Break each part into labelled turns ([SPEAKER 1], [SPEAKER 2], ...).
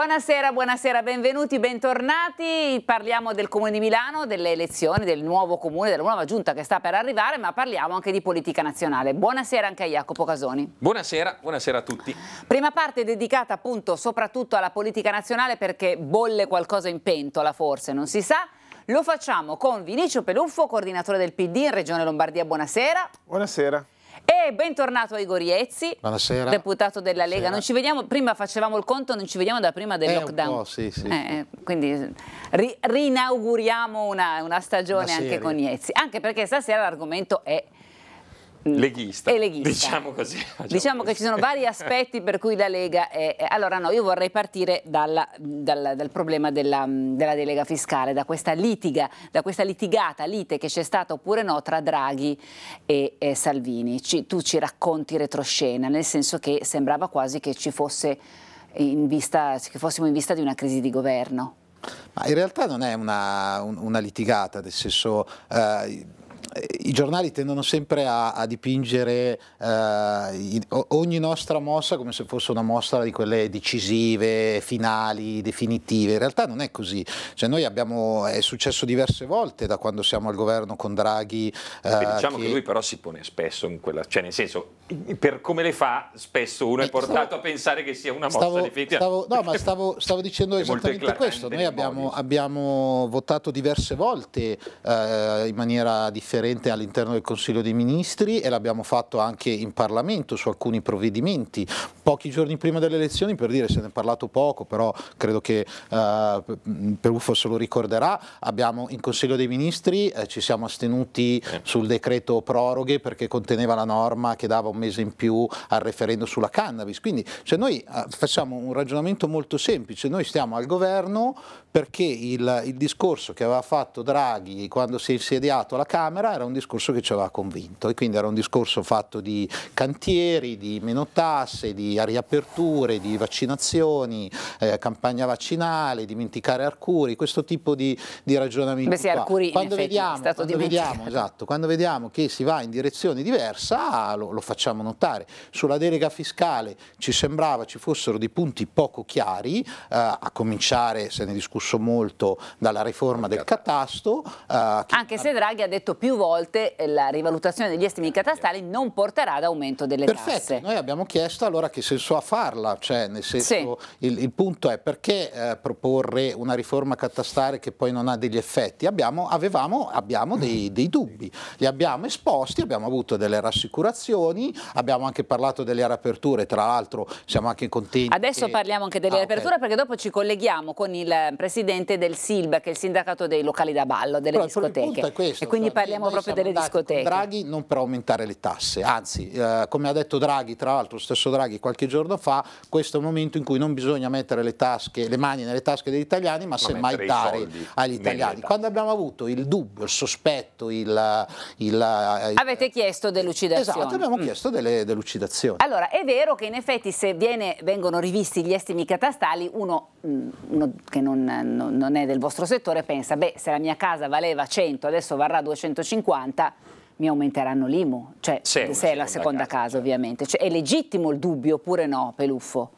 [SPEAKER 1] Buonasera, buonasera, benvenuti, bentornati. Parliamo del Comune di Milano, delle elezioni, del nuovo Comune, della nuova giunta che sta per arrivare, ma parliamo anche di politica nazionale. Buonasera anche a Jacopo Casoni.
[SPEAKER 2] Buonasera, buonasera a tutti.
[SPEAKER 1] Prima parte dedicata appunto soprattutto alla politica nazionale perché bolle qualcosa in pentola forse, non si sa. Lo facciamo con Vinicio Peluffo, coordinatore del PD in Regione Lombardia. Buonasera. Buonasera. E bentornato a Igor Iezzi, Buonasera. deputato della Lega. Vediamo, prima facevamo il conto, non ci vediamo da prima del È eh, lockdown. Un sì, sì. Eh, eh, quindi ri, rinauguriamo una, una stagione una anche con Iezzi, anche perché stasera l'argomento è
[SPEAKER 2] Mm. leghista. leghista. Diciamo così. Diciamo che ci sono vari aspetti
[SPEAKER 1] per cui la Lega è... Allora no, io vorrei partire dalla, dal, dal, problema della, mm, della, delega fiscale, da questa litiga, da questa litigata lite che c'è stata oppure no tra Draghi e, e Salvini. Ci, tu ci racconti retroscena, nel senso che sembrava quasi che ci fosse in vista, che fossimo in vista di una crisi di governo.
[SPEAKER 3] Ma in realtà non è una, un, una litigata, nel senso... Eh, i giornali tendono sempre a, a dipingere eh, ogni nostra mossa come se fosse una mossa di quelle decisive, finali, definitive. In realtà non è così. Cioè noi abbiamo, è successo diverse volte da quando siamo al governo con Draghi. Eh, diciamo che... che... lui però
[SPEAKER 2] si pone spesso in quella, cioè nel senso, per come le fa, spesso uno è eh, portato stavo, a pensare che sia una mossa stavo, definitiva. Stavo,
[SPEAKER 3] no, ma stavo, stavo dicendo esattamente questo. Noi abbiamo, abbiamo, votato diverse volte eh, in maniera differente coerente all'interno del Consiglio dei Ministri e l'abbiamo fatto anche in Parlamento su alcuni provvedimenti. Pochi giorni prima delle elezioni, per dire, se ne è parlato poco, però credo che eh, Peruffo se lo ricorderà, abbiamo in Consiglio dei Ministri, eh, ci siamo astenuti sul decreto proroghe perché conteneva la norma che dava un mese in più al referendum sulla cannabis. Quindi cioè noi eh, facciamo un ragionamento molto semplice, noi stiamo al governo perché il, il, discorso che aveva fatto Draghi quando si è insediato alla Camera era un discorso che ci aveva convinto e quindi era un discorso fatto di cantieri, di meno tasse, di riaperture, di vaccinazioni, eh, campagna vaccinale, dimenticare Arcuri, questo tipo di, di ragionamento. Beh, sì, Arcuri quando, vediamo, quando, vediamo, esatto, quando vediamo che si va in direzione diversa lo, lo facciamo notare. Sulla delega fiscale ci sembrava ci fossero dei punti poco chiari, eh, a cominciare se ne discute discusso molto dalla riforma del catasto. Eh,
[SPEAKER 1] Anche se Draghi ha detto più volte che eh, la rivalutazione degli estimi catastali non porterà ad aumento delle Perfetto.
[SPEAKER 3] tasse. Noi abbiamo chiesto allora che senso ha farla, cioè nel senso sì. il, il, punto è perché eh, proporre una riforma catastale che poi non ha degli effetti? Abbiamo, avevamo, abbiamo dei, dei dubbi, li abbiamo esposti, abbiamo avuto delle rassicurazioni, abbiamo anche parlato delle riaperture, tra l'altro siamo anche contenti. Adesso che... parliamo
[SPEAKER 1] anche delle ah, riaperture okay. perché dopo ci colleghiamo con il Presidente eh, presidente del Silba, che è il sindacato dei locali da ballo, delle Però, discoteche. Questo, e quindi cioè, parliamo proprio delle discoteche. Draghi
[SPEAKER 3] non per aumentare le tasse, anzi, eh, come ha detto Draghi, tra l'altro stesso Draghi qualche giorno fa, questo è un momento in cui non bisogna mettere le, tasche, le mani nelle tasche degli italiani, ma, ma semmai dare agli italiani. Quando abbiamo avuto il dubbio, il sospetto, il... il eh,
[SPEAKER 1] Avete il... chiesto delucidazioni. Esatto, abbiamo mm.
[SPEAKER 3] chiesto delle delucidazioni.
[SPEAKER 1] Allora, è vero che in effetti se viene, vengono rivisti gli estimi catastali, uno, mm, uno che non non, non è del vostro settore pensa, beh, se la mia casa valeva 100, adesso varrà 250, mi aumenteranno l'IMU, cioè se, se è la seconda casa, casa cioè. ovviamente. Cioè, è legittimo il dubbio oppure no, Peluffo?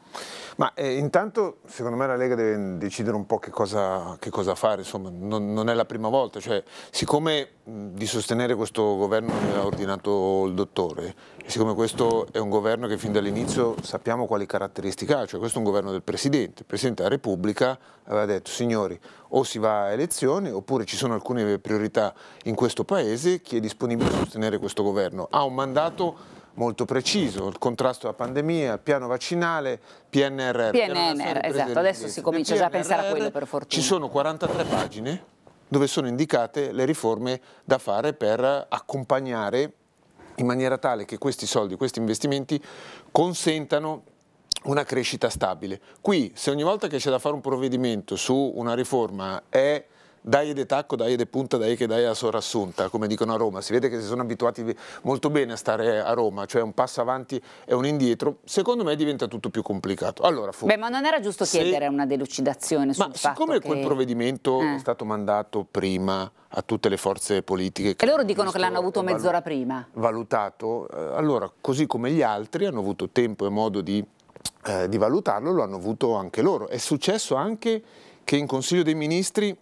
[SPEAKER 4] Ma eh, intanto secondo me la Lega deve decidere un po' che cosa, che cosa fare, insomma non, non, è la prima volta, cioè, siccome mh, di sostenere questo governo che ha ordinato il dottore, siccome questo è un governo che fin dall'inizio sappiamo quali caratteristiche ha, cioè questo è un governo del Presidente, il Presidente della Repubblica aveva detto signori o si va a elezioni oppure ci sono alcune priorità in questo Paese, chi è disponibile a sostenere questo governo? Ha un mandato molto preciso, il contrasto alla pandemia, il piano vaccinale, PNRR. PNR, esatto, adesso si comincia già a pensare a quello per fortuna. Ci sono 43 pagine dove sono indicate le riforme da fare per accompagnare in maniera tale che questi soldi, questi investimenti consentano una crescita stabile. Qui se ogni volta che c'è da fare un provvedimento su una riforma è dai de tacco, dai de punta, dai che dai a sorassunta, come dicono a Roma. Si vede che si sono abituati molto bene a stare a Roma, cioè un passo avanti e un indietro. Secondo me diventa tutto più complicato. Allora, fu... Beh, ma non era giusto chiedere
[SPEAKER 1] se... una delucidazione sul ma fatto siccome che... quel
[SPEAKER 4] provvedimento eh. è stato mandato prima a tutte le forze politiche. e loro dicono che l'hanno avuto mezz'ora prima. Valutato, eh, allora così come gli altri hanno avuto tempo e modo di, eh, di valutarlo, lo hanno avuto anche loro. È successo anche che in Consiglio dei Ministri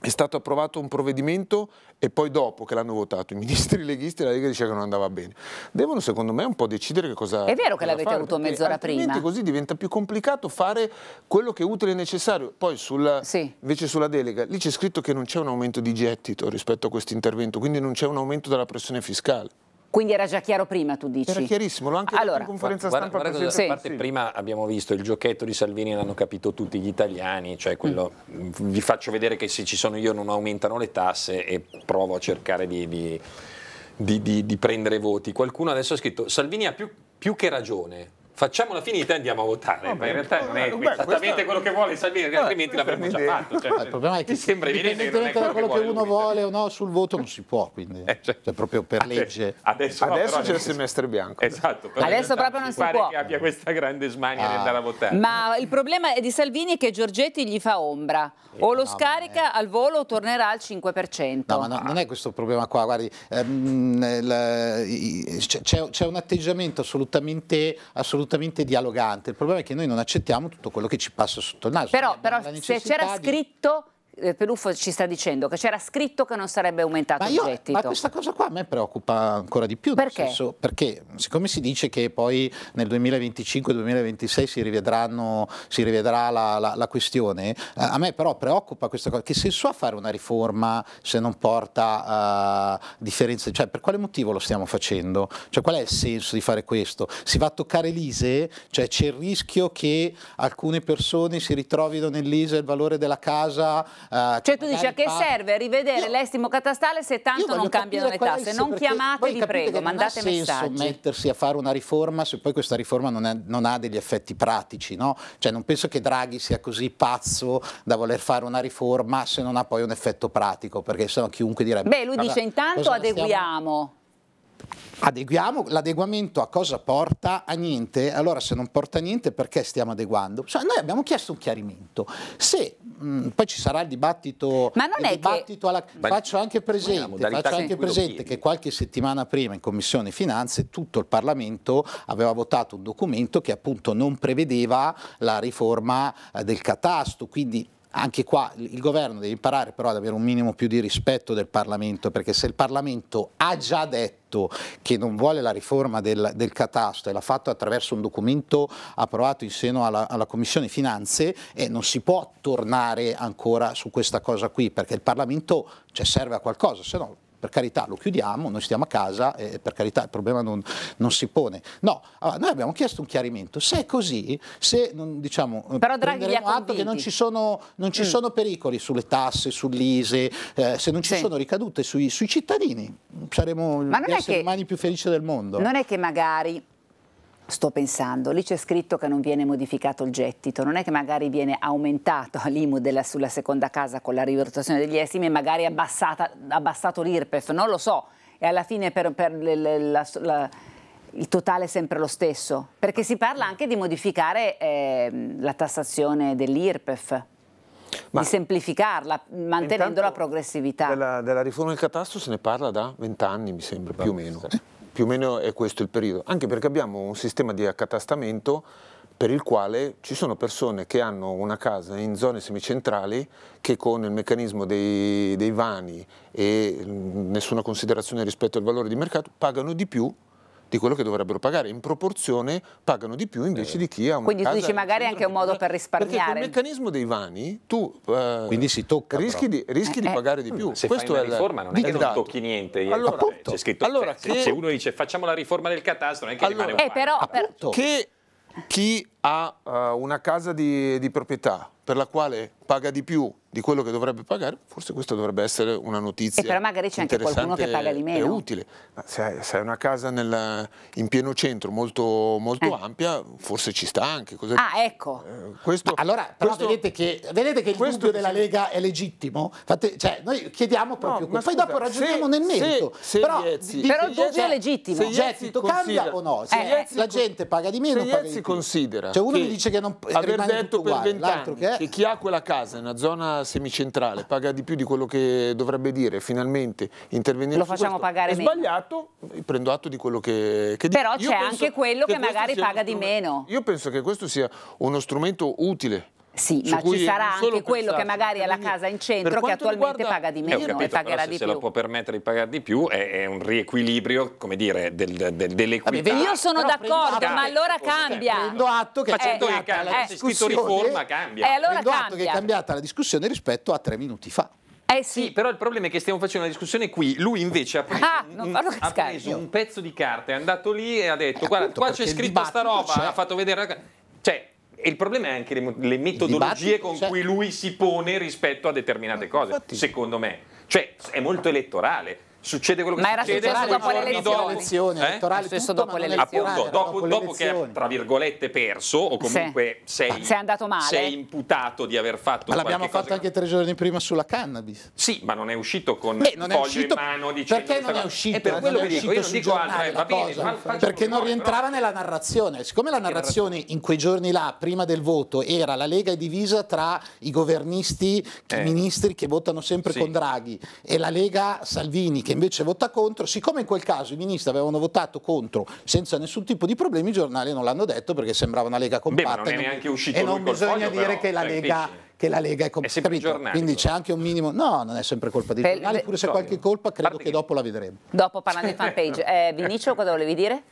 [SPEAKER 4] è stato approvato un provvedimento e poi dopo che l'hanno votato i ministri leghisti e la Lega diceva che non andava bene. Devono secondo me un po' decidere che cosa È vero che l'avete avuto mezz'ora prima. così diventa più complicato fare quello che è utile e necessario. Poi sulla, sì. invece sulla delega, lì c'è scritto che non c'è un aumento di gettito rispetto a questo intervento, quindi non c'è un aumento della pressione fiscale.
[SPEAKER 1] Quindi era già chiaro prima, tu dici? Era chiarissimo, l'ho anche allora, in conferenza guarda, stampa. Guarda, guarda
[SPEAKER 4] cosa,
[SPEAKER 2] sì. prima abbiamo visto il giochetto di Salvini, l'hanno capito tutti gli italiani, cioè quello, mm. vi faccio vedere che se ci sono io non aumentano le tasse e provo a cercare di, di, di, di prendere voti. Qualcuno adesso ha scritto, Salvini ha più, più che ragione, facciamola finita e andiamo a votare. Vabbè, ma in eh, realtà non è beh, esattamente quello che vuole Salvini, altrimenti l'avremmo già fatto. Cioè, il problema è che sembra
[SPEAKER 3] evidente che quello, quello che, uno vuole o no sul voto non si può,
[SPEAKER 2] quindi eh, cioè, cioè, proprio per legge. Adesso, adesso c'è il semestre bianco. Esatto, adesso proprio non si può. pare che abbia questa grande smania ah. di andare a votare.
[SPEAKER 1] Ma il problema è di Salvini è che Giorgetti gli fa ombra. Eh, o lo scarica al volo o tornerà al 5%. No, ma no,
[SPEAKER 3] non è questo il problema qua, guardi, ehm, c'è un atteggiamento assolutamente, assolutamente assolutamente dialogante, il problema è che noi non accettiamo tutto quello che ci passa sotto il naso. Però,
[SPEAKER 1] però se c'era di... scritto eh, Peluffo ci sta dicendo che c'era scritto che non sarebbe aumentato ma io, il gettito. Ma questa
[SPEAKER 3] cosa qua a me preoccupa ancora di più. Perché? Senso, perché siccome si dice che poi nel 2025-2026 si, si, rivedrà la, la, la questione, eh, a me però preoccupa questa cosa. Che senso ha fare una riforma se non porta uh, differenze? Cioè per quale motivo lo stiamo facendo? Cioè qual è il senso di fare questo? Si va a toccare l'ISE? Cioè c'è il rischio che alcune persone si ritrovino nell'ISE il valore della casa Uh, cioè tu dici a che
[SPEAKER 1] serve rivedere l'estimo catastale se tanto non cambiano le tasse? Non chiamate, prego, mandate messaggi. Non ha senso messaggi.
[SPEAKER 3] mettersi a fare una riforma se poi questa riforma non, è, non ha degli effetti pratici, no? Cioè non penso che Draghi sia così pazzo da voler fare una riforma se non ha poi un effetto pratico, perché sennò chiunque direbbe... Beh, lui dice intanto adeguiamo. Adeguiamo, l'adeguamento a cosa porta? A niente. Allora se non porta a niente perché stiamo adeguando? Cioè, noi abbiamo chiesto un chiarimento. Se mh, mm, poi ci sarà il dibattito, Ma non è dibattito che... alla... faccio anche presente, faccio anche presente che qualche settimana prima in Commissione Finanze tutto il Parlamento aveva votato un documento che appunto non prevedeva la riforma eh, del catasto, quindi anche qua il governo deve imparare però ad avere un minimo più di rispetto del Parlamento, perché se il Parlamento ha già detto che non vuole la riforma del, del catasto e l'ha fatto attraverso un documento approvato in seno alla, alla Commissione Finanze eh, non si può tornare ancora su questa cosa qui, perché il Parlamento cioè, serve a qualcosa, se no per carità lo chiudiamo, noi stiamo a casa e per carità il problema non, non si pone. No, allora, noi abbiamo chiesto un chiarimento, se è così, se non, diciamo, eh, Però Draghi atto che non ci, sono, non ci mm. sono, pericoli sulle tasse, sull'ISE, eh, se non ci sì. sono ricadute sui, sui cittadini, saremo gli esseri che, umani più felici del mondo. Non
[SPEAKER 1] è che magari Sto pensando, lì c'è scritto che non viene modificato il gettito, non è che magari viene aumentato l'IMU della, sulla seconda casa con la rivalutazione degli estimi e magari abbassata, abbassato l'IRPEF, non lo so, e alla fine per, per le, le, la, la, il totale è sempre lo stesso, perché si parla anche di modificare eh, la tassazione dell'IRPEF. Ma di semplificarla, mantenendo la progressività. Della,
[SPEAKER 4] della riforma del catasto se ne parla da vent'anni, mi sembra, più o meno più o meno è questo il periodo, anche perché abbiamo un sistema di accatastamento per il quale ci sono persone che hanno una casa in zone semicentrali che con il meccanismo dei, dei vani e mm, nessuna considerazione rispetto al valore di mercato pagano di più di quello che dovrebbero pagare. In proporzione pagano di più invece eh. di chi ha un Quindi tu dici magari
[SPEAKER 1] è anche un modo per risparmiare. Perché il
[SPEAKER 4] meccanismo dei vani tu eh, si tocca, rischi, di, rischi eh, di, eh. pagare di più. Se Questo fai una è riforma non è che non tocchi
[SPEAKER 2] niente. Eh. Allora, cioè, c'è scritto, allora, cioè, che... se uno dice facciamo la riforma del catastro non è che allora,
[SPEAKER 4] rimane un eh,
[SPEAKER 1] però,
[SPEAKER 4] che chi ha uh, una casa di, di proprietà per la quale paga di più di quello che dovrebbe pagare, forse questa dovrebbe essere una notizia. E però magari c'è anche qualcuno che paga di meno. È utile. Se hai, una casa nel, in pieno centro molto, molto eh. ampia, forse ci sta anche. Cos'è?
[SPEAKER 5] Ah, ecco. Eh, questo, allora,
[SPEAKER 4] però questo, vedete
[SPEAKER 3] che, vedete che il dubbio della Lega è legittimo. Fate, cioè, noi chiediamo proprio no, Poi dopo ragioniamo se, nel merito. Se, se però,
[SPEAKER 6] Iezzi,
[SPEAKER 4] però il dubbio è legittimo. Se il gettito cambia o
[SPEAKER 3] no? Eh, la gente paga di meno. Se Iezzi paga di considera cioè uno mi dice che non eh, aver detto per vent'anni
[SPEAKER 4] che, che, chi ha quella casa in una zona semicentrale paga di più di quello che dovrebbe dire, finalmente intervenire Lo facciamo questo. pagare è meno. sbagliato, prendo atto di quello che, che Però c'è anche quello che, che magari paga di meno. Io penso che questo sia uno strumento utile sì, ma ci sarà anche quello che
[SPEAKER 1] magari ha la casa in centro che attualmente riguarda... paga di eh, meno eh, capito, e pagherà se di se più. Se lo può
[SPEAKER 2] permettere di pagare di più è, è un riequilibrio, come dire, del, del, dell'equità. Io
[SPEAKER 1] sono d'accordo, ma allora cambia. Prendo atto che Facendo è cambiata la eh, eh, discussione. riforma
[SPEAKER 3] cambia. E allora prendo cambia. atto che è cambiata la discussione rispetto a tre minuti fa.
[SPEAKER 2] Eh sì. sì. però il problema è che stiamo facendo una discussione qui. Lui invece ha ah, preso,
[SPEAKER 1] ah, un, ha preso un,
[SPEAKER 2] pezzo di carta, è andato lì e ha detto: eh, Guarda, qua c'è scritto sta roba, ha fatto vedere. Cioè, e il problema è anche le, le metodologie con cioè... cui lui si pone rispetto a determinate cose, Infatti. secondo me. Cioè, è molto elettorale succede quello che succede. Ma era successo dopo le elezioni. Dopo, elezioni eh? elettorali, tutto,
[SPEAKER 1] dopo le elezioni. dopo,
[SPEAKER 2] dopo, dopo che tra virgolette perso o comunque sì. sei, sei,
[SPEAKER 1] andato male. sei
[SPEAKER 2] imputato di aver fatto ma l'abbiamo fatto che...
[SPEAKER 3] anche tre giorni prima sulla cannabis.
[SPEAKER 2] Sì, ma non è uscito con Beh, non è uscito, in mano dicendo Perché non è uscito? È per quello che dico, io non dico ah, altro, eh, perché
[SPEAKER 3] non rientrava nella narrazione. Siccome la narrazione in quei giorni là, prima del voto, era la Lega è divisa tra i governisti, i eh. ministri che votano sempre con Draghi e la Lega Salvini che invece vota contro, siccome in quel caso i ministri avevano votato contro senza nessun tipo di problemi, i giornali non l'hanno detto perché sembrava una Lega compatta. Beh, non è neanche uscito e non bisogna dire però, che la cioè, Lega che la Lega è complicata. Quindi c'è anche un minimo. No, non è sempre colpa di giornali, pure se cioè, qualche colpa credo che dopo la vedremo.
[SPEAKER 1] Dopo parlando di fanpage. Eh, Vinicio, cosa volevi dire?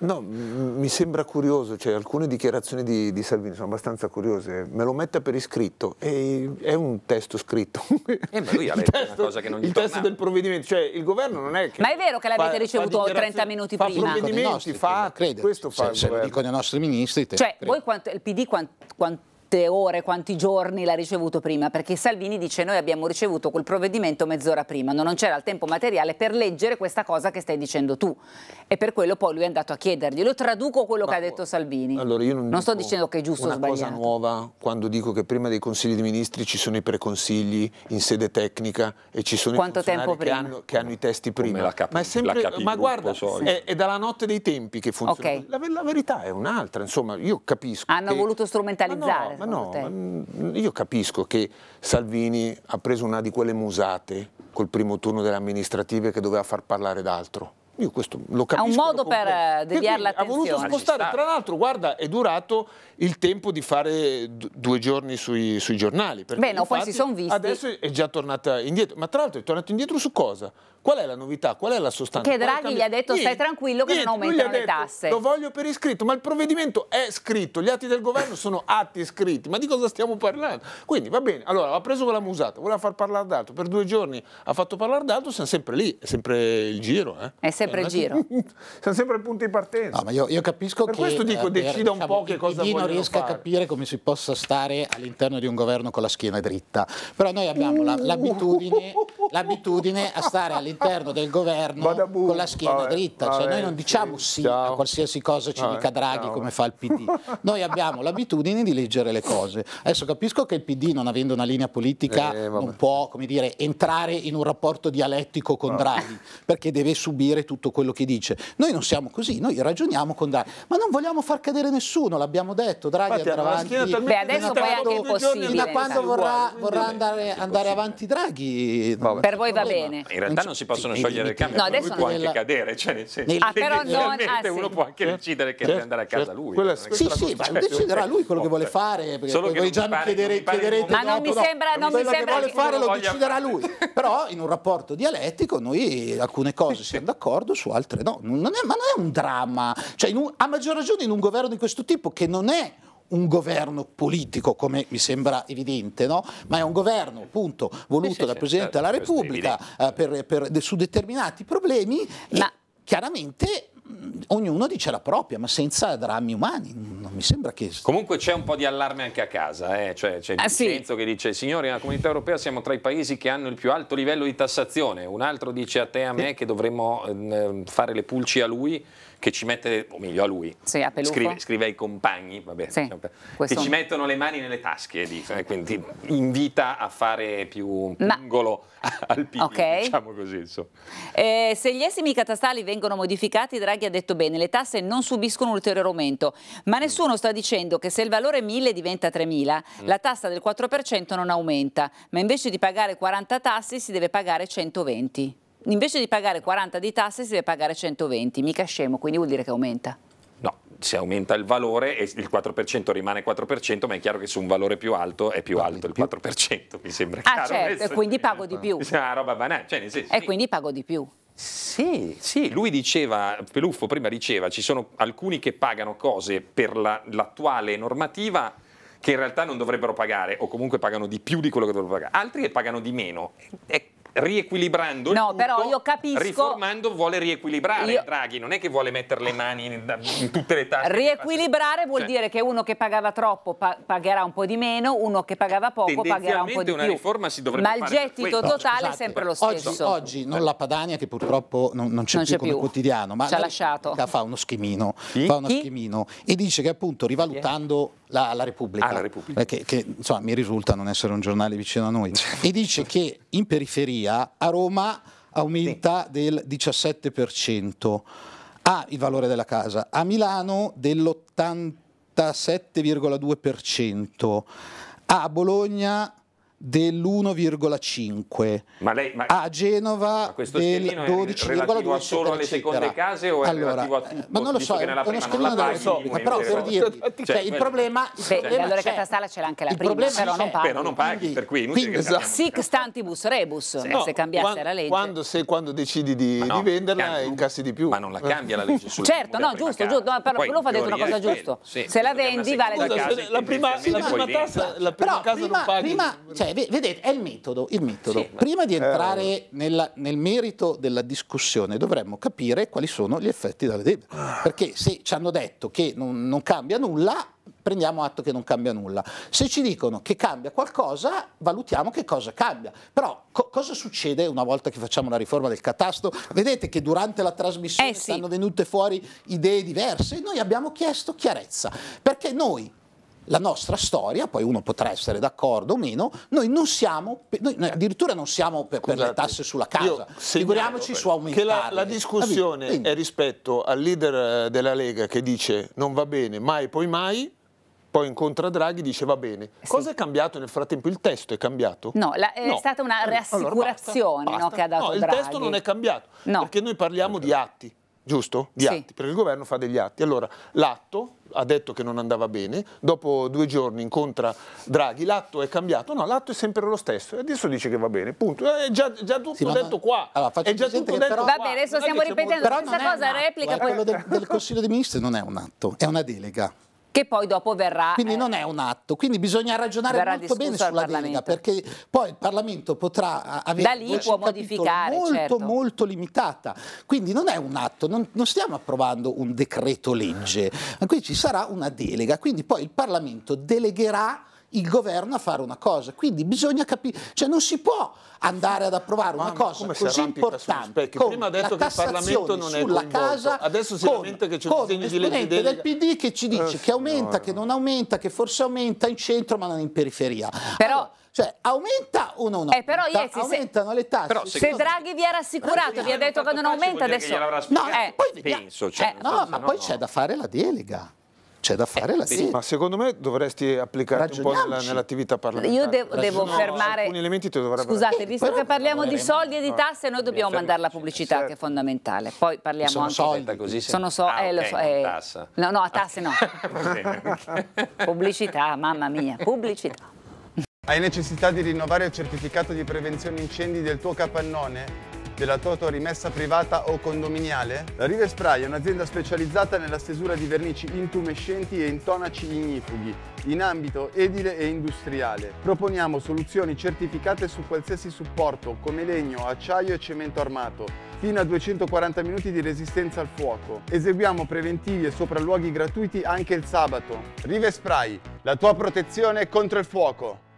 [SPEAKER 4] No, mi sembra curioso, cioè, alcune dichiarazioni di, di, Salvini sono abbastanza curiose, me lo metta per iscritto, e, è un testo scritto.
[SPEAKER 2] Eh, ma lui ha letto testo, una cosa che non gli Il tornava.
[SPEAKER 4] testo del provvedimento, cioè il governo non è che... Ma è vero
[SPEAKER 1] che l'avete ricevuto 30 minuti fa prima? fa provvedimenti,
[SPEAKER 3] fa... Crederci. Questo fa cioè, il se, il dicono i nostri ministri... Te, cioè, credi. voi
[SPEAKER 1] quanto, il PD quant, quant, quante ore, quanti giorni l'ha ricevuto prima, perché Salvini dice noi abbiamo ricevuto quel provvedimento mezz'ora prima, non c'era il tempo materiale per leggere questa cosa che stai dicendo tu e per quello poi lui è andato a chiedergli, lo traduco quello Ma, che ha detto Salvini. Allora io non, non sto dicendo che è giusto o sbagliato. È una cosa
[SPEAKER 4] nuova quando dico che prima dei consigli dei ministri ci sono i preconsigli in sede tecnica e ci sono Quanto i funzionari che hanno, che hanno, i testi prima. Ma è sempre, ma guarda, è, è, dalla notte dei tempi che funziona. Okay.
[SPEAKER 1] La, la, verità è
[SPEAKER 4] un'altra, insomma, io capisco. Hanno che, voluto
[SPEAKER 1] strumentalizzare. No, ma no,
[SPEAKER 4] ma io capisco che Salvini ha preso una di quelle musate col primo turno delle amministrative che doveva far parlare d'altro io questo lo capisco. Ha un
[SPEAKER 1] modo per eh, deviare l'attenzione. Ha voluto spostare,
[SPEAKER 4] tra l'altro, guarda, è durato il tempo di fare due giorni sui, sui giornali. Bene, no, poi si sono visti. Adesso è già tornata indietro. Ma tra l'altro è tornata indietro su cosa? Qual è la novità? Qual è la sostanza? Che Draghi gli ha detto niente, stai
[SPEAKER 1] tranquillo che niente, non aumentano detto, le tasse. Lo
[SPEAKER 4] voglio per iscritto, ma il provvedimento è scritto, gli atti del governo sono atti scritti, ma di cosa stiamo parlando? Quindi va bene, allora ha preso quella musata, voleva far parlare d'altro, per due giorni ha fatto parlare d'altro, siamo sempre lì, è sempre il giro. Eh? È sempre sempre giro.
[SPEAKER 3] Siamo sempre al punto di partenza. No, ma io, io capisco per che... Per questo dico, eh, decida un diciamo po' che cosa vogliono non riesco a capire come si possa stare all'interno di un governo con la schiena dritta. Però noi abbiamo la, l'abitudine, l'abitudine, a stare all'interno del governo Badabù. con la schiena vabbè, dritta. Cioè, vabbè, cioè noi non diciamo sì, sì a qualsiasi cosa ci vabbè, dica Draghi ciao. come fa il PD. Noi abbiamo l'abitudine di leggere le cose. Adesso capisco che il PD, non avendo una linea politica, eh, non può, come dire, entrare in un rapporto dialettico con ah. Draghi, perché deve subire tutto tutto quello che dice. Noi non siamo così, noi ragioniamo con Draghi, ma non vogliamo far cadere nessuno, l'abbiamo detto, Draghi Infatti, andrà avanti. Beh, adesso poi anche impossibile. Fino a quando vorrà, vorrà andare, andare, avanti
[SPEAKER 2] Draghi? Vabbè. Per
[SPEAKER 3] voi va bene.
[SPEAKER 2] In realtà non, si possono sì, sciogliere le camere, no, adesso può nella... anche cadere, cioè nel senso ah, però non, ah, sì. uno può anche eh? decidere che eh? deve andare a casa eh? lui. Quella, sì, sì, ma deciderà lui
[SPEAKER 3] quello che vuole fare, perché Solo già chiederete Ma non mi sembra quello che vuole fare lo deciderà lui. Però in un rapporto dialettico noi alcune cose siamo d'accordo d'accordo su altre no. È, ma non è un dramma. Cioè, un, a maggior ragione in un governo di questo tipo che non è un governo politico, come mi sembra evidente, no? ma è un governo appunto voluto sì, sì, dal Presidente certo, della Repubblica eh, per, per, su determinati problemi. Ma... E chiaramente Mm, ognuno dice la propria, ma senza drammi umani. Non mi sembra che.
[SPEAKER 2] Comunque c'è un po' di allarme anche a casa, eh? cioè, c'è ah, Vincenzo sì. che dice: Signori, nella comunità europea siamo tra i paesi che hanno il più alto livello di tassazione. Un altro dice a te e a me che dovremmo eh, fare le pulci a lui che ci mette, o meglio a lui, sì, a scrive, scrive, ai compagni, vabbè, sì, che ci mettono le mani nelle tasche, dico, eh, quindi invita a fare più angolo al PD, okay. diciamo così.
[SPEAKER 1] Eh, se gli esimi catastali vengono modificati, Draghi Draghi ha detto bene, le tasse non subiscono ulteriore aumento, ma mm. nessuno sta dicendo che se il valore 1000 diventa 3000, mm. la tassa del 4% non aumenta, ma invece di pagare 40 tasse si deve pagare 120. Invece di pagare 40 di tasse si deve pagare 120, mica scemo, quindi vuol dire che aumenta.
[SPEAKER 2] No, se aumenta il valore il 4% rimane 4%, ma è chiaro che su un valore più alto è più alto il 4%, mi sembra ah, chiaro. Ah certo, e quindi
[SPEAKER 1] pago di più. È
[SPEAKER 2] roba banale. Cioè,
[SPEAKER 1] senso, e quindi pago di più.
[SPEAKER 2] Sì, sì, lui diceva, Peluffo prima diceva, ci sono alcuni che pagano cose per la, l'attuale normativa che in realtà non dovrebbero pagare o comunque pagano di più di quello che dovrebbero pagare, altri che pagano di meno. È riequilibrando no, tutto, però io capisco, riformando vuole riequilibrare io, Draghi, non è che vuole mettere le mani in, in tutte le tasche.
[SPEAKER 1] Riequilibrare vuol cioè, dire che uno che pagava troppo pa pagherà un po' di meno, uno che pagava poco pagherà un po' di più. Ma il gettito totale no, è sempre esatto. lo stesso. Oggi, oggi non
[SPEAKER 3] la Padania che purtroppo non, non c'è più, più come quotidiano, ma ha lasciato. fa uno schemino, sì? fa uno schemino e dice che appunto rivalutando la, la Repubblica, ah, la Repubblica. Eh, che, che insomma, mi risulta non essere un giornale vicino a noi, certo. e dice che in periferia a Roma aumenta sì. del 17%, ha il valore della casa, a Milano dell'87,2%, a Bologna dell'1,5 ma lei, ma a Genova ma del 12,2 solo alle seconde case o è allora, a eh, tutto,
[SPEAKER 2] ma non lo so è una scrivano della Repubblica però per dirvi cioè, cioè, il eh, problema il beh, problema allora
[SPEAKER 1] anche la il prima però non, però
[SPEAKER 2] non paghi per cui
[SPEAKER 4] quindi, esatto.
[SPEAKER 1] sic stantibus rebus sì. no, se cambiasse quando, la legge quando,
[SPEAKER 4] se, quando decidi di, no, di venderla cambi, incassi di più ma non la cambia la legge certo no giusto giusto però Lufo ha detto una cosa giusta se la vendi vale la prima tassa la
[SPEAKER 3] prima casa non paghi prima cioè, vedete, è il metodo. Il metodo. Sì, Prima di entrare eh, nella, nel merito della discussione dovremmo capire quali sono gli effetti della debita. Perché se ci hanno detto che non, non cambia nulla, prendiamo atto che non cambia nulla. Se ci dicono che cambia qualcosa, valutiamo che cosa cambia. Però co cosa succede una volta che facciamo la riforma del catasto? Vedete che durante la trasmissione eh, sì. stanno venute fuori idee diverse. Noi abbiamo chiesto chiarezza, perché noi la nostra storia, poi uno potrà essere d'accordo o meno, noi non siamo, noi, noi addirittura non siamo per, per le tasse sulla casa, figuriamoci su aumentare. Che la, la discussione Capito?
[SPEAKER 4] è rispetto al leader eh, della Lega che dice non va bene, mai poi mai, poi incontra Draghi e dice va bene. Cosa sì. è cambiato nel frattempo? Il testo è cambiato? No, la, è no. stata una rassicurazione eh, allora, basta, basta. No, che ha dato no, Draghi. il testo non è cambiato, perché noi parliamo di atti, giusto? Di sì. atti, perché il governo fa degli atti. Allora, l'atto ha detto che non andava bene, dopo due giorni incontra Draghi, l'atto è cambiato, no, l'atto è sempre lo stesso, e adesso dice che va bene, punto, è già, già tutto sì, detto
[SPEAKER 3] qua, allora, è già tutto
[SPEAKER 4] detto però... Va bene,
[SPEAKER 1] adesso stiamo ripetendo questa cosa, replica poi... Quello del,
[SPEAKER 3] del Consiglio dei Ministri non è un atto, è una delega
[SPEAKER 1] che poi dopo verrà... Quindi eh, non è un
[SPEAKER 3] atto, quindi bisogna ragionare molto bene sulla delega, perché poi il Parlamento potrà avere da lì può modificare, molto certo. molto limitata, quindi non è un atto, non, non stiamo approvando un decreto legge, ma ah. qui ci sarà una delega, quindi poi il Parlamento delegherà il governo a fare una cosa. Quindi bisogna capire, cioè non si può andare ad approvare ma una ma cosa così importante. Prima ha detto che il Parlamento non è sulla casa, adesso si con, che c'è un disegno di legge del PD che ci dice eh, che aumenta, no. che non aumenta, che forse aumenta in centro ma non in periferia. Però cioè aumenta o non aumenta? Eh, però, Iesi, aumentano se, le tasse. Però, se, Draghi
[SPEAKER 1] vi ha rassicurato, vi ha detto che non aumenta adesso. No, eh, poi
[SPEAKER 3] Penso, cioè, eh, no, ma poi c'è da fare la delega
[SPEAKER 4] c'è da fare eh, la sì. Ma secondo me dovresti applicarti un po' nell'attività parlamentare. Io devo, devo fermare. Alcuni elementi ti dovrebbero Scusate, visto Però, che
[SPEAKER 1] parliamo di soldi e di tasse, noi dobbiamo mandare la pubblicità certo. che è fondamentale. Poi parliamo sono anche soldi, così sono so, ah, eh, okay, so, eh, tassa. No, no, a tasse no. pubblicità, mamma mia, pubblicità.
[SPEAKER 4] Hai necessità di rinnovare il certificato di prevenzione incendi del tuo capannone? della Toto rimessa privata o condominiale? La River Spray è un'azienda specializzata nella stesura di vernici intumescenti e intonaci ignifughi in ambito edile e industriale. Proponiamo soluzioni certificate su qualsiasi supporto come legno, acciaio e cemento armato fino a 240 minuti di resistenza al fuoco. Eseguiamo preventivi e sopralluoghi gratuiti anche il sabato. Rive Spray, la tua protezione contro il
[SPEAKER 7] fuoco.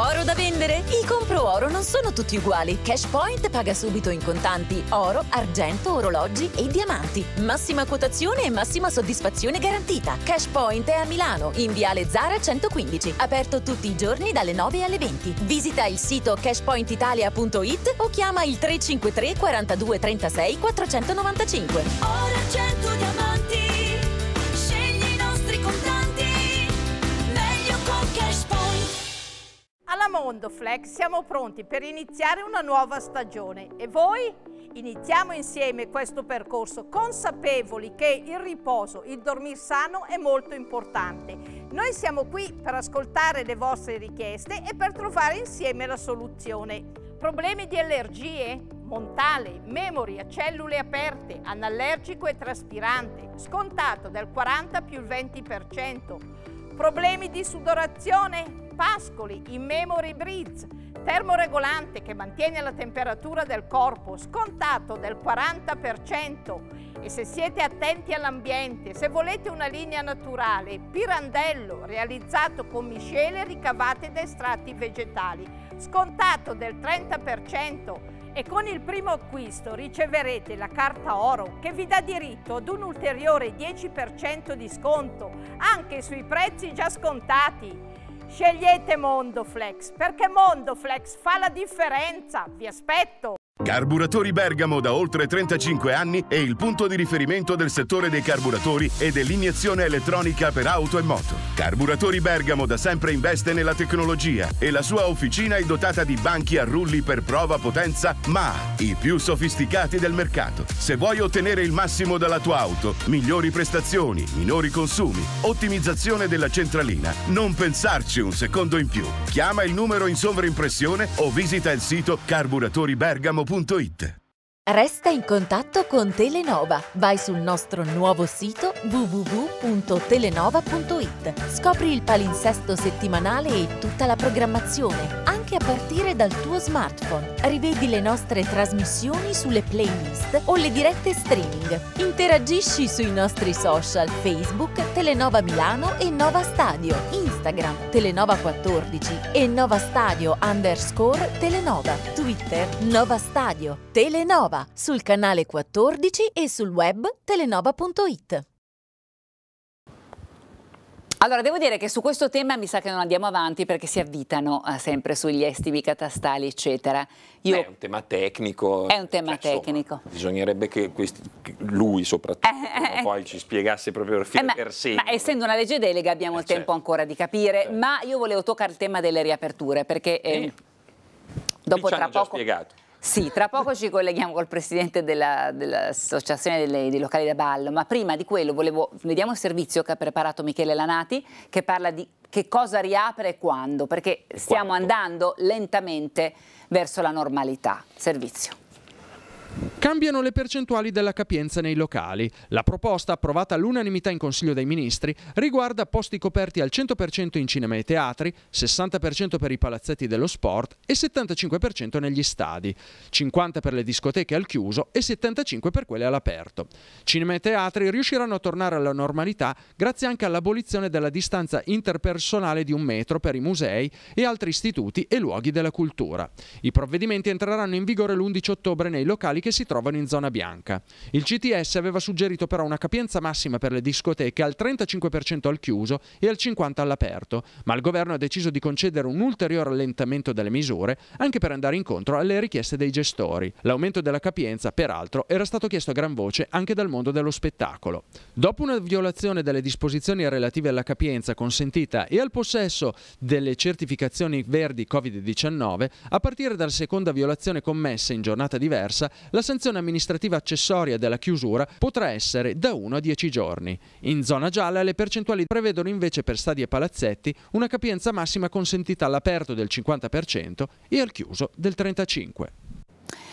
[SPEAKER 8] Oro da vendere? I compro oro non sono tutti uguali. Cashpoint paga subito in contanti oro, argento, orologi e diamanti. Massima quotazione e massima soddisfazione garantita. Cashpoint è a Milano, in Viale Zara 115, aperto tutti i giorni dalle 9 alle 20. Visita il sito cashpointitalia.it o chiama il 353 42 36 495.
[SPEAKER 6] Oro, argento, diamanti. Scegli i nostri contatti.
[SPEAKER 9] Alla Mondoflex siamo pronti per iniziare una nuova stagione e voi? Iniziamo insieme questo percorso consapevoli che il riposo, il dormir sano è molto importante. Noi siamo qui per ascoltare le vostre richieste e per trovare insieme la soluzione. Problemi di allergie? Montale, memoria, cellule aperte, anallergico e traspirante, scontato del 40 più il 20% problemi di sudorazione, pascoli, in memory breeze, termoregolante che mantiene la temperatura del corpo, scontato del 40%. E se siete attenti all'ambiente, se volete una linea naturale, pirandello realizzato con miscele ricavate da estratti vegetali, scontato del 30% e con il primo acquisto riceverete la carta oro che vi dà diritto ad un ulteriore 10% di sconto anche sui prezzi già scontati. Scegliete Mondoflex perché Mondoflex fa la differenza, vi aspetto!
[SPEAKER 10] Carburatori Bergamo da oltre 35 anni è il punto di riferimento del settore dei
[SPEAKER 11] carburatori e dell'iniezione elettronica per auto e moto. Carburatori Bergamo da sempre investe nella tecnologia e la sua officina è dotata di banchi a rulli per prova potenza, ma
[SPEAKER 10] i più sofisticati del mercato.
[SPEAKER 11] Se vuoi ottenere il massimo dalla tua auto, migliori prestazioni, minori consumi, ottimizzazione della centralina, non pensarci un
[SPEAKER 7] secondo in più. Chiama il numero in sovraimpressione o visita il sito carburatoribergamo.com www.telenova.it
[SPEAKER 8] Resta in contatto con Telenova. Vai sul nostro nuovo sito www.telenova.it. Scopri il palinsesto settimanale e tutta la programmazione, anche a partire dal tuo smartphone. Rivedi le nostre trasmissioni sulle playlist o le dirette streaming. Interagisci sui nostri social Facebook, Telenova Milano e Nova Stadio, Instagram, Telenova 14 e Nova Stadio underscore Telenova, Twitter, Nova Stadio, Telenova, sul canale 14 e sul web telenova.it.
[SPEAKER 1] Allora, devo dire che su questo tema mi sa che non andiamo avanti perché si avvitano eh, sempre sugli estimi catastali, eccetera.
[SPEAKER 2] Io... Beh, è un tema tecnico. È un tema cioè, tecnico. Insomma, bisognerebbe che, questi, che, lui soprattutto eh, eh, eh. poi ci spiegasse proprio fine eh, per sé. Ma
[SPEAKER 1] essendo una legge delega abbiamo il certo. tempo ancora di capire, certo. ma io volevo toccare il tema delle riaperture perché...
[SPEAKER 2] dopo tra poco... Spiegato.
[SPEAKER 1] Sì, tra poco ci colleghiamo col presidente dell'Associazione dell dei, locali da ballo, ma prima di quello volevo, vediamo il servizio che ha preparato Michele Lanati che parla di che cosa riapre e quando, perché stiamo Quanto? andando lentamente verso la normalità. Servizio.
[SPEAKER 12] Cambiano le percentuali della capienza nei locali. La proposta, approvata all'unanimità in Consiglio dei Ministri, riguarda posti coperti al 100% in cinema e teatri, 60% per i palazzetti dello sport e 75% negli stadi, 50% per le discoteche al chiuso e 75% per quelle all'aperto. Cinema e teatri riusciranno a tornare alla normalità grazie anche all'abolizione della distanza interpersonale di un metro per i musei e altri istituti e luoghi della cultura. I provvedimenti entreranno in vigore l'11 ottobre nei locali che si trovano in zona bianca. Il CTS aveva suggerito però una capienza massima per le discoteche al 35% al chiuso e al 50% all'aperto, ma il governo ha deciso di concedere un ulteriore allentamento delle misure anche per andare incontro alle richieste dei gestori. L'aumento della capienza, peraltro, era stato chiesto a gran voce anche dal mondo dello spettacolo. Dopo una violazione delle disposizioni relative alla capienza consentita e al possesso delle certificazioni verdi Covid-19, a partire dalla seconda violazione commessa in giornata diversa, la sanzione sanzione amministrativa accessoria della chiusura potrà essere da 1 a 10 giorni. In zona gialla le percentuali prevedono invece per stadi e palazzetti una capienza massima consentita all'aperto del 50% e al chiuso del 35%.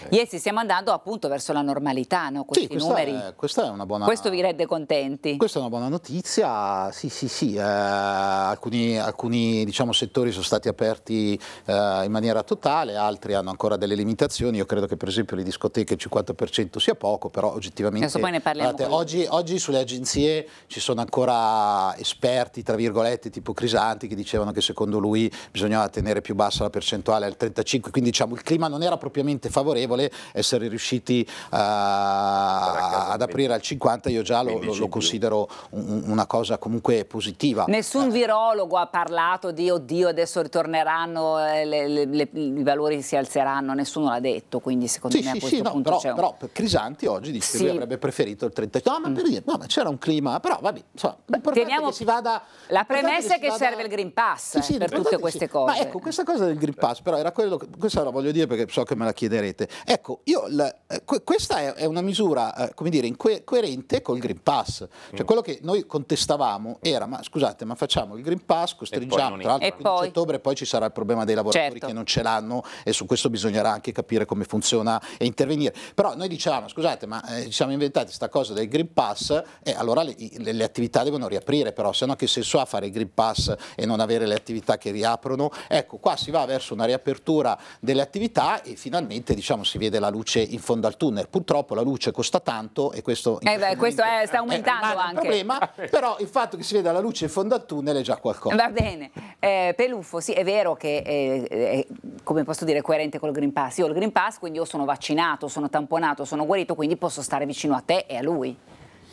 [SPEAKER 1] Iesi, eh. stiamo andando appunto verso la normalità, no? questi sì, questa, numeri. È,
[SPEAKER 12] questa è una buona, Questo
[SPEAKER 1] vi rende contenti?
[SPEAKER 3] Questa è una buona notizia, sì sì sì, eh, alcuni, alcuni diciamo, settori sono stati aperti eh, in maniera totale, altri hanno ancora delle limitazioni, io credo che per esempio le discoteche il 50% sia poco, però oggettivamente... Adesso poi ne parliamo. Guardate, oggi, oggi, sulle agenzie ci sono ancora esperti, tra virgolette, tipo Crisanti, che dicevano che secondo lui bisognava tenere più bassa la percentuale al 35, quindi diciamo il clima non era propriamente favorevole favorevole, essere riusciti a, ad aprire al 50 io già lo, lo, lo considero un, una cosa comunque positiva.
[SPEAKER 1] Nessun eh. virologo ha parlato di oddio adesso ritorneranno, eh, le, le, le, i valori si alzeranno, nessuno l'ha detto, quindi secondo sì, me sì, a questo sì, no, punto però, un... però,
[SPEAKER 3] Crisanti oggi dice sì. che lui avrebbe preferito il 30 no ma mm. per dire, no ma c'era un clima, però vabbè, insomma,
[SPEAKER 1] Teniamo... che si vada... La premessa è che, che serve vada... il Green Pass sì, per tutte queste cose. Ma ecco,
[SPEAKER 3] questa cosa del Green Pass però era quello, che, questa la voglio dire perché so che me la chiederete, rete. Ecco, io, la, eh, questa è, una misura, eh, come dire, inque, coerente col Green Pass. Cioè, mm. quello che noi contestavamo era, ma scusate, ma facciamo il Green Pass, costringiamo, tra l'altro, il 15 ottobre poi ci sarà il problema dei lavoratori certo. che non ce l'hanno e su questo bisognerà anche capire come funziona e intervenire. Però noi dicevamo, scusate, ma eh, ci siamo inventati questa cosa del Green Pass e allora le, le, le, attività devono riaprire, però se no che senso ha fare il Green Pass e non avere le attività che riaprono? Ecco, qua si va verso una riapertura delle attività e finalmente diciamo, si vede la luce in fondo al tunnel. Purtroppo la luce costa tanto e questo, eh beh, questo è,
[SPEAKER 1] eh, sta aumentando eh, è anche. Problema, però il fatto che si veda la luce in fondo al tunnel è già qualcosa. Va bene. Eh, Peluffo, sì, è vero che eh, è, come posso dire, coerente col Green Pass. Io ho il Green Pass, quindi io sono vaccinato, sono tamponato, sono guarito, quindi posso stare vicino a te e a lui.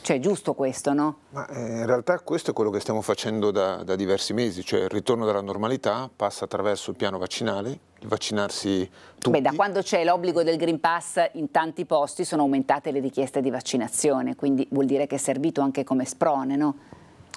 [SPEAKER 1] Cioè, giusto questo,
[SPEAKER 4] no? Ma eh, in realtà questo è quello che stiamo facendo da, da, diversi mesi, cioè il ritorno della normalità passa attraverso il piano vaccinale, il vaccinarsi
[SPEAKER 1] tutti. Beh, da quando c'è l'obbligo del Green Pass in tanti posti sono aumentate le richieste di vaccinazione, quindi vuol dire che è servito anche come sprone, no?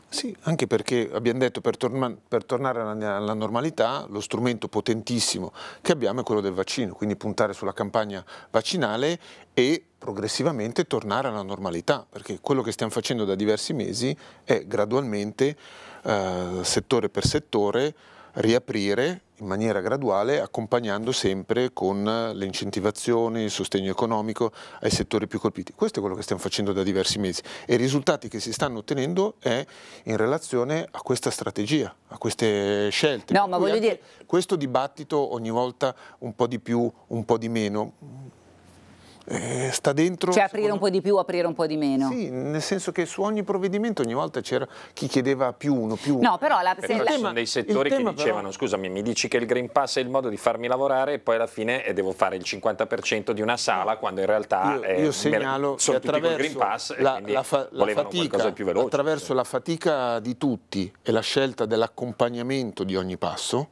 [SPEAKER 1] Sì,
[SPEAKER 4] anche perché abbiamo detto per, torna, per tornare alla, alla, normalità lo strumento potentissimo che abbiamo è quello del vaccino, quindi puntare sulla campagna vaccinale e progressivamente tornare alla normalità, perché quello che stiamo facendo da diversi mesi è gradualmente, eh, settore per settore, riaprire in maniera graduale, accompagnando sempre con le incentivazioni, il sostegno economico ai settori più colpiti. Questo è quello che stiamo facendo da diversi mesi e i risultati che si stanno ottenendo è in relazione a questa strategia, a queste scelte. No, ma voglio dire... Questo dibattito ogni volta un po' di più, un po' di meno eh, sta dentro... Cioè aprire secondo...
[SPEAKER 1] un po' di più, aprire un po' di meno. Sì, nel senso che su ogni
[SPEAKER 4] provvedimento ogni volta c'era chi chiedeva più uno, più uno. No, però... La, se, però la... Ci sono dei settori che dicevano, però...
[SPEAKER 2] scusami, mi dici che il Green Pass è il modo di farmi lavorare e poi alla fine eh, devo fare il 50% di una sala quando in realtà... Io, è, io segnalo che attraverso Pass, la, la, fa, la fatica, veloce, attraverso
[SPEAKER 4] sì. la fatica di tutti e la scelta dell'accompagnamento di ogni passo,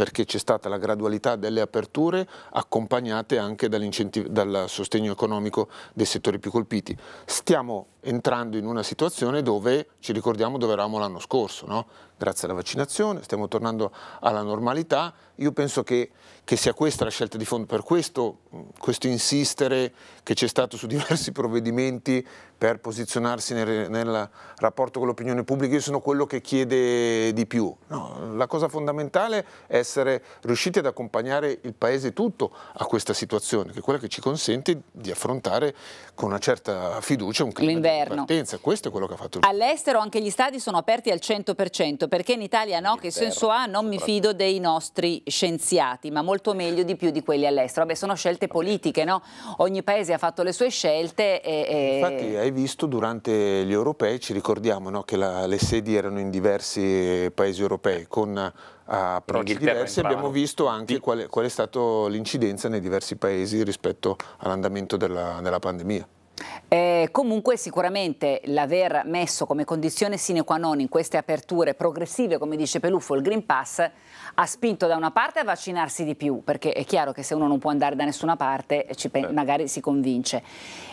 [SPEAKER 4] perché c'è stata la gradualità delle aperture accompagnate anche dal sostegno economico dei settori più colpiti. Stiamo entrando in una situazione dove, ci ricordiamo dove eravamo l'anno scorso, no? grazie alla vaccinazione, stiamo tornando alla normalità. Io penso che, che sia questa la scelta di fondo, per questo mm, questo insistere che c'è stato su diversi provvedimenti per posizionarsi nel, nel rapporto con l'opinione pubblica, io sono quello che chiede di più. No, la cosa fondamentale è essere riusciti ad accompagnare il Paese tutto a questa situazione, che è quella che ci consente di affrontare con una certa fiducia un clima L'inverno. di partenza. Questo è quello che ha fatto il
[SPEAKER 1] All'estero anche gli stadi sono aperti al 100%, perché in Italia no, che senso ha, non mi fido dei nostri scienziati, ma molto meglio di più di quelli all'estero. Vabbè, sono scelte politiche, no? Ogni paese ha fatto le sue scelte. E, e... Infatti
[SPEAKER 4] hai visto durante gli europei, ci ricordiamo no, che la, le sedi erano in diversi paesi europei, con eh, approcci diversi. Abbiamo visto anche qual è, qual è stata l'incidenza nei diversi paesi rispetto all'andamento della, della pandemia.
[SPEAKER 1] Eh, comunque sicuramente l'aver messo come condizione sine qua non in queste aperture progressive, come dice Peluffo, il Green Pass ha spinto da una parte a vaccinarsi di più, perché è chiaro che se uno non può andare da nessuna parte eh, certo. magari si convince,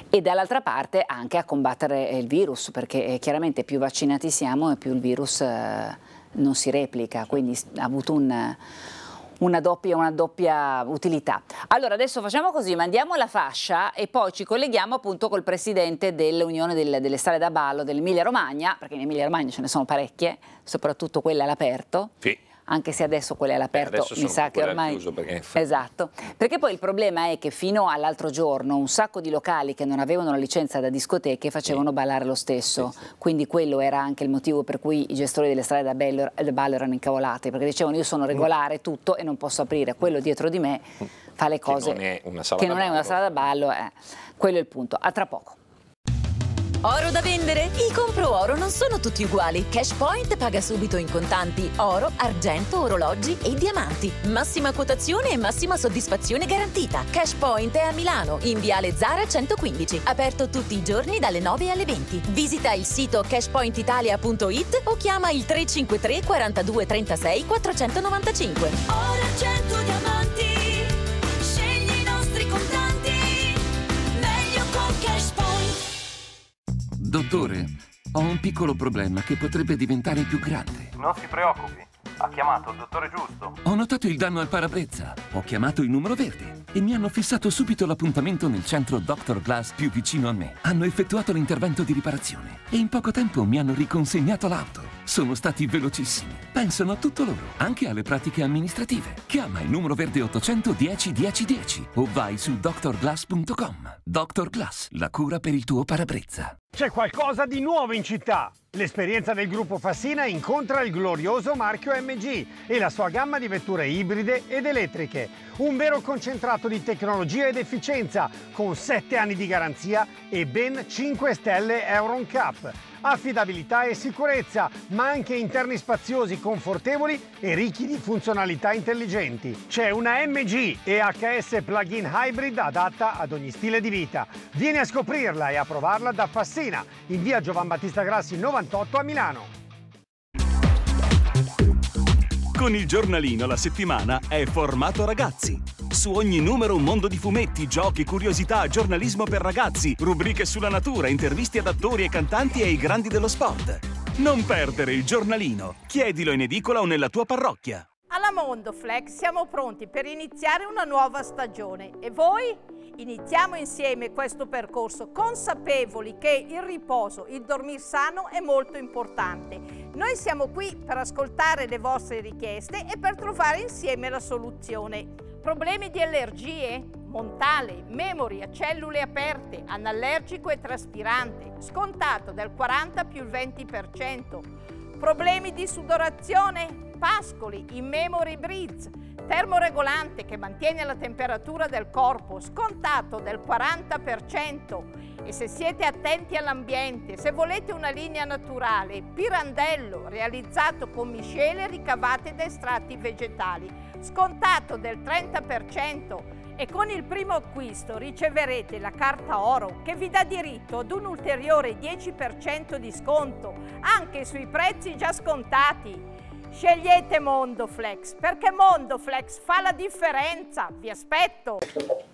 [SPEAKER 1] e dall'altra parte anche a combattere il virus, perché eh, chiaramente più vaccinati siamo e più il virus eh, non si replica, certo. quindi ha avuto un una doppia, una doppia utilità. Allora adesso facciamo così, mandiamo la fascia e poi ci colleghiamo appunto col presidente dell'Unione delle, delle Sale da Ballo dell'Emilia Romagna, perché in Emilia Romagna ce ne sono parecchie, soprattutto quelle all'aperto. Sì anche se adesso è all'aperto eh, mi sa che ormai... perché... Esatto, perché poi il problema è che fino all'altro giorno un sacco di locali che non avevano la licenza da discoteche facevano sì. ballare lo stesso, sì, sì. quindi quello era anche il motivo per cui i gestori delle strade da bello, da ballo erano incavolati, perché dicevano io sono regolare mm. tutto e non posso aprire, quello dietro di me mm. fa le cose che non è una sala, da, ballo. È. Eh. quello è il punto, a tra poco.
[SPEAKER 8] Oro da vendere? I compro oro non sono tutti uguali. Cashpoint paga subito in contanti oro, argento, orologi e diamanti. Massima quotazione e massima soddisfazione garantita. Cashpoint è a Milano, in Viale Zara 115, aperto tutti i giorni dalle 9 alle 20. Visita il sito cashpointitalia.it o chiama il 353 42 36 495. Oro 100 diamanti
[SPEAKER 2] Dottore, ho un piccolo problema che potrebbe diventare più grande.
[SPEAKER 12] Non si preoccupi, ha chiamato il dottore giusto.
[SPEAKER 2] Ho notato il danno al parabrezza, ho chiamato il numero verde e mi hanno fissato subito l'appuntamento nel centro Dr. Glass più vicino a me. Hanno effettuato l'intervento di riparazione e in poco tempo
[SPEAKER 13] mi hanno riconsegnato l'auto. Sono stati velocissimi. Pensano a tutto loro, anche alle pratiche amministrative. Chiama il numero verde 810 1010 o vai su drglass.com.
[SPEAKER 2] Dr. Glass, la cura per il tuo parabrezza.
[SPEAKER 14] C'è qualcosa di nuovo in città! L'esperienza del gruppo Fassina incontra il glorioso marchio MG e la sua gamma di vetture ibride ed elettriche. Un vero concentrato di tecnologia ed efficienza, con 7 anni di garanzia e ben 5 stelle Euron Cup affidabilità e sicurezza, ma anche interni spaziosi, confortevoli e ricchi di funzionalità intelligenti. C'è una MG EHS plug-in hybrid adatta ad ogni stile di vita. Vieni a scoprirla e a provarla da Fassina, in via Giovan Battista Grassi 98 a Milano.
[SPEAKER 11] Con il giornalino la settimana è formato ragazzi. Su ogni numero un mondo di fumetti, giochi, curiosità, giornalismo per ragazzi, rubriche sulla natura, interviste ad attori e cantanti e ai grandi dello sport. Non perdere il giornalino. Chiedilo in edicola o nella tua parrocchia.
[SPEAKER 9] Alla Mondo Flex siamo pronti per iniziare una nuova stagione. E voi? Iniziamo insieme questo percorso consapevoli che il riposo, il dormir sano è molto importante. Noi siamo qui per ascoltare le vostre richieste e per trovare insieme la soluzione. Problemi di allergie? Montale, memoria, cellule aperte, anallergico e traspirante, scontato dal 40 più il 20%. Problemi di sudorazione? Pascoli, in memory breeze termoregolante che mantiene la temperatura del corpo scontato del 40% e se siete attenti all'ambiente, se volete una linea naturale, pirandello realizzato con miscele ricavate da estratti vegetali, scontato del 30% e con il primo acquisto riceverete la carta oro che vi dà diritto ad un ulteriore 10% di sconto anche sui prezzi già scontati. Scegliete Mondoflex, perché Mondoflex fa la differenza. Vi aspetto.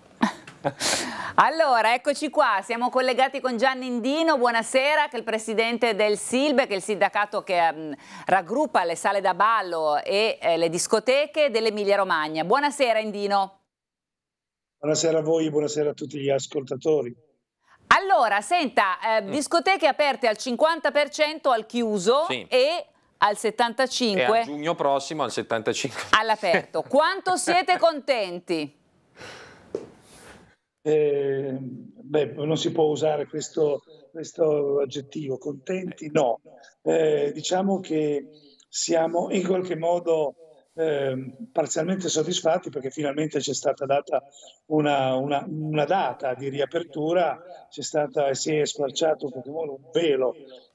[SPEAKER 1] Allora, eccoci qua, siamo collegati con Gianni Indino, buonasera, che è il presidente del SILBE, che è il sindacato che um, raggruppa le sale da ballo e eh, le discoteche dell'Emilia Romagna. Buonasera Indino.
[SPEAKER 11] Buonasera a voi, buonasera a tutti gli ascoltatori.
[SPEAKER 1] Allora, senta, eh, mm. discoteche aperte al 50% al chiuso sì. e al 75. E a
[SPEAKER 2] giugno prossimo al 75.
[SPEAKER 1] All'aperto. Quanto siete contenti?
[SPEAKER 11] Eh, beh, non si può usare questo, questo aggettivo, contenti no. Eh, diciamo che siamo in qualche modo eh, parzialmente soddisfatti perché finalmente c'è stata data una, una, una data di riapertura, c'è stata, si è squarciato un, un velo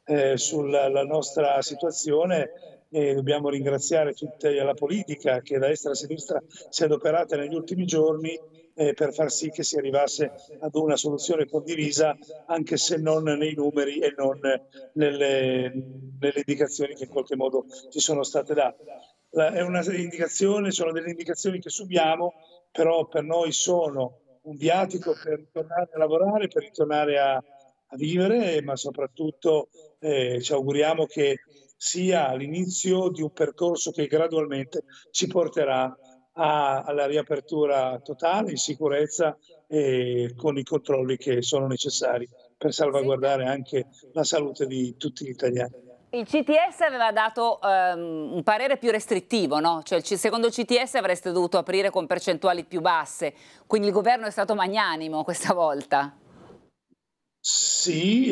[SPEAKER 11] eh, sulla nostra situazione e dobbiamo ringraziare tutta la politica che da destra a sinistra si è adoperata negli ultimi giorni eh, per far sì che si arrivasse ad una soluzione condivisa anche se non nei numeri e non nelle, nelle indicazioni che in qualche modo ci sono state date. La, è una indicazione, sono delle indicazioni che subiamo, però per noi sono un viatico per tornare a lavorare, per ritornare a, vivere, ma soprattutto eh, ci auguriamo che sia l'inizio di un percorso che gradualmente ci porterà a, alla riapertura totale in sicurezza e con i controlli che sono necessari per salvaguardare anche la salute di tutti gli italiani.
[SPEAKER 1] Il CTS aveva dato um, un parere più restrittivo, no? Cioè, secondo il CTS avreste dovuto aprire con percentuali più basse, quindi il governo è stato magnanimo questa volta.
[SPEAKER 11] Sì,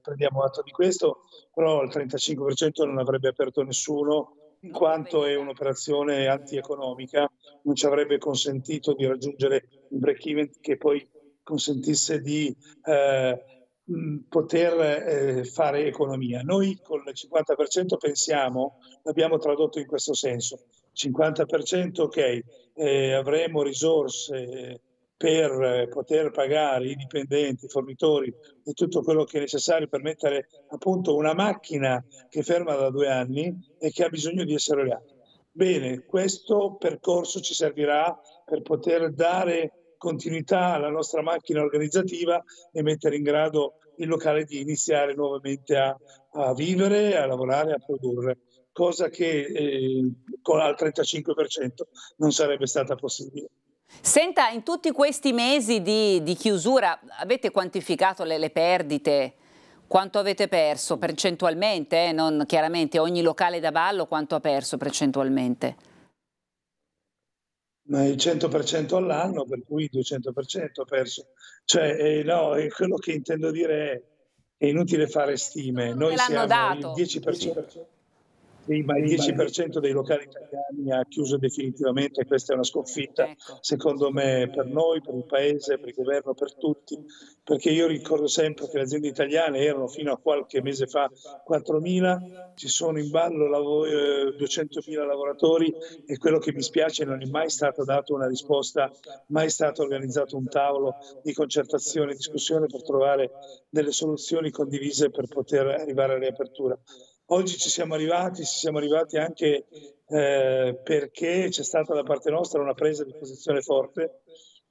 [SPEAKER 11] prendiamo atto di questo, però il 35% non avrebbe aperto nessuno in quanto è un'operazione antieconomica, non ci avrebbe consentito di raggiungere un break-even che poi consentisse di eh, poter eh, fare economia. Noi con il 50% pensiamo, l'abbiamo tradotto in questo senso, 50% ok, eh, avremo risorse per eh, poter pagare i dipendenti, i fornitori e tutto quello che è necessario per mettere a punto una macchina che ferma da due anni e che ha bisogno di essere reale. Bene, questo percorso ci servirà per poter dare continuità alla nostra macchina organizzativa e mettere in grado il locale di iniziare nuovamente a, a vivere, a lavorare, a produrre, cosa che eh, con al 35% non sarebbe stata possibile.
[SPEAKER 1] Senta, in tutti questi mesi di, di chiusura avete quantificato le, le, perdite? Quanto avete perso percentualmente? Eh? Non chiaramente ogni locale da ballo quanto ha perso percentualmente?
[SPEAKER 11] Il 100% all'anno, per cui il 200% ha perso. Cioè, eh, no, eh, quello che intendo dire è, è inutile fare stime. Noi siamo dato. il 10%. Sì il 10% dei locali italiani ha chiuso definitivamente, questa è una sconfitta ecco. secondo me per noi, per il Paese, per il governo, per tutti, perché io ricordo sempre che le aziende italiane erano fino a qualche mese fa 4.000, ci sono in ballo 200.000 eh, lavoratori e quello che mi spiace non è mai stata data una risposta, mai stato organizzato un tavolo di concertazione e discussione per trovare delle soluzioni condivise per poter arrivare alla riapertura. Oggi ci siamo arrivati, ci siamo arrivati anche eh, perché c'è stata da parte nostra una presa di posizione forte,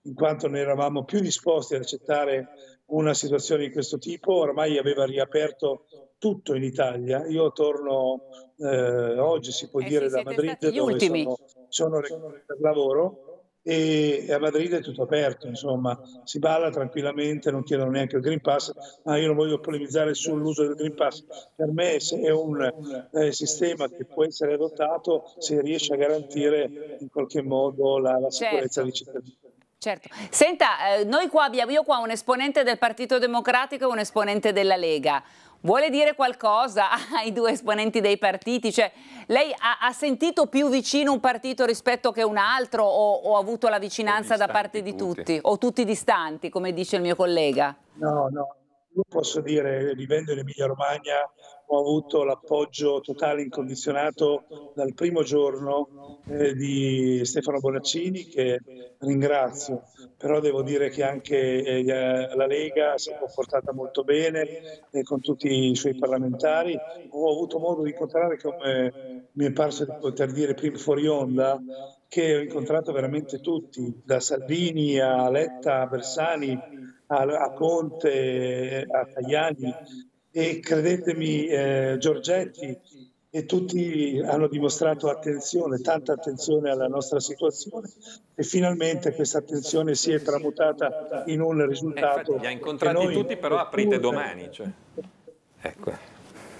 [SPEAKER 11] in quanto non eravamo più disposti ad accettare una situazione di questo tipo, ormai aveva riaperto tutto in Italia. Io torno eh, oggi, si può eh, dire, da Madrid, dove sono, sono, sono per lavoro e a Madrid è tutto aperto, insomma, si balla tranquillamente, non chiedono neanche il Green Pass, ma io non voglio polemizzare sull'uso del Green Pass, per me è un eh, sistema che può essere adottato se riesce a garantire in qualche modo la, la certo. sicurezza certo. dei cittadini.
[SPEAKER 1] Certo. Senta, eh, noi qua abbiamo, io qua un esponente del Partito Democratico e un esponente della Lega vuole dire qualcosa ai due esponenti dei partiti? Cioè, lei ha, ha, sentito più vicino un partito rispetto che un altro o, o ha avuto la vicinanza da parte di tutti? tutti? O tutti distanti, come dice il mio collega?
[SPEAKER 11] No, no, io posso dire, vivendo in Emilia Romagna, ho avuto l'appoggio totale incondizionato dal primo giorno eh, di Stefano Bonaccini, che ringrazio, però devo dire che anche eh, la Lega si è comportata molto bene eh, con tutti i suoi parlamentari. Ho avuto modo di incontrare, come mi è parso di poter dire prima fuori onda, che ho incontrato veramente tutti, da Salvini a Letta a Bersani a, a Conte, a Tajani e credetemi eh, Giorgetti e tutti hanno dimostrato attenzione, tanta attenzione alla nostra situazione e finalmente questa attenzione si è tramutata in un eh, risultato. Eh, li ha incontrati noi, tutti però aprite domani. Cioè. Ecco.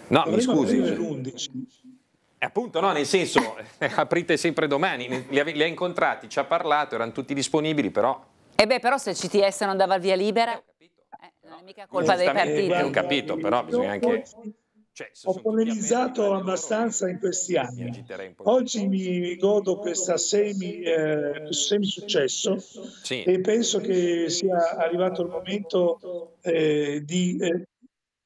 [SPEAKER 11] No, mi scusi. Eh,
[SPEAKER 2] appunto, no, nel senso, aprite sempre domani, li ha incontrati, ci ha parlato, erano tutti disponibili, però
[SPEAKER 1] e beh, però se il CTS non dava via libera, eh,
[SPEAKER 2] non è mica colpa dei partiti. Ho capito, però bisogna anche... Cioè,
[SPEAKER 11] ho polemizzato abbastanza in questi anni. Oggi mi godo questo semi, eh, successo sì. e penso che sia arrivato il momento eh, di eh,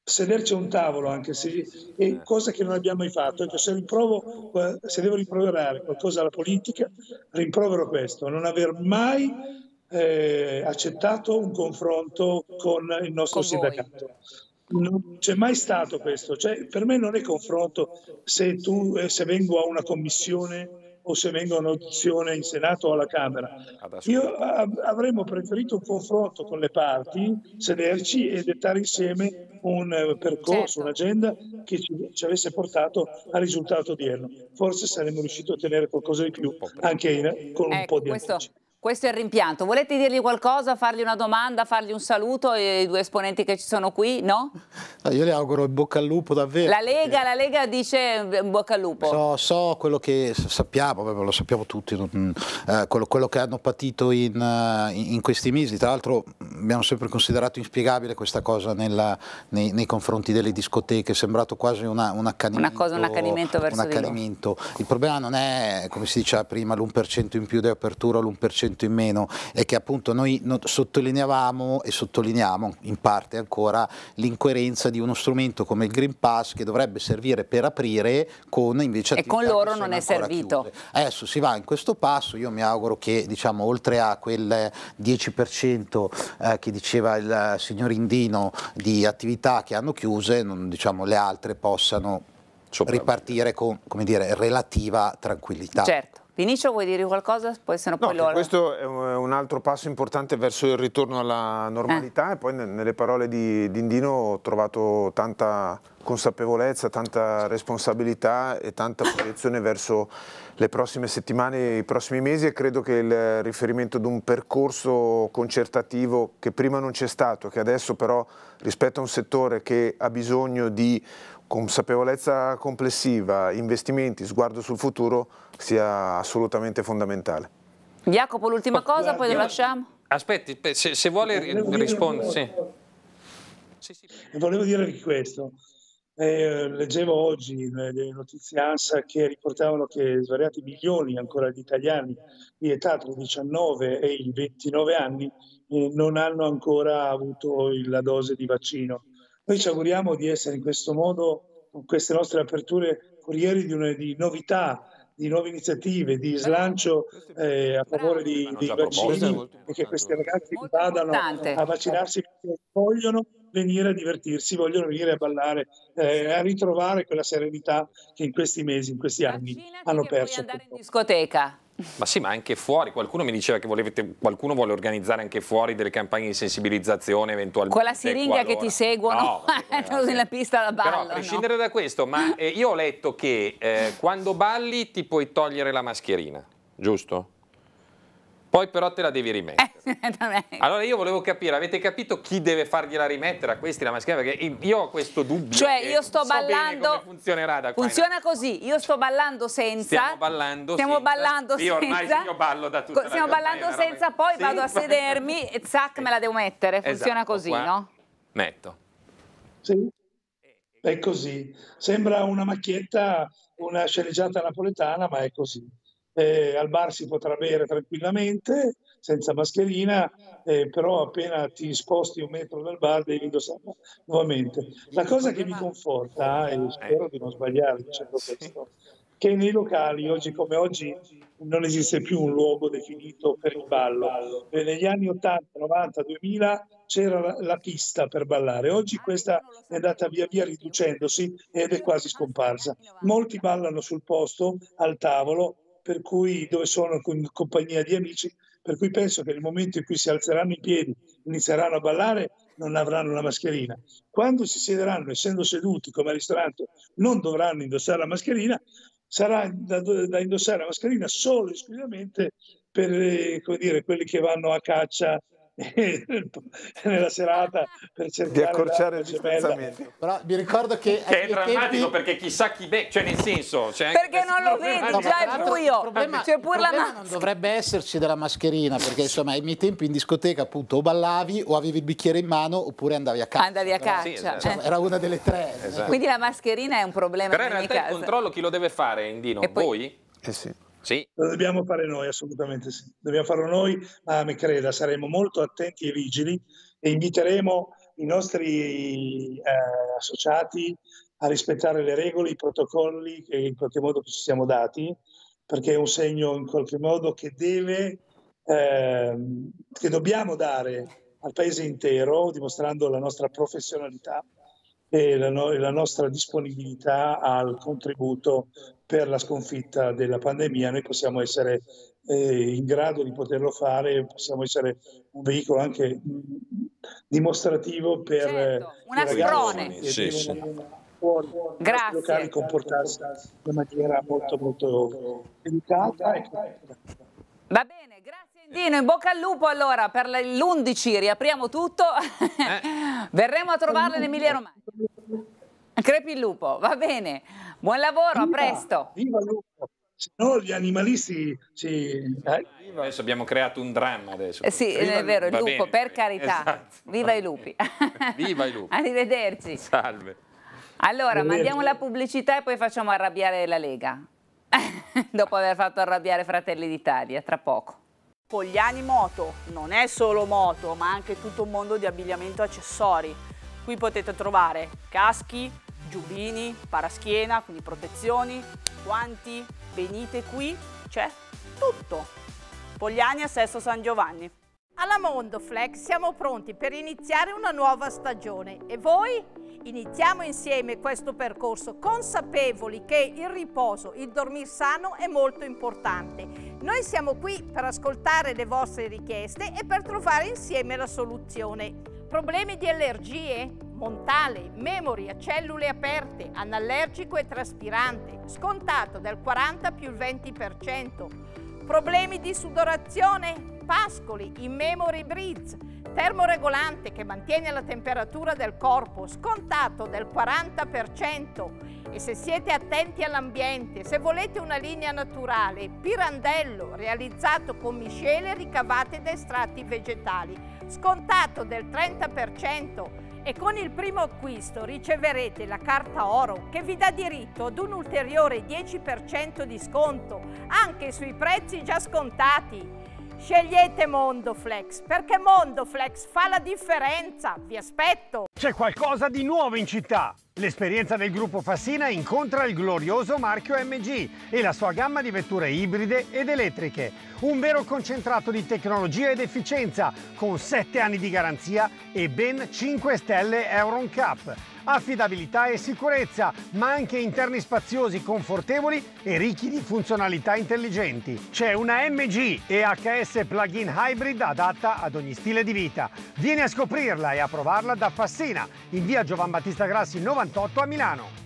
[SPEAKER 11] sederci a un tavolo, anche se è eh. cosa che non abbiamo mai fatto. Ecco, se, rimprovo, se devo rimproverare qualcosa alla politica, rimprovero questo, non aver mai eh, accettato un confronto con il nostro con sindacato. Voi. Non c'è mai stato questo, cioè, per me non è confronto se, tu, eh, se vengo a una commissione o se vengo a un'audizione in Senato o alla Camera. Io av- avremmo preferito un confronto con le parti, sederci e dettare insieme un eh, percorso, certo. un'agenda che ci, ci, avesse portato al risultato odierno. Forse saremmo riusciti a ottenere qualcosa di più, anche in, con ecco, un po' di questo...
[SPEAKER 1] Amici. Questo è il rimpianto. Volete dirgli qualcosa, fargli una domanda, fargli un saluto ai due esponenti che ci sono qui? No? no
[SPEAKER 3] ah, io le auguro in bocca al lupo davvero. La
[SPEAKER 1] Lega, la Lega dice in bocca al lupo.
[SPEAKER 3] So, so, quello che sappiamo, lo sappiamo tutti, mm, eh, quello, quello che hanno patito in, eh, in questi mesi. Tra l'altro abbiamo sempre considerato inspiegabile questa cosa nella, nei, nei, confronti delle discoteche, è sembrato quasi una, un accanimento. Una cosa, un accanimento verso un accanimento. Il problema non è, come si diceva prima, l'1% in più di apertura o l'1% punto in meno è che appunto noi sottolineavamo e sottolineiamo in parte ancora l'incoerenza di uno strumento come il Green Pass che dovrebbe servire per aprire con invece e con loro non è servito. Chiuse. Adesso si va in questo passo, io mi auguro che diciamo oltre a quel 10% eh, che diceva il signor Indino di attività che hanno chiuse, non, diciamo, le altre possano ripartire con come dire, relativa tranquillità.
[SPEAKER 1] Certo. Vinicio vuoi dire qualcosa? Poi, no no, loro...
[SPEAKER 4] questo è un altro passo importante verso il ritorno alla normalità eh. e poi nelle parole di Dindino ho trovato tanta consapevolezza, tanta responsabilità e tanta proiezione verso le prossime settimane, i prossimi mesi e credo che il riferimento ad un percorso concertativo che prima non c'è stato, che adesso però rispetto a un settore che ha bisogno di consapevolezza complessiva, investimenti, sguardo sul futuro sia assolutamente
[SPEAKER 2] fondamentale.
[SPEAKER 1] Jacopo, l'ultima cosa, poi lo lasciamo.
[SPEAKER 2] Aspetti, se, se vuole
[SPEAKER 11] rispondere. Sì. Sì, sì. Volevo dirvi questo. Eh, leggevo oggi le notizie ANSA che riportavano che svariati milioni ancora di italiani di età tra i 19 e i 29 anni eh, non hanno ancora avuto la dose di vaccino noi ci auguriamo di essere in questo modo, con queste nostre aperture, corrieri di, una, di novità, di nuove iniziative, di slancio eh, a favore di, dei vaccini e che questi ragazzi vadano a vaccinarsi perché vogliono venire a divertirsi, vogliono venire a ballare, eh, a ritrovare quella serenità che in questi mesi, in questi anni hanno perso. Andare in
[SPEAKER 1] discoteca.
[SPEAKER 2] Ma sì, ma anche fuori. Qualcuno mi diceva che volevete, qualcuno vuole organizzare anche fuori delle campagne di sensibilizzazione eventualmente. Con la siringa che ti seguono
[SPEAKER 1] no, nella pista da ballo. Però, a prescindere
[SPEAKER 2] no. da questo, ma eh, io ho letto che eh, quando balli ti puoi togliere la mascherina, giusto? Poi però te la devi rimettere. Eh, allora io volevo capire, avete capito chi deve fargliela rimettere a questi la mascherina? Perché io ho questo dubbio. Cioè io sto ballando... So funzionerà da Funziona
[SPEAKER 1] così, io sto ballando senza... Stiamo
[SPEAKER 2] ballando Stiamo senza. ballando io senza. Io ormai io ballo da tutta Stiamo ballando senza, poi sì, vado a sedermi
[SPEAKER 1] e zac me la devo mettere. Esatto, Funziona esatto, così, no?
[SPEAKER 2] Metto.
[SPEAKER 11] Sì. È così. Sembra una macchietta, una sceneggiata napoletana, ma è così eh, al bar si potrà bere tranquillamente, senza mascherina, eh, però appena ti sposti un metro dal bar devi indossarla nuovamente. La cosa che mi conforta, eh, e eh. spero di non sbagliare dicendo questo, che nei locali, oggi come oggi, non esiste più un luogo definito per il ballo. Eh, negli anni 80, 90, 2000 c'era la pista per ballare, oggi ah, questa è andata via via riducendosi ed è quasi scomparsa. Molti ballano sul posto, al tavolo, per cui, dove sono in compagnia di amici, per cui penso che nel momento in cui si alzeranno in piedi, inizieranno a ballare, non avranno la mascherina. Quando si siederanno, essendo seduti come al ristorante, non dovranno indossare la mascherina, sarà da, da indossare la mascherina solo e esclusivamente per eh, dire, quelli che vanno a caccia nella serata per cercare di accorciare il distanziamento. Però vi ricordo che... che è drammatico tempi...
[SPEAKER 2] perché chissà chi... Be- cioè nel senso... Cioè perché
[SPEAKER 1] non lo vedi, no, già è buio, problema, c'è pure la maschera. Non
[SPEAKER 3] dovrebbe esserci della mascherina perché insomma ai miei tempi in discoteca appunto o ballavi o avevi il bicchiere in mano oppure andavi a caccia. Andavi a caccia. Sì, esatto. cioè,
[SPEAKER 2] era una delle tre. Esatto.
[SPEAKER 3] Quindi
[SPEAKER 1] la mascherina è un problema Però in, in realtà il controllo
[SPEAKER 2] chi lo deve fare, Indino? Poi... Voi? Eh sì. Sì.
[SPEAKER 11] Lo dobbiamo fare noi, assolutamente sì. Dobbiamo farlo noi, ma mi creda, saremo molto attenti e vigili e inviteremo i nostri eh, associati a rispettare le regole, i protocolli che in qualche modo ci siamo dati, perché è un segno in qualche modo che deve, eh, che dobbiamo dare al paese intero, dimostrando la nostra professionalità e la, no- la nostra disponibilità al contributo per la sconfitta della pandemia, noi possiamo essere eh, in grado di poterlo fare, possiamo essere un veicolo anche mm, dimostrativo per certo, eh, una sprone. Grazie. locali comportarsi in maniera molto molto delicata ecco. Va
[SPEAKER 1] bene, grazie Endino, in bocca al lupo allora per l'11, riapriamo tutto, eh. verremo a trovarla in Emilia Romagna. Crepi il lupo, va bene. Buon lavoro, viva, a presto. Viva il lupo. Se no gli animalisti si...
[SPEAKER 2] Eh? Adesso abbiamo creato un dramma adesso. Eh sì, viva è vero, il lupo, bene. per carità. Esatto. Viva i lupi. viva i lupi.
[SPEAKER 1] Arrivederci.
[SPEAKER 2] Salve.
[SPEAKER 1] Allora, mandiamo la pubblicità e poi facciamo arrabbiare la Lega. Dopo aver fatto arrabbiare Fratelli d'Italia, tra poco.
[SPEAKER 9] Pogliani Moto non è solo moto, ma anche tutto un mondo di abbigliamento e accessori. Qui potete trovare caschi, giubbini, paraschiena, quindi protezioni, guanti, venite qui, c'è tutto. Pogliani a Sesto San Giovanni. Alla Mondo Flex siamo pronti per iniziare una nuova stagione e voi? Iniziamo insieme questo percorso consapevoli che il riposo, il dormir sano è molto importante. Noi siamo qui per ascoltare le vostre richieste e per trovare insieme la soluzione. Problemi di allergie? montale, memoria, cellule aperte, anallergico e traspirante, scontato dal 40 più il 20%, problemi di sudorazione, pascoli, in memory breeze, termoregolante che mantiene la temperatura del corpo, scontato del 40%. E se siete attenti all'ambiente, se volete una linea naturale, pirandello realizzato con miscele ricavate da estratti vegetali, scontato del 30% e con il primo acquisto riceverete la carta oro che vi dà diritto ad un ulteriore 10% di sconto anche sui prezzi già scontati. Scegliete Mondoflex perché Mondoflex fa la differenza. Vi aspetto!
[SPEAKER 14] C'è qualcosa di nuovo in città. L'esperienza del gruppo Fassina incontra il glorioso marchio MG e la sua gamma di vetture ibride ed elettriche. Un vero concentrato di tecnologia ed efficienza con 7 anni di garanzia e ben 5 stelle Euron Cup affidabilità e sicurezza, ma anche interni spaziosi, confortevoli e ricchi di funzionalità intelligenti. C'è una MG EHS plug-in hybrid adatta ad ogni stile di vita. Vieni a scoprirla e a provarla da Fassina, in via Giovan Battista Grassi 98 a Milano.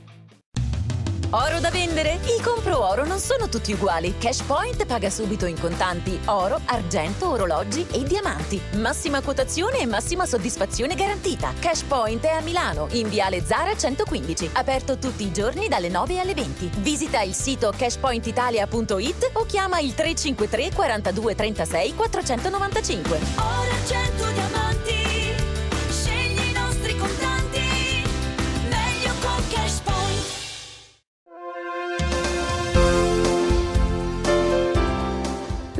[SPEAKER 8] Oro da vendere? I compro oro non sono tutti uguali. Cashpoint paga subito in contanti oro, argento, orologi e diamanti. Massima quotazione e massima soddisfazione garantita. Cashpoint è a Milano, in Viale Zara 115, aperto tutti i giorni dalle 9 alle 20. Visita il sito cashpointitalia.it o chiama il 353 42 36 495. Oro 100 diamanti. Scegli i nostri contanti. Meglio con Cashpoint.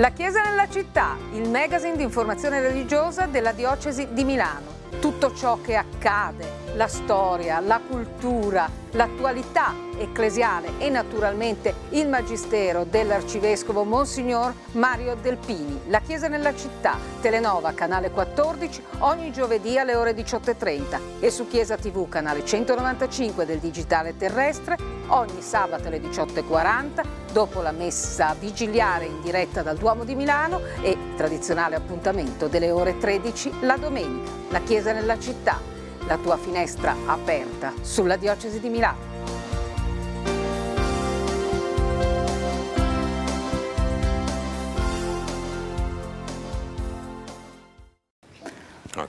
[SPEAKER 15] La Chiesa nella città, il magazine di informazione religiosa della Diocesi di Milano. Tutto ciò che accade la storia, la cultura, l'attualità ecclesiale e naturalmente il magistero dell'arcivescovo Monsignor Mario Delpini. La Chiesa nella città, Telenova, canale 14, ogni giovedì alle ore 18.30 e su Chiesa TV, canale 195 del digitale terrestre, ogni sabato alle 18.40 dopo la messa vigiliare in diretta dal Duomo di Milano e tradizionale appuntamento delle ore 13 la domenica. La Chiesa nella città la tua finestra aperta sulla diocesi di Milano.
[SPEAKER 1] Ah,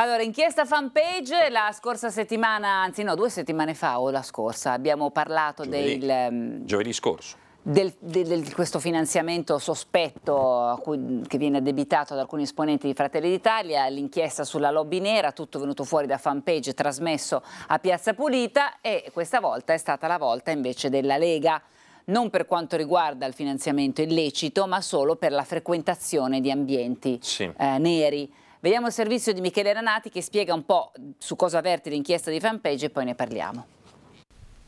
[SPEAKER 1] allora, inchiesta fanpage, la scorsa settimana, anzi no, due settimane fa o la scorsa, abbiamo parlato giovedì. del...
[SPEAKER 2] Ehm, giovedì scorso
[SPEAKER 1] di questo finanziamento sospetto cui, che viene addebitato ad alcuni esponenti di Fratelli d'Italia, l'inchiesta sulla lobby nera, tutto venuto fuori da fanpage trasmesso a Piazza Pulita e questa volta è stata la volta invece della Lega non per quanto riguarda il finanziamento illecito, ma solo per la frequentazione di ambienti sì. eh, neri. Vediamo il servizio di Michele Ranati che spiega un po' su cosa avverte l'inchiesta di fanpage e poi ne parliamo.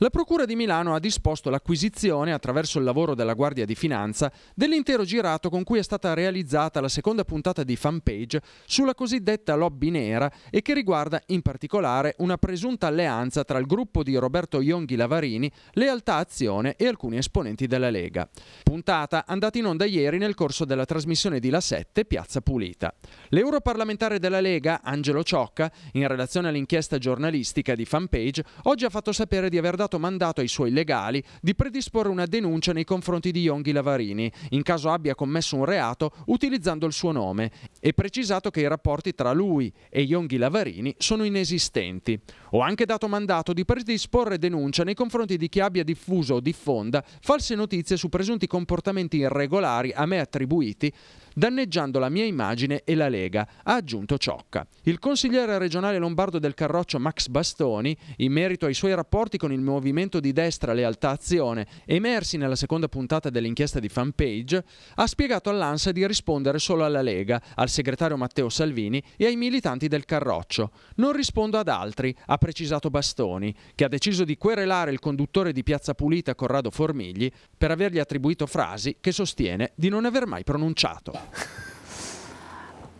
[SPEAKER 12] La Procura di Milano ha disposto l'acquisizione, attraverso il lavoro della Guardia di Finanza, dell'intero girato con cui è stata realizzata la seconda puntata di fanpage sulla cosiddetta lobby nera e che riguarda in particolare una presunta alleanza tra il gruppo di Roberto Ionghi Lavarini, Lealtà Azione e alcuni esponenti della Lega. Puntata andata in onda ieri nel corso della trasmissione di La 7 Piazza Pulita. L'europarlamentare della Lega, Angelo Ciocca, in relazione all'inchiesta giornalistica di fanpage, oggi ha fatto sapere di aver dato dato mandato ai suoi legali di predisporre una denuncia nei confronti di Yonghi Lavarini, in caso abbia commesso un reato utilizzando il suo nome, e precisato che i rapporti tra lui e Yonghi Lavarini sono inesistenti. Ho anche dato mandato di predisporre denuncia nei confronti di chi abbia diffuso o diffonda false notizie su presunti comportamenti irregolari a me attribuiti danneggiando la mia immagine e la Lega, ha aggiunto Ciocca. Il consigliere regionale lombardo del Carroccio Max Bastoni, in merito ai suoi rapporti con il movimento di destra Lealtà Azione, emersi nella seconda puntata dell'inchiesta di fanpage, ha spiegato all'ANSA di rispondere solo alla Lega, al segretario Matteo Salvini e ai militanti del Carroccio. Non rispondo ad altri, ha precisato Bastoni, che ha deciso di querelare il conduttore di Piazza Pulita Corrado Formigli per avergli attribuito frasi che sostiene di non aver mai pronunciato.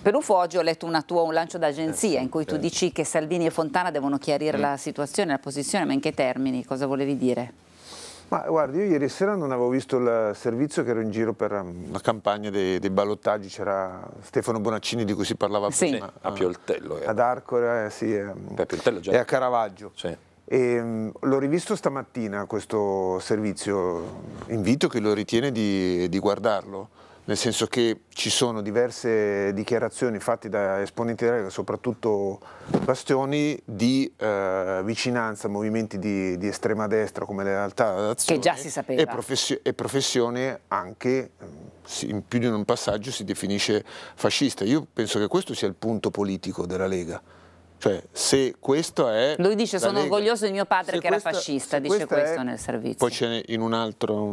[SPEAKER 1] Per oggi ho letto tua, un lancio d'agenzia eh in cui tu eh. dici che Salvini e Fontana devono chiarire mm. la situazione, la posizione, ma in che termini? Cosa volevi dire?
[SPEAKER 4] Ma guardi, io ieri sera non avevo visto il servizio che ero in giro per um, la campagna dei, dei ballottaggi, c'era Stefano Bonaccini di cui si parlava sì. prima. A, a Pioltello. Era. Eh. Ad Arcore, eh, sì, eh, e a Caravaggio. Sì. Um, l'ho rivisto stamattina questo servizio, invito chi lo ritiene di, di guardarlo nel senso che ci sono diverse dichiarazioni fatte da esponenti della Lega, soprattutto Bastioni, di eh, vicinanza a movimenti di, di, estrema destra come le realtà d'azione. Che già si sapeva. E, professi e professione anche, mm, in più di un passaggio, si definisce fascista. Io penso che questo sia il punto politico della Lega cioè, se questo è. Lui dice: Sono Lega.
[SPEAKER 1] orgoglioso di mio padre se che questa, era fascista. Dice questo è, nel servizio. Poi
[SPEAKER 4] c'è in,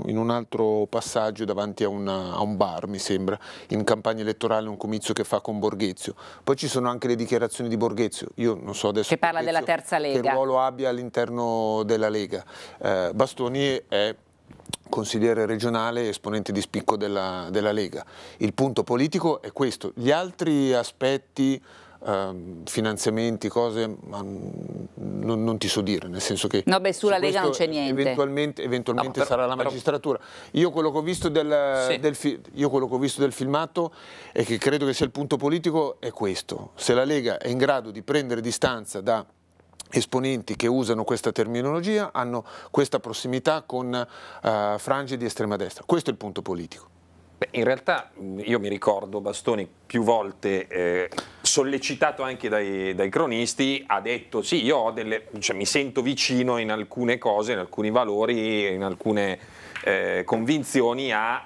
[SPEAKER 4] in, un altro passaggio davanti a, una, a, un bar, mi sembra, in campagna elettorale, un comizio che fa con Borghezio. Poi ci sono anche le dichiarazioni di Borghezio. Io non so adesso. Che parla Borghezio, della terza Lega. Che ruolo abbia all'interno della Lega. Eh, Bastoni è consigliere regionale esponente di spicco della, della Lega. Il punto politico è questo. Gli altri aspetti ehm, finanziamenti, cose, ma non, non, ti so dire, nel senso che... No, beh, sulla su Lega non c'è niente. Eventualmente, eventualmente no, però, sarà la magistratura. Io quello, del, sì. del, io quello, che ho visto del filmato e che credo che sia il punto politico è questo. Se la Lega è in grado di prendere distanza da esponenti che usano questa terminologia hanno questa prossimità con eh, frange di estrema destra. Questo è il punto politico.
[SPEAKER 2] Beh, in realtà mm, io mi ricordo Bastoni più volte eh, sollecitato anche dai, dai, cronisti, ha detto sì, io delle, cioè, mi sento vicino in alcune cose, in alcuni valori, in alcune eh, convinzioni a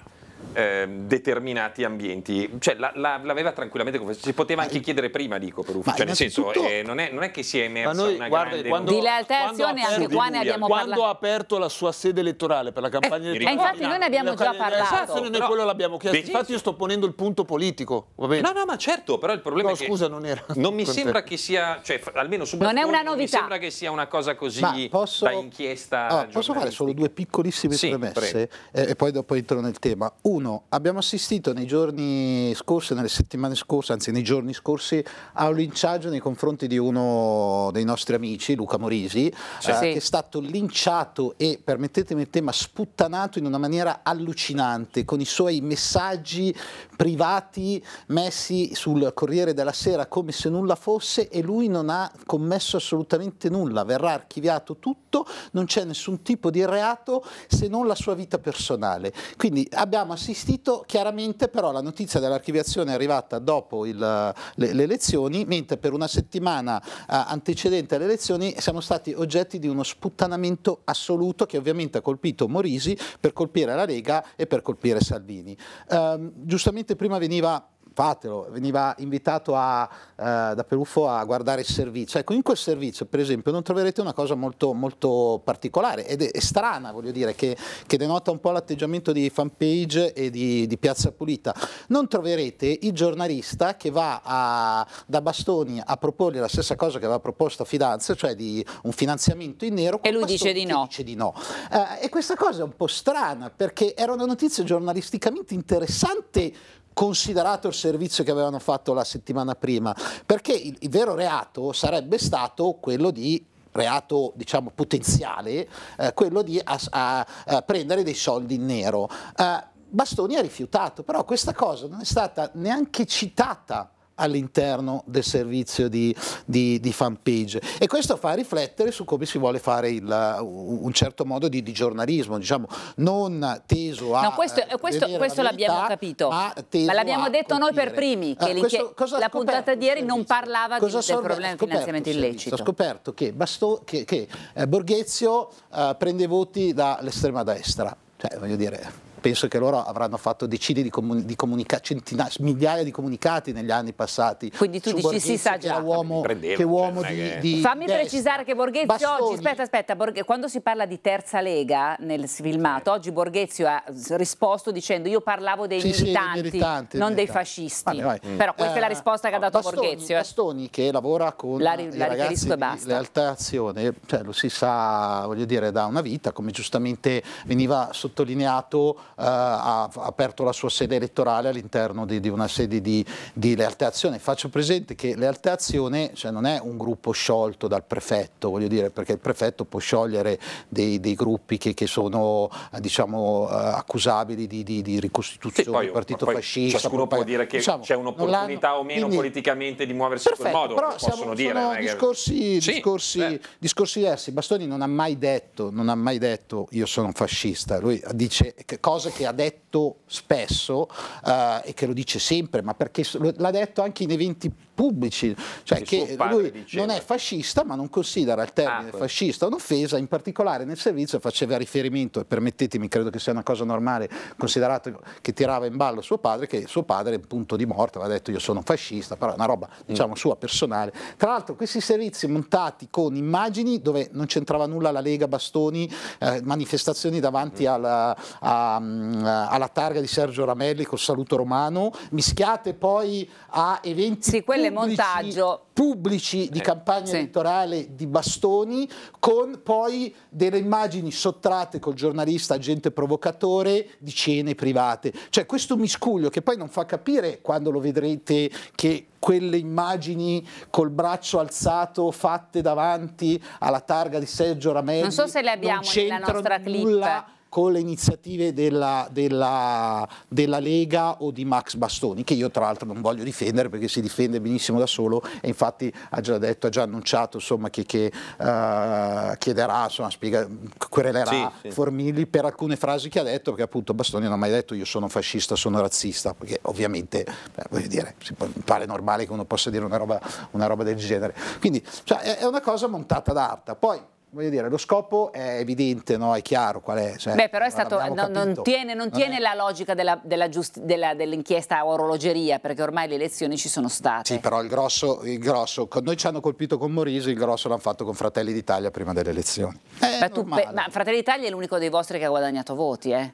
[SPEAKER 2] Ehm, determinati ambienti. Cioè, la, la, l'aveva tranquillamente confessato, si poteva anche chiedere prima, dico, per ufficio Cioè, nel senso, eh, non, è, non, è, che si è emersa noi, una guarda, grande...
[SPEAKER 4] Quando, di lealtazione anche qua ne abbiamo quando parlato. Quando ha aperto la sua sede elettorale per la eh, campagna eh, elettorale... infatti noi ne abbiamo già parlato. Esatto, noi quello l'abbiamo chiesto. Infatti
[SPEAKER 2] io sto ponendo il punto politico, va bene? No, no, ma certo, però il problema no, è che... scusa, non era... Non mi sembra che sia... Cioè, almeno su Non è una novità. Mi sembra che sia una cosa così posso, da inchiesta... Ah, posso
[SPEAKER 3] fare solo due piccolissime premesse? Eh, e poi dopo entro nel tema. Uno, abbiamo assistito nei giorni scorsi, nelle settimane scorse, anzi nei giorni scorsi, a un linciaggio nei confronti di uno dei nostri amici, Luca Morisi, cioè, eh, sì. che è stato linciato e, permettetemi il tema, sputtanato in una maniera allucinante, con i suoi messaggi privati messi sul Corriere della Sera come se nulla fosse e lui non ha commesso assolutamente nulla, verrà archiviato tutto, non c'è nessun tipo di reato se non la sua vita personale. Quindi abbiamo assistito chiaramente però la notizia dell'archiviazione è arrivata dopo il, le, le, elezioni, mentre per una settimana eh, antecedente alle elezioni siamo stati oggetti di uno sputtanamento assoluto che ovviamente ha colpito Morisi per colpire la Lega e per colpire Salvini. Eh, giustamente solitamente prima veniva fatelo, veniva invitato a, eh, da Peruffo a guardare il servizio. Ecco, in quel servizio, per esempio, non troverete una cosa molto, molto particolare ed è, è strana, voglio dire, che, che denota un po' l'atteggiamento di fanpage e di, di, Piazza Pulita. Non troverete il giornalista che va a, da Bastoni a proporgli la stessa cosa che aveva proposto a Fidanza, cioè di un finanziamento in nero. E lui dice di no. Dice di no. Eh, e questa cosa è un po' strana perché era una notizia giornalisticamente interessante considerato il servizio che avevano fatto la settimana prima, perché il, il vero reato sarebbe stato quello di reato diciamo potenziale, eh, quello di a, a, a prendere dei soldi in nero. Eh, Bastoni ha rifiutato, però questa cosa non è stata neanche citata all'interno del servizio di, di, di, fanpage e questo fa riflettere su come si vuole fare il, uh, un certo modo di, di, giornalismo, diciamo, non teso a... No, questo, eh, questo, questo l'abbiamo
[SPEAKER 1] capito, ma,
[SPEAKER 3] ma l'abbiamo detto colpire. noi per primi, eh, che ah, questo, la puntata
[SPEAKER 1] di ieri non parlava cosa del problema del finanziamento illecito. Ho
[SPEAKER 3] scoperto che, Basto, che, che eh, Borghezio eh, prende voti dall'estrema destra, cioè voglio dire penso che loro avranno fatto decine di, comuni di centinaia, migliaia di comunicati negli anni passati. Quindi tu dici Borghezzi, si sa già. Uomo, che cioè, uomo cioè, di, che... di, Fammi destra. precisare
[SPEAKER 1] che Borghezio Bastoni. oggi, aspetta, aspetta, Borghe... quando si parla di terza lega nel filmato, oggi Borghezio ha risposto dicendo io parlavo dei sì, militanti, sì, militanti, non dei fascisti. Vai, vai. Però questa eh, è la eh, risposta che ha dato Bastoni, Borghezio. Eh. Bastoni
[SPEAKER 3] che lavora con la, ri- la riferisco e basta. lealtazione, cioè, lo si sa, voglio dire, da una vita, come giustamente veniva sottolineato eh, ha aperto la sua sede elettorale all'interno di, di, una sede di, di Lealtà Azione. Faccio presente che Lealtà Azione cioè, non è un gruppo sciolto dal prefetto, voglio dire, perché il prefetto può sciogliere dei, dei gruppi che, che sono eh, diciamo, eh, accusabili di, di ricostituzione del sì, partito poi
[SPEAKER 2] fascista. Ciascuno può dire che diciamo, c'è un'opportunità o meno quindi, politicamente di muoversi perfetto, in quel modo, però possono siamo, dire.
[SPEAKER 3] discorsi, sì, discorsi, discorsi diversi. Bastoni non ha mai detto, non ha mai detto io sono un fascista, lui dice che cosa cosa che ha detto spesso eh, e che lo dice sempre, ma perché l'ha detto anche in eventi pubblici, cioè che lui diceva. non è fascista ma non considera il termine ah, fascista un'offesa, in particolare nel servizio faceva riferimento, e permettetemi, credo che sia una cosa normale, considerato che tirava in ballo suo padre, che suo padre è punto di morte, aveva detto io sono fascista, però è una roba mm. diciamo mm. sua personale. Tra l'altro questi servizi montati con immagini dove non c'entrava nulla la Lega, bastoni, eh, manifestazioni davanti mm. alla, a, mm, alla targa di Sergio Ramelli col saluto romano, mischiate poi a eventi... Sì, quelle
[SPEAKER 1] montaggio.
[SPEAKER 3] pubblici di campagna sì. elettorale di bastoni con poi delle immagini sottratte col giornalista agente provocatore di cene private. Cioè questo miscuglio che poi non fa capire quando lo vedrete che quelle immagini col braccio alzato fatte davanti alla targa di Sergio Ramelli non, so se le abbiamo nella nostra
[SPEAKER 1] clip
[SPEAKER 3] con le iniziative della, della, della, Lega o di Max Bastoni, che io tra l'altro non voglio difendere perché si difende benissimo da solo e infatti ha già detto, ha già annunciato insomma, che, che uh, chiederà, insomma, spiega, querelerà sì, sì. Formigli per alcune frasi che ha detto, perché appunto Bastoni non ha mai detto io sono fascista, sono razzista, perché ovviamente beh, dire, mi pare normale che uno possa dire una roba, una roba del genere. Quindi cioè, è una cosa montata d'arta. Poi voglio dire, lo scopo è evidente, no? è chiaro qual è. Cioè, Beh, però è stato, no, non tiene, non tiene
[SPEAKER 1] la logica della, della della, dell'inchiesta a orologeria, perché ormai le elezioni ci sono state.
[SPEAKER 3] Sì, però il grosso, il grosso noi ci hanno colpito con Morisi, il grosso l'hanno fatto con Fratelli d'Italia prima delle elezioni.
[SPEAKER 1] Ma, tu, eh, ma, Fratelli d'Italia è l'unico dei vostri che ha guadagnato voti, eh?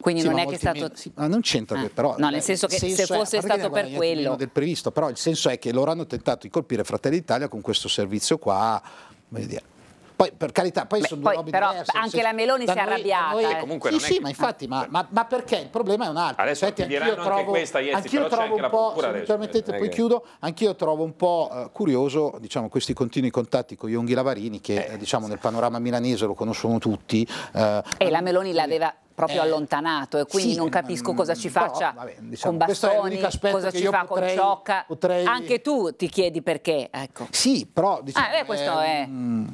[SPEAKER 1] Quindi sì, non è che è stato. Meno, sì,
[SPEAKER 3] ma non c'entra, ah, però. No, nel eh, senso che senso se fosse è, stato per quello. Del previsto, però il senso è che loro hanno tentato di colpire Fratelli d'Italia con questo servizio qua, voglio dire. Poi, per carità, poi Beh, sono due poi, robe però diverse. Anche se, la Meloni si è arrabbiata. Noi, eh. comunque sì, non sì, è... ma infatti, ma, ma, ma, perché? Il problema è un altro. Adesso Infatti, anch'io anche trovo, questa, Iezzi, anch'io trovo un po', se mi eh. permettete, poi chiudo, anch'io trovo un po' eh, curioso, diciamo, questi continui contatti con Ionghi Lavarini, che eh. eh, diciamo, nel panorama milanese lo conoscono tutti. e
[SPEAKER 1] la Meloni l'aveva proprio eh, allontanato e quindi sì, non capisco mm, cosa ci faccia però, vabbè, diciamo, con Bastoni, cosa ci fa potrei, con Ciocca. Potrei... Anche tu ti chiedi perché. Ecco. Sì, però diciamo, ah, beh, questo è... è... Mm,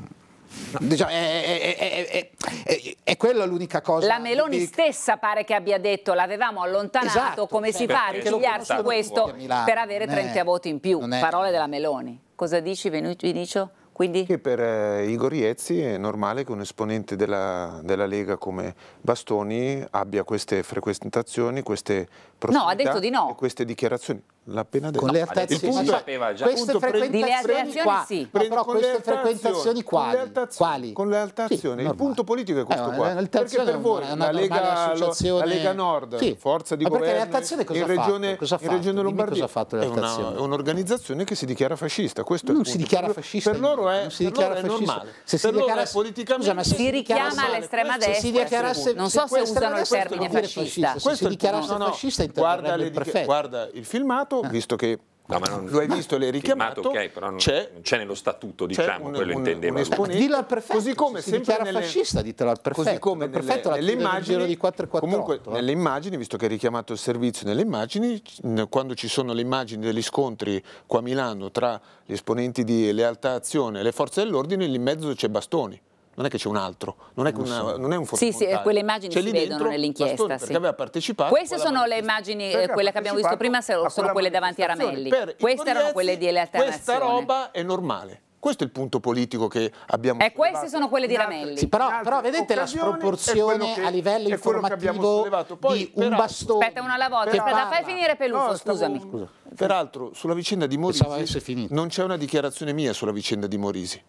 [SPEAKER 3] Diciamo, è, è, è, è, quella l'unica cosa. La Meloni di...
[SPEAKER 1] stessa pare che abbia detto l'avevamo allontanato, esatto, come si cioè, fa a ripigliarsi questo per avere 30 voti in più? Parole della Meloni. Cosa dici Vinicio?
[SPEAKER 4] Quindi? Che per eh, Igor Iezzi è normale che un esponente della, della Lega come Bastoni abbia queste frequentazioni, queste No, ha detto di no. queste dichiarazioni. L'ha appena detto. Con le altezze, no, sapeva già. Queste punto, frequentazioni qua, sì. no, però queste frequentazioni quali? quali? Con le altazioni. Sì, il punto politico è questo eh, qua. Eh, perché per voi una, una la, Lega, la, Lega, Nord, sì. forza di Ma governo, perché l'altazione cosa, regione, cosa ha fatto? In regione Lombardia cosa ha fatto l'altazione? È un'organizzazione che si dichiara fascista. Questo non si dichiara fascista. Per loro è, si dichiara per loro è normale. Se si dichiara politicamente... ma si richiama all'estrema destra. Non so se usano il termine fascista. Se si dichiarasse fascista guarda, dichi- guarda, il filmato, ah. visto che No, non, lo hai visto, l'hai richiamato. Filmato, okay, però non, c'è, c'è, nello statuto, diciamo, un, quello un, intendeva. Un esponente, dillo al prefetto, così come se sempre nelle, fascista, ditelo al prefetto. Così come il prefetto nelle, nelle immagini, di 448. Comunque, nelle immagini, visto che hai richiamato il servizio, nelle immagini, quando ci sono le immagini degli scontri qua a Milano tra gli esponenti di Lealtà Azione e le forze dell'ordine, lì in mezzo c'è Bastoni non è che c'è un altro, non è, una, non è un fotomontaggio. Sì, sì, quelle immagini cioè, si vedono nell'inchiesta. Sì. Queste sono
[SPEAKER 1] le immagini, quelle che abbiamo visto prima, sono quelle davanti a Ramelli. Queste erano quelle di Le Alternazioni. Questa
[SPEAKER 4] roba è normale. Questo è il punto politico che abbiamo... E queste sono quelle di Ramelli. Sì, però, però, vedete la sproporzione che, a livello informativo Poi, di peraltro, un bastone. Aspetta
[SPEAKER 1] una alla volta, aspetta, fai finire Peluso, no, scusami.
[SPEAKER 4] Scusa. Peraltro, sulla vicenda di Morisi non c'è una dichiarazione mia sulla vicenda di Morisi.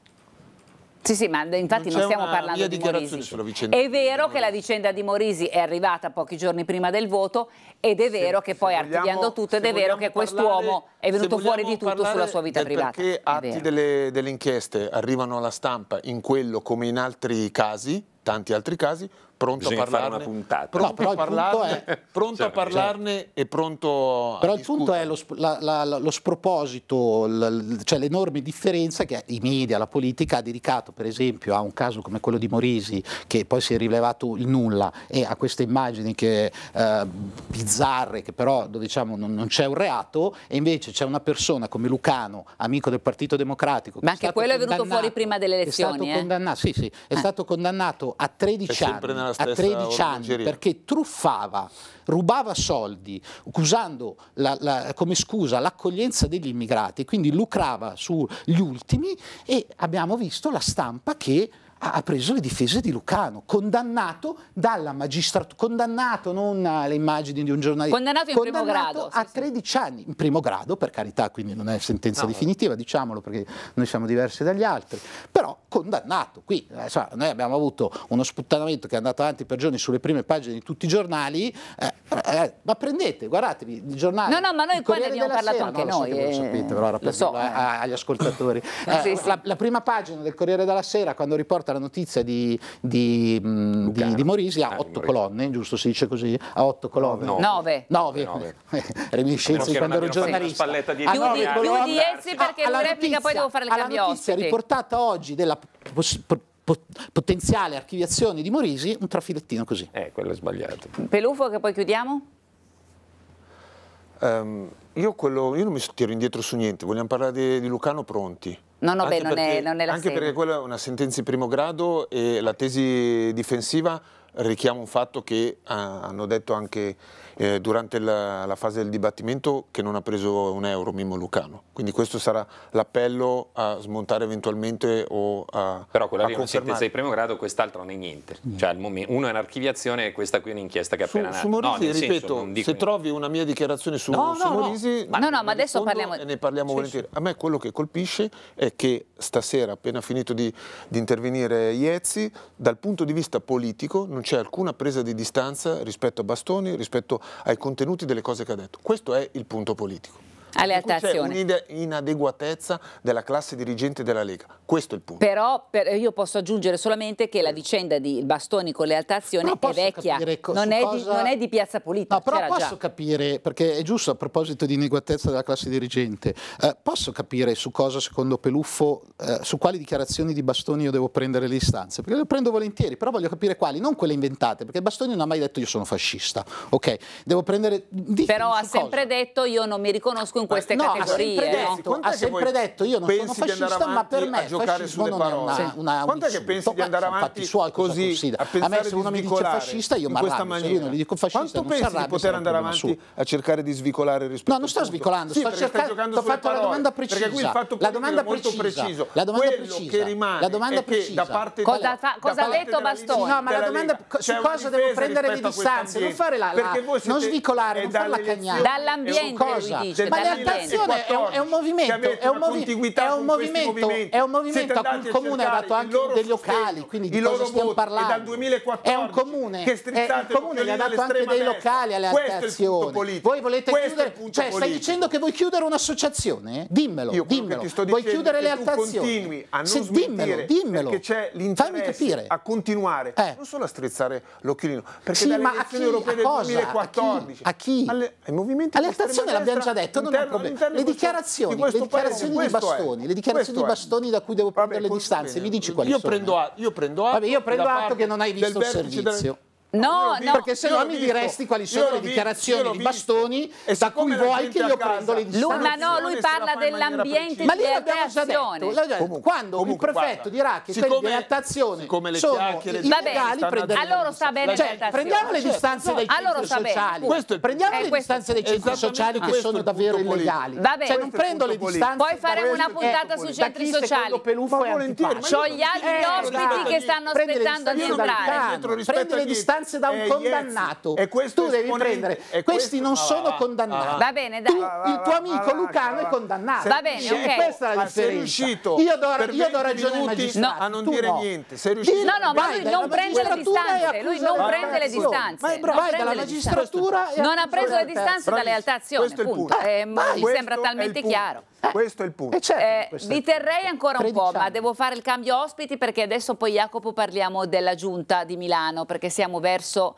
[SPEAKER 1] Sì, sì, ma infatti non, non stiamo parlando di Morisi. Sulla vicenda è vero che la vicenda di Morisi è arrivata pochi giorni prima del voto ed è vero se, che poi vogliamo, archiviando tutto ed è vero che quest'uomo è venuto fuori di tutto sulla sua vita privata.
[SPEAKER 4] Perché atti delle, delle inchieste arrivano alla stampa in quello come in altri casi, tanti altri casi, pronto Bisogna a parlare una puntata. Pronto no, a parlarne, è... pronto certo. a cioè, parlarne cioè. e pronto a Però
[SPEAKER 3] il punto è lo, la, la, lo sproposito, l, cioè l'enorme differenza che i media, la politica ha dedicato per esempio a un caso come quello di Morisi che poi si è rilevato il nulla e a queste immagini che, eh, bizzarre che però diciamo non, non c'è un reato e invece c'è una persona come Lucano, amico del Partito Democratico. Ma anche quello è venuto fuori prima delle elezioni. È stato, eh? condannato, sì, sì, è ah. stato condannato a 13 anni a 13 anni perché truffava, rubava soldi usando la, la, come scusa l'accoglienza degli immigrati, quindi lucrava sugli ultimi e abbiamo visto la stampa che ha preso le difese di Lucano, condannato dalla magistratura, condannato non alle immagini di un giornalista, condannato in condannato primo grado, a 13 sì, anni, in primo grado per carità, quindi non è sentenza no. definitiva, diciamolo perché noi siamo diversi dagli altri, però condannato. Qui eh, insomma, noi abbiamo avuto uno sputtanamento che è andato avanti per giorni sulle prime pagine di tutti i giornali, eh, eh, ma prendete, guardatevi il giornale. No, no, ma noi qua ne abbiamo parlato sera, anche no, noi. Lo, so eh, lo sapete, però era per so, eh. agli ascoltatori. sì, eh, sì. La, la prima pagina del Corriere della Sera quando riporta arrivata la notizia di, di, mm, di, di Morisi a eh, otto colonne, giusto si dice così? A otto colonne? Nove. Nove. Nove. Reminiscenze di quando ero giornalista. Di Chiudi, ah, di essi perché alla replica poi devo fare le cambiose. La notizia riportata oggi della potenziale archiviazione di Morisi, un trafilettino così. Eh, quello è sbagliato.
[SPEAKER 1] Pelufo che poi chiudiamo?
[SPEAKER 4] Um, io, quello, io, non mi tiro indietro su niente, vogliamo parlare di, di Lucano Pronti.
[SPEAKER 5] No, no, beh, non, perché, è, non, è, la Anche sede.
[SPEAKER 4] perché quella è una sentenza di primo grado e la tesi difensiva richiama un fatto che ah, hanno detto anche eh, durante la, la, fase del dibattimento che non ha preso un euro Mimmo Lucano. Quindi questo sarà l'appello a
[SPEAKER 2] smontare eventualmente o a Però quella di è sentenza di primo grado, quest'altro non è niente. Mm. Cioè, uno è un'archiviazione e questa qui è un'inchiesta che è appena nata. Su Morisi, no, ripeto, senso, se
[SPEAKER 4] trovi una mia dichiarazione su, no, su no, Morisi...
[SPEAKER 1] No, no, no ma adesso parliamo... ne parliamo sì, volentieri.
[SPEAKER 4] Sì. A me quello che colpisce è che stasera, appena finito di, di intervenire Iezzi, dal punto di vista politico non c'è alcuna presa di distanza rispetto a Bastoni, rispetto a ai contenuti delle cose che ha detto. Questo è il punto politico
[SPEAKER 1] alle c'è
[SPEAKER 4] un'inadeguatezza della classe dirigente
[SPEAKER 3] della Lega. Questo è il punto.
[SPEAKER 1] Però per, io posso aggiungere solamente che la vicenda di Bastoni con le altazioni è vecchia, non è, cosa... di, non è, di, piazza politica. No, però posso già.
[SPEAKER 3] capire, perché è giusto a proposito di inadeguatezza della classe dirigente, eh, posso capire su cosa secondo Peluffo, eh, su quali dichiarazioni di Bastoni io devo prendere le istanze, perché le prendo volentieri, però voglio capire quali, non quelle inventate, perché Bastoni non ha mai detto io sono fascista, ok? Devo prendere... Però ha sempre
[SPEAKER 1] detto io non mi riconosco in queste no, categorie. Eh? Ha sempre detto, ha sempre detto io non sono fascista,
[SPEAKER 3] ma per me giocare fascismo non è una, una Quanto è che pensi di andare avanti suoi così a, a me se uno mi dice fascista io mi arrabbio, se io non gli dico fascista Quanto non pensi di poter andare avanti a cercare di
[SPEAKER 4] svicolare rispetto No, non sto svicolando, sto cercando, ho fatto la domanda precisa. Perché qui il fatto la domanda molto precisa, la domanda precisa, la domanda precisa.
[SPEAKER 3] Cosa ha detto Bastoni? No, ma la domanda su cosa devo prendere le distanze, non fare la non svicolare, non fare la cagnata. Dall'ambiente lui dice, ma realtazione è un, è un movimento, è un, movi- è un movimento, è un movimento a cui il comune ha dato anche dei locali, quindi di cosa stiamo parlando? Dal 2014 è un comune che è il comune gli ha dato anche dei locali alle altazioni. Voi volete chiudere, cioè stai dicendo che vuoi chiudere un'associazione? Dimmelo, Io dimmelo. Vuoi chiudere le
[SPEAKER 4] altazioni? Se dimmelo, dimmelo. Perché c'è l'interesse a continuare, eh. non solo a strizzare l'occhilino, perché sì, dalle elezioni europee del 2014 a chi? Alle, ai movimenti alle stazioni l'abbiamo già
[SPEAKER 3] detto, non all'interno, all'interno le
[SPEAKER 4] dichiarazioni, di, le dichiarazioni di Bastoni, è. le dichiarazioni di Bastoni
[SPEAKER 3] da cui devo prendere Vabbè, le distanze, bene. mi dici quali io sono? Prendo a, io
[SPEAKER 4] prendo atto, Vabbè, io prendo atto che non hai visto il servizio. Del... No,
[SPEAKER 3] no, perché se no mi visto, diresti quali sono le dichiarazioni di Bastoni e da cui vuoi che io prendo le decisioni. Ma no, lui parla dell'ambiente ma lì abbiamo Comunque, quando comunque, il prefetto guarda, dirà che siccome, quelli di reattazione siccome le sono illegali, allora sta bene cioè, prendiamo le distanze dei centri sociali. Prendiamo le distanze dei centri sociali che sono davvero illegali. Cioè non prendo le distanze. Poi
[SPEAKER 1] faremo una puntata sui centri sociali.
[SPEAKER 14] Ciò gli altri
[SPEAKER 1] eh, ospiti che stanno aspettando di entrare.
[SPEAKER 14] Prendi
[SPEAKER 3] le distanze minoranze da un eh, condannato. Yes. tu devi prendere. Questi non ah, sono condannati.
[SPEAKER 10] va
[SPEAKER 1] bene, dai. Tu, il tuo amico Lucano è condannato. Va bene,
[SPEAKER 10] ok. E questa è la differenza. Sei riuscito io
[SPEAKER 4] do, io do ragione ai No. A non dire no. niente. Sei riuscito. No, no, ma lui non prende le distanze. Lui non prende le distanze. Vai dalla magistratura. Non ha preso le distanze da lealtà
[SPEAKER 1] azione. Eh, mi sembra talmente chiaro.
[SPEAKER 4] Eh, Questo è il punto. Eh, certo, eh, vi
[SPEAKER 1] terrei ancora un po', anni. ma devo fare il cambio ospiti perché adesso poi Jacopo parliamo della giunta di Milano perché siamo verso...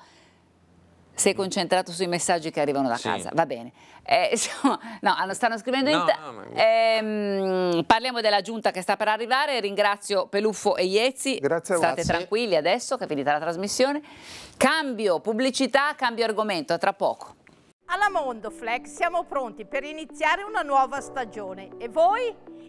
[SPEAKER 1] Sei concentrato sui messaggi che arrivano da sì. casa, va bene. Eh, so, no, stanno scrivendo no, no, ehm, Parliamo della giunta che sta per arrivare, ringrazio Peluffo e Iezzi. Grazie a voi. State tranquilli adesso che è finita la trasmissione. Cambio pubblicità, cambio argomento, a tra poco.
[SPEAKER 9] Alla Mondoflex siamo pronti per iniziare una nuova stagione e voi?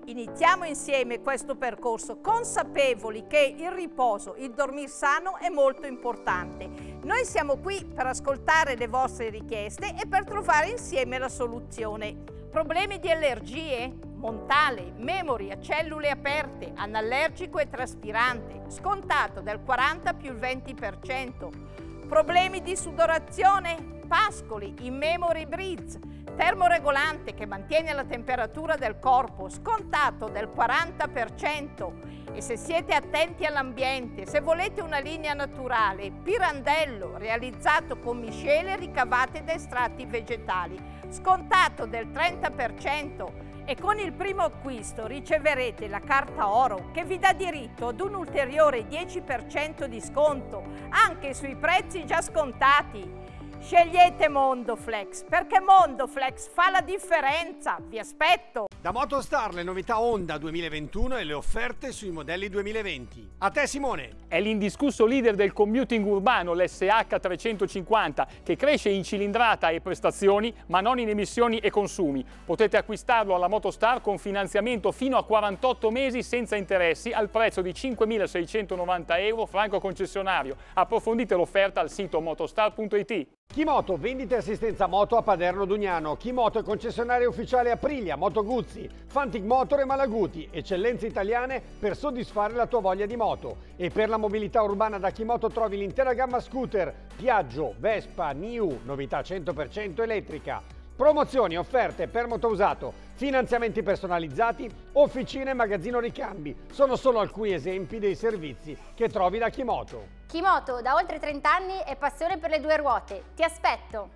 [SPEAKER 9] Iniziamo insieme questo percorso consapevoli che il riposo, il dormir sano è molto importante. Noi siamo qui per ascoltare le vostre richieste e per trovare insieme la soluzione. Problemi di allergie? Montale, memoria, cellule aperte, anallergico e traspirante, scontato del 40 più il 20%. Problemi di sudorazione? pascoli, in memory bridge, termoregolante che mantiene la temperatura del corpo, scontato del 40% e se siete attenti all'ambiente, se volete una linea naturale, pirandello realizzato con miscele ricavate da estratti vegetali, scontato del 30% e con il primo acquisto riceverete la carta oro che vi dà diritto ad un ulteriore 10% di sconto anche sui prezzi già scontati. Scegliete Mondoflex perché Mondoflex
[SPEAKER 14] fa la differenza, vi aspetto! Da Motostar le novità Honda 2021 e le
[SPEAKER 13] offerte sui modelli 2020. A te Simone! È l'indiscusso leader del commuting urbano, l'SH350, che cresce in cilindrata e prestazioni ma non in emissioni e consumi. Potete acquistarlo alla Motostar con finanziamento fino a 48 mesi senza interessi al prezzo di 5.690 euro franco concessionario. Approfondite l'offerta al sito motostar.it.
[SPEAKER 14] Kimoto, vendita e assistenza moto a Paderno Dugnano. Kimoto è concessionaria ufficiale Aprilia, Moto Guzzi, Fantic Motor e Malaguti. Eccellenze italiane per soddisfare la tua voglia di moto. E per la mobilità urbana da Kimoto trovi l'intera gamma scooter, Piaggio, Vespa, New, novità 100% elettrica Promozioni, offerte per moto usato, finanziamenti personalizzati, officine e magazzino ricambi sono solo alcuni esempi dei servizi che trovi da Kimoto.
[SPEAKER 9] Kimoto da oltre 30 anni è passione per le due ruote. Ti aspetto!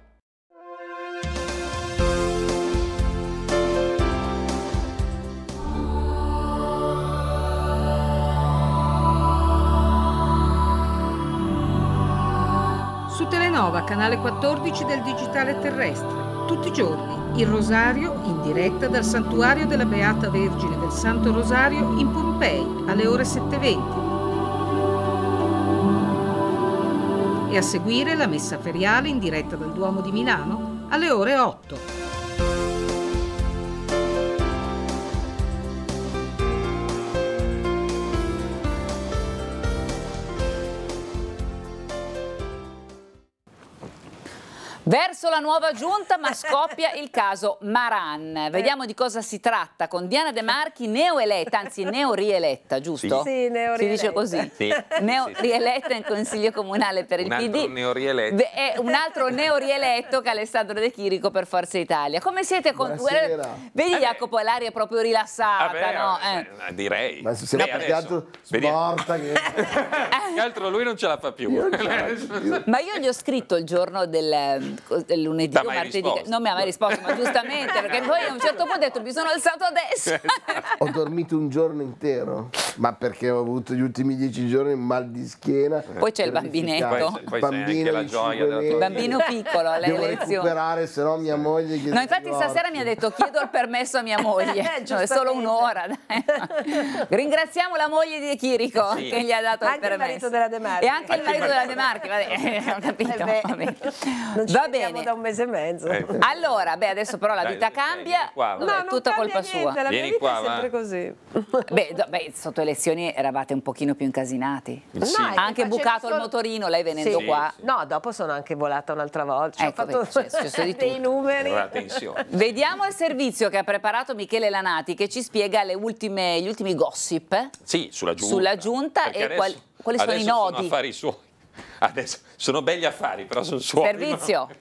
[SPEAKER 15] Su Telenova, canale 14 del Digitale Terrestre tutti i giorni il rosario in diretta dal santuario della Beata Vergine del Santo Rosario in Pompei alle ore 7.20 e a seguire la messa feriale in diretta dal Duomo di Milano alle ore 8.
[SPEAKER 1] Verso la nuova giunta ma scoppia il caso Maran. Vediamo di cosa si tratta con Diana De Marchi, neoeletta, anzi neorieletta, giusto? Sì, sì neorieletta. Si dice così? Sì. Neorieletta in Consiglio Comunale per il un PD. Altro neorieletto. È un altro neorieletto che Alessandro De Chirico per Forza Italia. Come siete? Con... Vedi Jacopo, l'aria è proprio rilassata, Vabbè, no? Eh. eh.
[SPEAKER 2] eh direi. Ma se la altro morta che... che... altro lui non ce la fa più. La...
[SPEAKER 1] ma io gli ho scritto il giorno del lunedì o martedì. Risposto. Non mi ha mai risposto, ma giustamente, perché poi a un certo punto ho detto mi sono alzato adesso.
[SPEAKER 10] ho dormito un giorno intero, ma perché ho avuto gli ultimi dieci giorni un mal di schiena. Poi c'è il bambinetto. Poi, poi bambino, la gioia della bambino
[SPEAKER 1] piccolo alle Devo elezioni. recuperare,
[SPEAKER 10] se no mia moglie No, infatti stasera mi ha
[SPEAKER 1] detto chiedo il permesso a mia moglie. Eh, no, è solo un'ora. Ringraziamo la moglie di Chirico sì. che gli ha dato anche il permesso. Il marito della De Marchi. E anche, anche il marito della De Marchi, vabbè, ho capito.
[SPEAKER 5] Eh va Va bene. da un mese e mezzo. Eh.
[SPEAKER 1] Allora, beh, adesso però la vita dai, cambia, qua, no, è tutta colpa niente, sua. La vieni mia qua, è sempre così. Beh, beh, sotto elezioni eravate un pochino più incasinati. Eh, sì. No, anche bucato solo... il motorino, lei venendo sì, qua.
[SPEAKER 5] Sì. No, dopo sono anche volata un'altra volta. Cioè, ecco, ho fatto beh, di dei numeri.
[SPEAKER 1] Vediamo il servizio che ha preparato Michele Lanati che ci spiega ultime, gli ultimi gossip.
[SPEAKER 2] Sì, sulla giunta. Sulla giunta e quali sono i nodi? Sono affari suoi. Adesso sono belli affari, però sono suoi. Servizio.
[SPEAKER 1] Ma...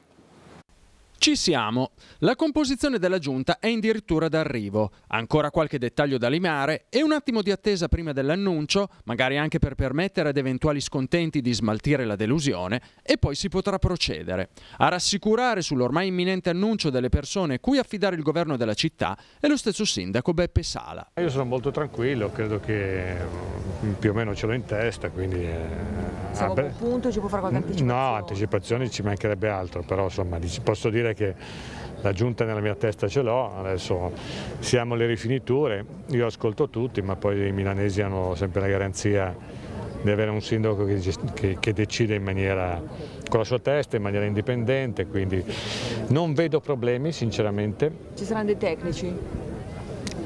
[SPEAKER 12] Ci siamo. La composizione della giunta è addirittura d'arrivo. Ancora qualche dettaglio da limare e un attimo di attesa prima dell'annuncio, magari anche per permettere ad eventuali scontenti di smaltire la delusione, e poi si potrà procedere. A rassicurare sull'ormai imminente annuncio delle persone cui affidare il governo della città è lo stesso sindaco Beppe Sala. Io sono molto tranquillo, credo
[SPEAKER 13] che mm, più o meno ce l'ho in testa, quindi... Eh, siamo ah, beh...
[SPEAKER 12] punto, ci può fare qualche
[SPEAKER 13] anticipazione? No, anticipazioni ci mancherebbe altro, però insomma posso dire che la giunta nella mia testa ce l'ho, adesso siamo alle rifiniture, io ascolto tutti ma poi i milanesi hanno sempre la garanzia di avere un sindaco che, che, che decide maniera, con la sua testa in maniera indipendente, quindi non vedo problemi sinceramente.
[SPEAKER 1] Ci saranno dei tecnici?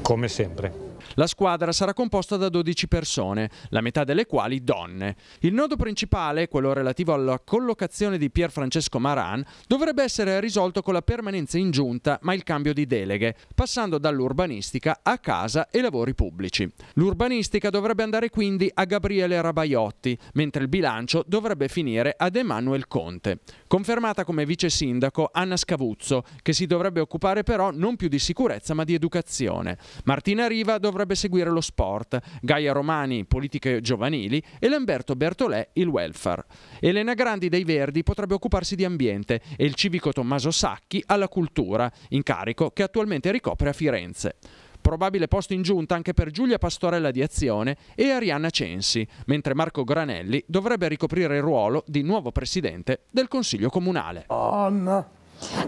[SPEAKER 12] Come sempre. La squadra sarà composta da 12 persone, la metà delle quali donne. Il nodo principale, quello relativo alla collocazione di Pier Francesco Maran, dovrebbe essere risolto con la permanenza in giunta, ma il cambio di deleghe, passando dall'urbanistica a casa e lavori pubblici. L'urbanistica dovrebbe andare quindi a Gabriele Rabaiotti, mentre il bilancio dovrebbe finire ad Emanuel Conte. Confermata come vice sindaco Anna Scavuzzo, che si dovrebbe occupare però non più di sicurezza ma di educazione. Martina Riva dovrebbe dovrebbe seguire lo sport, Gaia Romani politiche giovanili e Lamberto Bertolè il welfare. Elena Grandi dei Verdi potrebbe occuparsi di ambiente e il civico Tommaso Sacchi alla cultura, incarico che attualmente ricopre a Firenze probabile posto in giunta anche per Giulia Pastorella di Azione e Arianna Censi, mentre Marco Granelli dovrebbe ricoprire il ruolo di nuovo presidente del Consiglio Comunale.
[SPEAKER 13] Anna.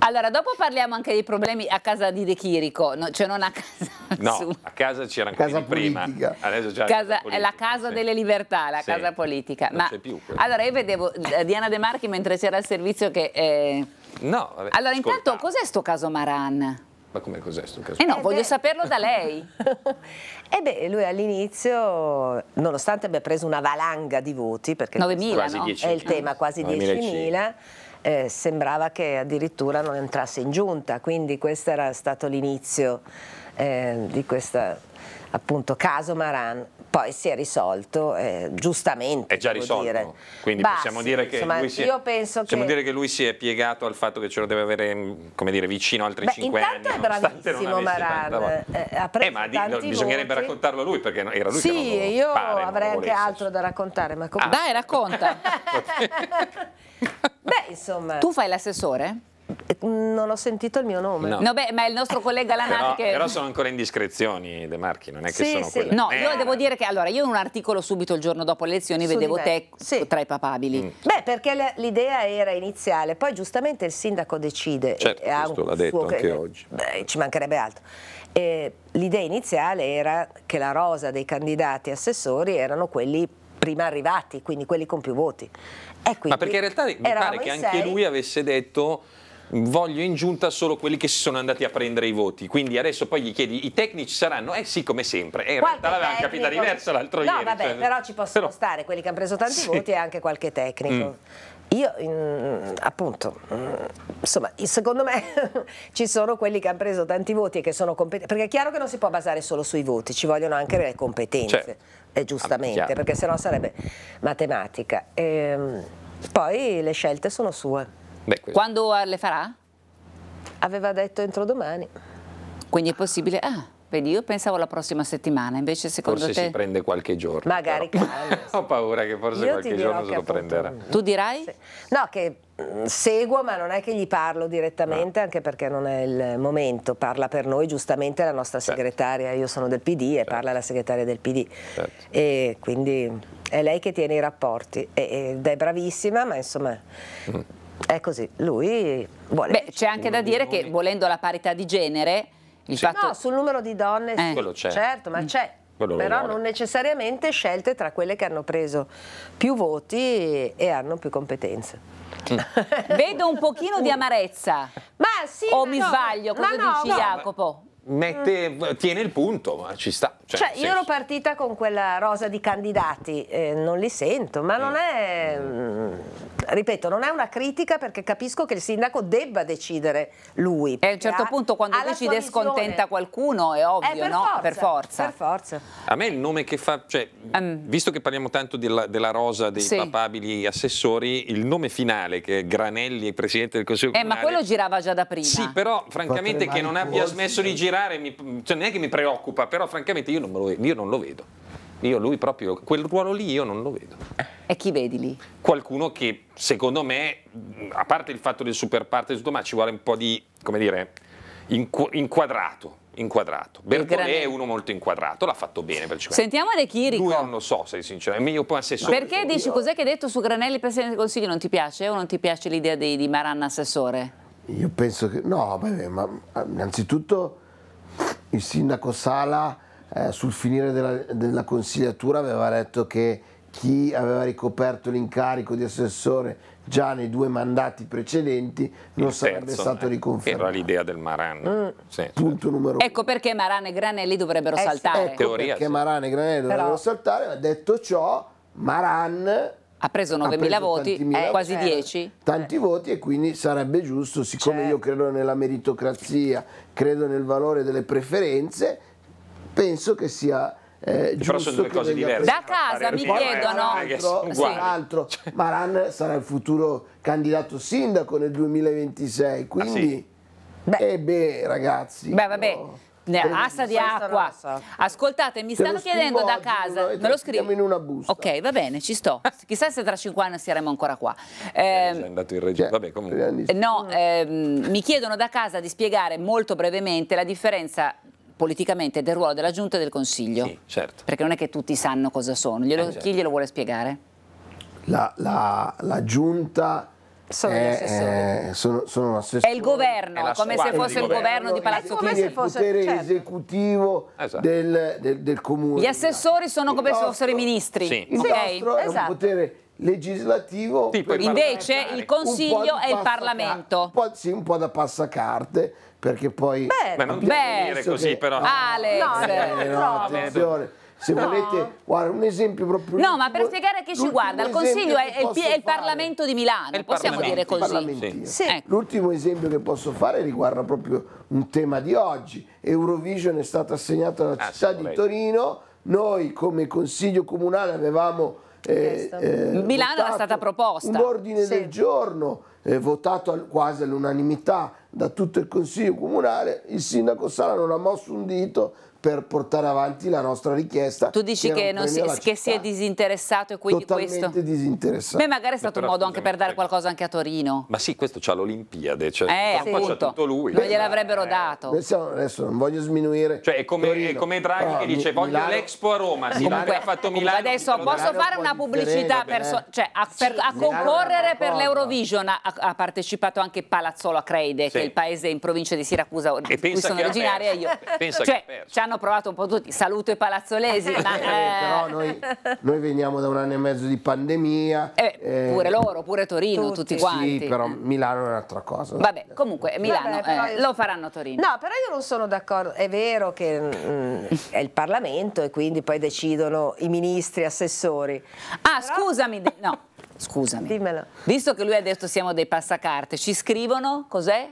[SPEAKER 1] Allora, dopo parliamo anche dei problemi a casa di De Chirico, no, cioè non a casa
[SPEAKER 12] No, su. a casa c'erano casa prima. Adesso
[SPEAKER 2] c'è casa, è la casa sì. delle
[SPEAKER 1] libertà, la sì. casa politica. Non Ma più Allora, io vedevo eh, Diana De Marchi mentre c'era il servizio che... Eh... No, vabbè, Allora, ascolta. intanto, cos'è sto caso Maran?
[SPEAKER 5] Ma come cos'è questo caso? Eh no, eh voglio beh.
[SPEAKER 1] saperlo da lei.
[SPEAKER 5] e eh, beh, lui all'inizio, nonostante abbia preso una valanga di voti, perché 9.000, no? è il tema, quasi 10.000, eh, sembrava che addirittura non entrasse in giunta, quindi questo era stato l'inizio eh, di questo appunto caso Maran poi si è risolto, eh, giustamente. È già risolto, dire. quindi bah, possiamo, dire, che insomma, è, possiamo che... dire che
[SPEAKER 2] lui si è piegato al fatto che ce lo deve avere mm, come dire, vicino altri Beh, 5 anni.
[SPEAKER 5] è bravissimo Maran, eh, eh, ha preso
[SPEAKER 2] eh, ma di, no, bisognerebbe raccontarlo lui perché era lui sì, che non Sì, io pare, avrei anche
[SPEAKER 5] altro da raccontare. Ma ah. Dai, racconta. Beh, insomma. Tu fai l'assessore? Non ho sentito il mio nome. No, no
[SPEAKER 1] beh, ma è il nostro collega Lanati però, che... Però sono
[SPEAKER 2] ancora indiscrezioni De Marchi, non è che sì, sono sì. quelle... No, eh. io devo
[SPEAKER 5] dire che, allora, io in un articolo subito il giorno dopo le elezioni Su vedevo te
[SPEAKER 1] sì. tra i papabili. Mm.
[SPEAKER 5] Beh, perché l'idea era iniziale, poi giustamente il sindaco decide... Certo, questo l'ha detto suo... anche oggi. Beh, ci mancherebbe altro. l'idea iniziale era che la rosa dei candidati assessori erano quelli prima arrivati, quindi quelli con più voti. Ma perché in realtà mi pare che anche sei.
[SPEAKER 2] lui avesse detto voglio in giunta solo quelli che si sono andati a prendere i voti. Quindi adesso poi gli chiedi, i tecnici saranno? Eh sì, come sempre. Eh, in qualche realtà l'avevamo capita diversa l'altro no, ieri. No, vabbè, cioè, però
[SPEAKER 5] ci possono però... stare quelli che hanno preso tanti sì. voti e anche qualche tecnico. Mm. Io, in, appunto, mm, insomma, secondo me ci sono quelli che hanno preso tanti voti e che sono competenti, perché è chiaro che non si può basare solo sui voti, ci vogliono anche le competenze. Certo. E eh, giustamente, ah, perché sennò sarebbe matematica. E, ehm, poi le scelte sono sue. Beh, Quando le farà? Aveva detto entro
[SPEAKER 1] domani. Quindi è possibile... Ah. Vedi, io pensavo la prossima settimana, invece secondo forse te... Forse si
[SPEAKER 2] prende qualche giorno. Magari cambia. Ho paura che forse io qualche giorno se lo prenderà.
[SPEAKER 5] Tu dirai? Sì. No, che Mm, seguo ma non è che gli parlo direttamente no. Ah. anche perché non è il momento, parla per noi giustamente la nostra certo. segretaria, io sono del PD e certo. parla la segretaria del PD certo. e quindi è lei che tiene i rapporti ed è bravissima ma insomma mm. è così, lui vuole... Beh c'è anche da dire che
[SPEAKER 1] volendo la parità di
[SPEAKER 5] genere... Il sì. fatto... No, sul numero di donne eh. Quello c'è. certo ma mm. c'è però non necessariamente scelte tra quelle che hanno preso più voti e hanno più competenze.
[SPEAKER 1] Mm. Vedo un pochino di amarezza. Ma sì, o mi no, sbaglio, cosa no, dici no,
[SPEAKER 5] Jacopo?
[SPEAKER 2] mette, mm. tiene il punto, ma ci sta. Cioè, cioè io ero
[SPEAKER 5] partita con quella rosa di candidati, eh, non li sento, ma non mm. è, mm, ripeto, non è una critica perché capisco che il sindaco debba decidere lui. E a un certo ha, punto quando decide scontenta qualcuno è ovvio, è eh, per no? Forza, per, forza. per, forza.
[SPEAKER 2] A me il nome che fa, cioè, um. visto che parliamo tanto della, della rosa dei sì. papabili assessori, il nome finale che è Granelli, presidente del Consiglio eh, Comunale. ma quello
[SPEAKER 1] girava già da prima. Sì, però francamente che non abbia
[SPEAKER 2] smesso di girare girare, mi, cioè, neanche mi preoccupa, però francamente io non, lo, io non lo vedo. Io lui proprio, quel ruolo lì io non lo vedo. E chi vedi lì? Qualcuno che secondo me, a parte il fatto del super parte di tutto, ma ci vuole un po' di, come dire, inquadrato. Inquadrato. Bertolè è uno molto inquadrato, l'ha fatto bene per Sentiamo
[SPEAKER 1] De Chirico. Lui
[SPEAKER 2] non lo so, sei sincero, è meglio poi assessore. Perché
[SPEAKER 1] dici cos'è che hai detto su Granelli Presidente del Consiglio? Non ti piace o non ti piace l'idea di, di Maranna assessore?
[SPEAKER 10] Io penso che no, beh, ma innanzitutto il sindaco Sala eh, sul finire della, della consigliatura aveva detto che chi aveva ricoperto l'incarico di assessore già nei due mandati precedenti non sarebbe stato eh, riconfermato.
[SPEAKER 2] Era l'idea del Maran. Eh, sì, punto
[SPEAKER 10] numero uno.
[SPEAKER 1] Ecco perché Maran e Granelli dovrebbero eh, saltare. Ecco teoria,
[SPEAKER 10] perché sì. Maran e Granelli dovrebbero Però... saltare, ma detto ciò Maran ha preso 9.000 voti, mila, quasi 10. Tanti eh. voti e quindi sarebbe giusto, siccome certo. io credo nella meritocrazia, credo nel valore delle preferenze, penso che sia... Eh, però sono due cose diverse. Da casa mi chiedono. Tra l'altro, sì. Maran sarà il futuro candidato sindaco nel 2026, quindi... Ah, sì? beh. Eh beh,
[SPEAKER 1] ragazzi... Beh, vabbè. No. Ne, assa di acqua. Ascoltate, mi Te stanno chiedendo da casa. Me lo scrivo. in una busta. Ok, va bene, ci sto. Chissà se tra cinque anni saremo ancora qua. Eh, eh, andato in regia. Cioè, Vabbè, comunque. Eh, no, ehm, mi chiedono da casa di spiegare molto brevemente la differenza politicamente del ruolo della Giunta e del Consiglio. Sì, certo. Perché non è che tutti sanno cosa sono. Glielo, eh, certo. Chi glielo vuole spiegare?
[SPEAKER 10] La, la, la Giunta
[SPEAKER 1] sono gli eh, assessori.
[SPEAKER 10] Eh, sono, sono assessori. È il
[SPEAKER 1] governo, è come se fosse il governo, di Palazzo Chigi. È il potere certo.
[SPEAKER 10] esecutivo esatto. del, del, del, comune. Gli
[SPEAKER 1] assessori sono come se fossero i ministri. Sì. Il okay. nostro esatto. è un esatto.
[SPEAKER 10] potere legislativo. Tipo Invece il Consiglio è il Parlamento. Un sì, un po' da passacarte, perché poi... Beh, non dire così però. Alex! Eh, no, no, no, attenzione. Se no. volete, guarda, un esempio proprio... No, ma
[SPEAKER 1] per spiegare a chi ci guarda, il Consiglio è, il, è il Parlamento di Milano, il possiamo dire così.
[SPEAKER 10] Sì. Ecco. L'ultimo esempio che posso fare riguarda proprio un tema di oggi. Eurovision è stata assegnata alla ah, città di Torino, noi come Consiglio Comunale avevamo... Eh, eh,
[SPEAKER 1] Milano era stata proposta. Un ordine sì.
[SPEAKER 10] del giorno eh, votato al, quasi all'unanimità da tutto il Consiglio Comunale, il Sindaco Sala non ha mosso un dito per portare avanti la nostra richiesta. Tu dici che, che, si,
[SPEAKER 1] che si, è disinteressato e quindi Totalmente questo... Totalmente disinteressato. Beh, magari è stato Però, un modo anche per dare ecco. qualcosa anche a Torino.
[SPEAKER 2] Ma sì, questo c'ha l'Olimpiade, cioè
[SPEAKER 1] eh, sì, c'ha tutto lui. Non gliel'avrebbero eh. dato.
[SPEAKER 10] Adesso, adesso, non voglio sminuire
[SPEAKER 2] Cioè è come, è come Draghi Però, che dice Milano, voglio l'Expo a Roma, sì, comunque,
[SPEAKER 10] ha fatto
[SPEAKER 1] Milano. Adesso posso fare una pubblicità eh. per, cioè, a, sì, per, a concorrere per l'Eurovision ha, ha, partecipato anche Palazzolo a Creide, che è il paese in provincia di Siracusa di cui sono originaria io. Pensa che ha cioè, perso hanno provato un po' tutti, saluto i palazzolesi. Eh, ma, eh, eh.
[SPEAKER 10] noi, noi, veniamo da un anno e mezzo di pandemia. Eh, eh, pure loro,
[SPEAKER 1] pure Torino, tutti, tutti quanti. Sì, però
[SPEAKER 5] Milano è un'altra cosa. Vabbè, comunque Milano Vabbè, però, lo faranno Torino. No, però io non sono d'accordo, è vero che mm, è il Parlamento e quindi poi decidono i ministri, assessori.
[SPEAKER 1] Ah, però... scusami, no,
[SPEAKER 5] scusami. Dimmelo. Visto
[SPEAKER 1] che lui ha detto siamo dei passacarte, ci scrivono cos'è?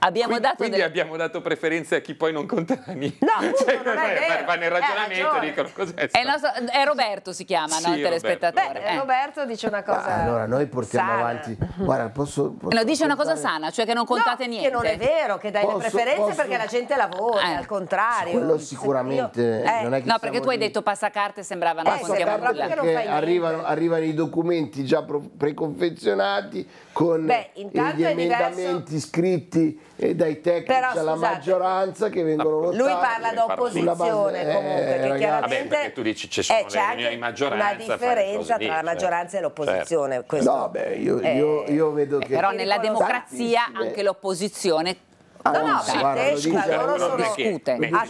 [SPEAKER 1] Abbiamo quindi, dato quindi delle...
[SPEAKER 2] abbiamo dato preferenze a chi poi non conta niente. No, cioè, non è va, nel eh, ragionamento dicono cos'è
[SPEAKER 1] eh, è, Roberto si chiama, sì, no, il telespettatore. Roberto. Beh, eh. Roberto dice una cosa ah,
[SPEAKER 10] Allora, noi portiamo sana. avanti... Guarda, posso, posso no,
[SPEAKER 1] dice portare... una cosa sana, cioè che non contate no, niente. che non è vero, che dai posso, le preferenze posso... perché la gente lavora, eh. al contrario. Quello
[SPEAKER 10] sicuramente... Io... Eh. Non è che no, perché tu lì... hai
[SPEAKER 1] detto passacarte, sembrava non contiamo nulla. Perché arrivano,
[SPEAKER 10] arrivano i documenti già preconfezionati
[SPEAKER 2] con
[SPEAKER 1] gli emendamenti
[SPEAKER 10] scritti dai, dai tecnici Però, alla scusate, maggioranza che vengono votati. Lui parla d'opposizione base, eh, comunque, eh, che ragazzi,
[SPEAKER 2] chiaramente... Vabbè, perché tu dici eh,
[SPEAKER 5] c'è eh, c'è maggioranza. una differenza lì, tra la maggioranza e l'opposizione. Certo. no, beh, io,
[SPEAKER 10] io, io vedo eh, che... Però nella
[SPEAKER 1] democrazia tantissime... anche l'opposizione Ah, no, no, sì, guarda, dice, cioè, loro sono discute. Ah,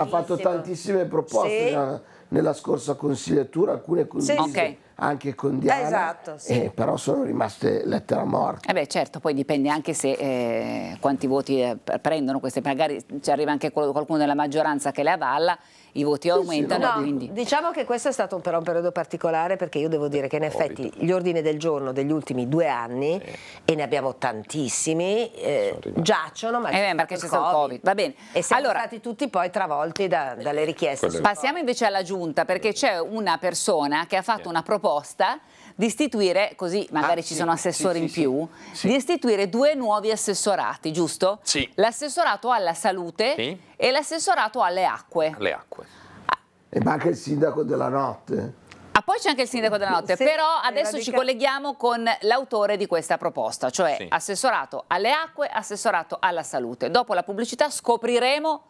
[SPEAKER 1] ha, fatto
[SPEAKER 10] tantissime proposte sì. nella, nella scorsa consigliatura, alcune condivise. Sì. Okay anche con Diana, esatto, sì. eh, però sono rimaste lettera morta.
[SPEAKER 1] Eh beh, certo, poi dipende anche se eh, quanti voti eh, prendono queste, magari ci arriva anche qualcuno della maggioranza che le avalla i voti aumentano. Sì, no,
[SPEAKER 5] diciamo che questo è stato un, però un periodo particolare perché io devo dire che in effetti gli ordini del giorno degli ultimi due anni, sì. e ne abbiamo tantissimi, eh, giacciono ma eh beh, perché c'è stato il Covid. Va bene. E siamo allora, stati tutti poi travolti da, dalle richieste. Passiamo invece alla giunta
[SPEAKER 1] perché c'è una persona che ha fatto una proposta di istituire, così magari ah, ci sì, sono assessori sì, in sì, più, di istituire due nuovi assessorati, giusto? Sì. L'assessorato alla salute e l'assessorato alle acque. Alle acque.
[SPEAKER 10] Ah. E manca il sindaco
[SPEAKER 1] della notte. Ah, poi c'è anche il sindaco della notte, però adesso radica... ci colleghiamo con l'autore di questa proposta, cioè assessorato alle acque, assessorato alla salute. Dopo la pubblicità scopriremo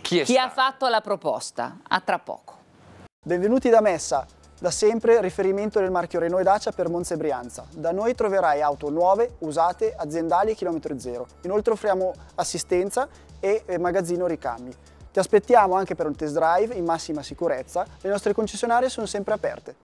[SPEAKER 1] chi, chi ha fatto la proposta. A tra poco.
[SPEAKER 12] Benvenuti da Messa, da sempre riferimento del marchio Renault e Dacia per Monza e Brianza. Da noi troverai auto nuove, usate, aziendali e chilometro zero. Inoltre offriamo assistenza e eh, magazzino ricambi. Ti aspettiamo anche per un test drive in massima sicurezza. Le nostre concessionarie sono sempre aperte.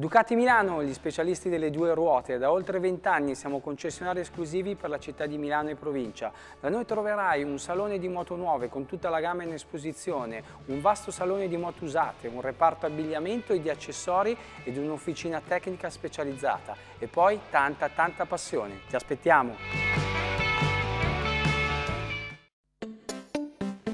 [SPEAKER 12] Ducati Milano, gli specialisti delle due ruote, da oltre 20 anni siamo concessionari esclusivi per la città di Milano e provincia. Da noi troverai un salone di moto nuove con tutta la gamma in esposizione, un vasto salone di moto usate, un reparto abbigliamento e di accessori ed un'officina tecnica specializzata e poi tanta tanta passione. Ti aspettiamo!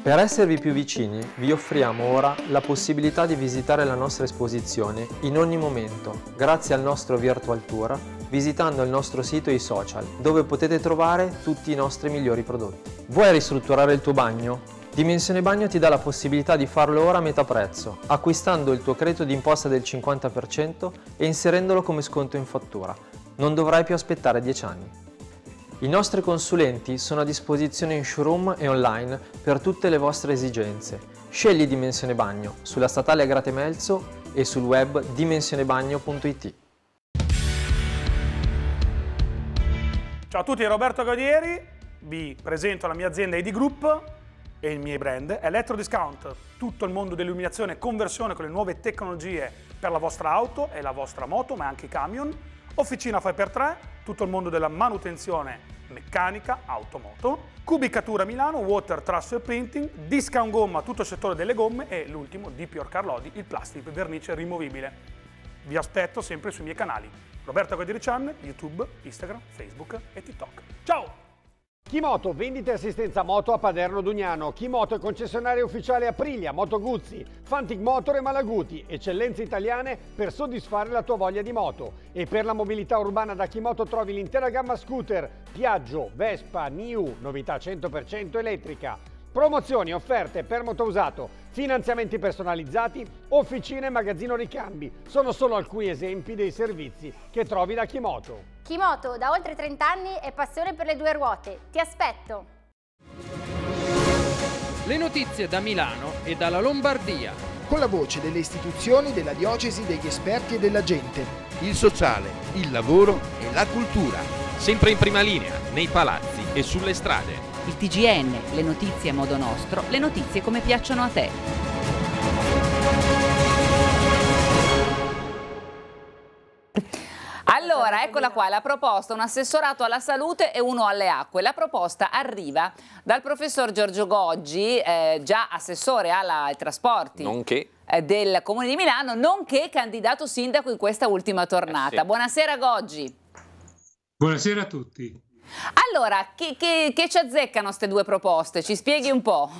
[SPEAKER 2] Per esservi più vicini, vi offriamo ora la possibilità di visitare la nostra esposizione in ogni momento, grazie al nostro Virtual Tour, visitando il nostro sito e i social, dove potete trovare
[SPEAKER 12] tutti i nostri migliori prodotti. Vuoi ristrutturare il tuo bagno? Dimensione Bagno ti dà la possibilità di farlo ora a metà prezzo, acquistando il tuo credito d'imposta del 50% e
[SPEAKER 2] inserendolo come sconto in fattura. Non dovrai più aspettare 10 anni. I nostri consulenti sono a disposizione in showroom e online per tutte le vostre esigenze. Scegli Dimensione Bagno sulla statale Agrate Melzo e sul web dimensionebagno.it.
[SPEAKER 11] Ciao a tutti, Roberto Gaudieri, vi presento la mia azienda ID Group e il mio brand Electro Discount, tutto il mondo dell'illuminazione e conversione con le nuove tecnologie per la vostra auto e la vostra moto, ma anche i camion Officina fai per 3, tutto il mondo della manutenzione meccanica, automoto, Cubicatura Milano, Water, Trasso e Printing, Discount Gomma, tutto il settore delle gomme e l'ultimo di Pior Carlodi, il plastico vernice rimovibile. Vi aspetto sempre sui miei canali Roberto Guadirician, YouTube, Instagram, Facebook e TikTok. Ciao!
[SPEAKER 14] Kimoto, vendite e assistenza moto a Paderno Dugnano. Kimoto è concessionaria ufficiale Aprilia, Moto Guzzi, Fantic Motor e Malaguti, eccellenze italiane per soddisfare la tua voglia di moto. E per la mobilità urbana da Kimoto trovi l'intera gamma scooter, Piaggio, Vespa, New, novità 100% elettrica, Promozioni, offerte per moto usato, finanziamenti personalizzati, officine e magazzino ricambi sono solo alcuni esempi dei servizi che trovi da Kimoto.
[SPEAKER 9] Kimoto da oltre 30 anni è passione per le due ruote. Ti aspetto!
[SPEAKER 12] Le notizie da Milano e dalla Lombardia. Con la voce delle istituzioni, della diocesi, degli esperti e della gente. Il sociale, il lavoro e la cultura.
[SPEAKER 2] Sempre in prima linea, nei palazzi e sulle strade.
[SPEAKER 1] Il TGN, le notizie a modo nostro, le notizie come piacciono a te. Allora, eccola qua, la proposta, un assessorato alla salute e uno alle acque. La proposta arriva dal professor Giorgio Goggi, eh, già assessore alla, ai trasporti. Nonché eh, del Comune di Milano, nonché candidato sindaco in questa ultima tornata. Eh sì. Buonasera Goggi.
[SPEAKER 13] Buonasera a tutti.
[SPEAKER 1] Allora, che, che, che ci azzeccano queste due proposte? Ci spieghi un po'?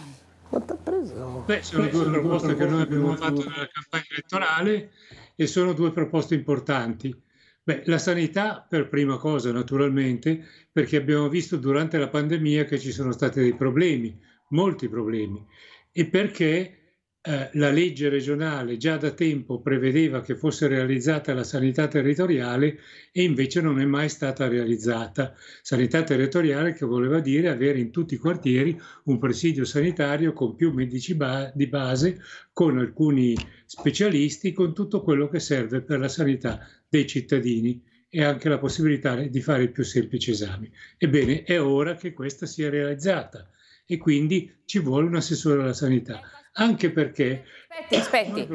[SPEAKER 13] Quanto ha preso? Beh, sono due proposte che noi abbiamo fatto nella campagna elettorale e sono due proposte importanti. Beh, la sanità per prima cosa naturalmente, perché abbiamo visto durante la pandemia che ci sono stati dei problemi, molti problemi, e perché eh, la legge regionale già da tempo prevedeva che fosse realizzata la sanità territoriale e invece non è mai stata realizzata. Sanità territoriale che voleva dire avere in tutti i quartieri un presidio sanitario con più medici ba- di base, con alcuni specialisti, con tutto quello che serve per la sanità dei cittadini e anche la possibilità di fare i più semplici esami. Ebbene, è ora che questa sia realizzata e quindi ci vuole un assessore alla sanità anche perché...
[SPEAKER 1] Aspetti, aspetti.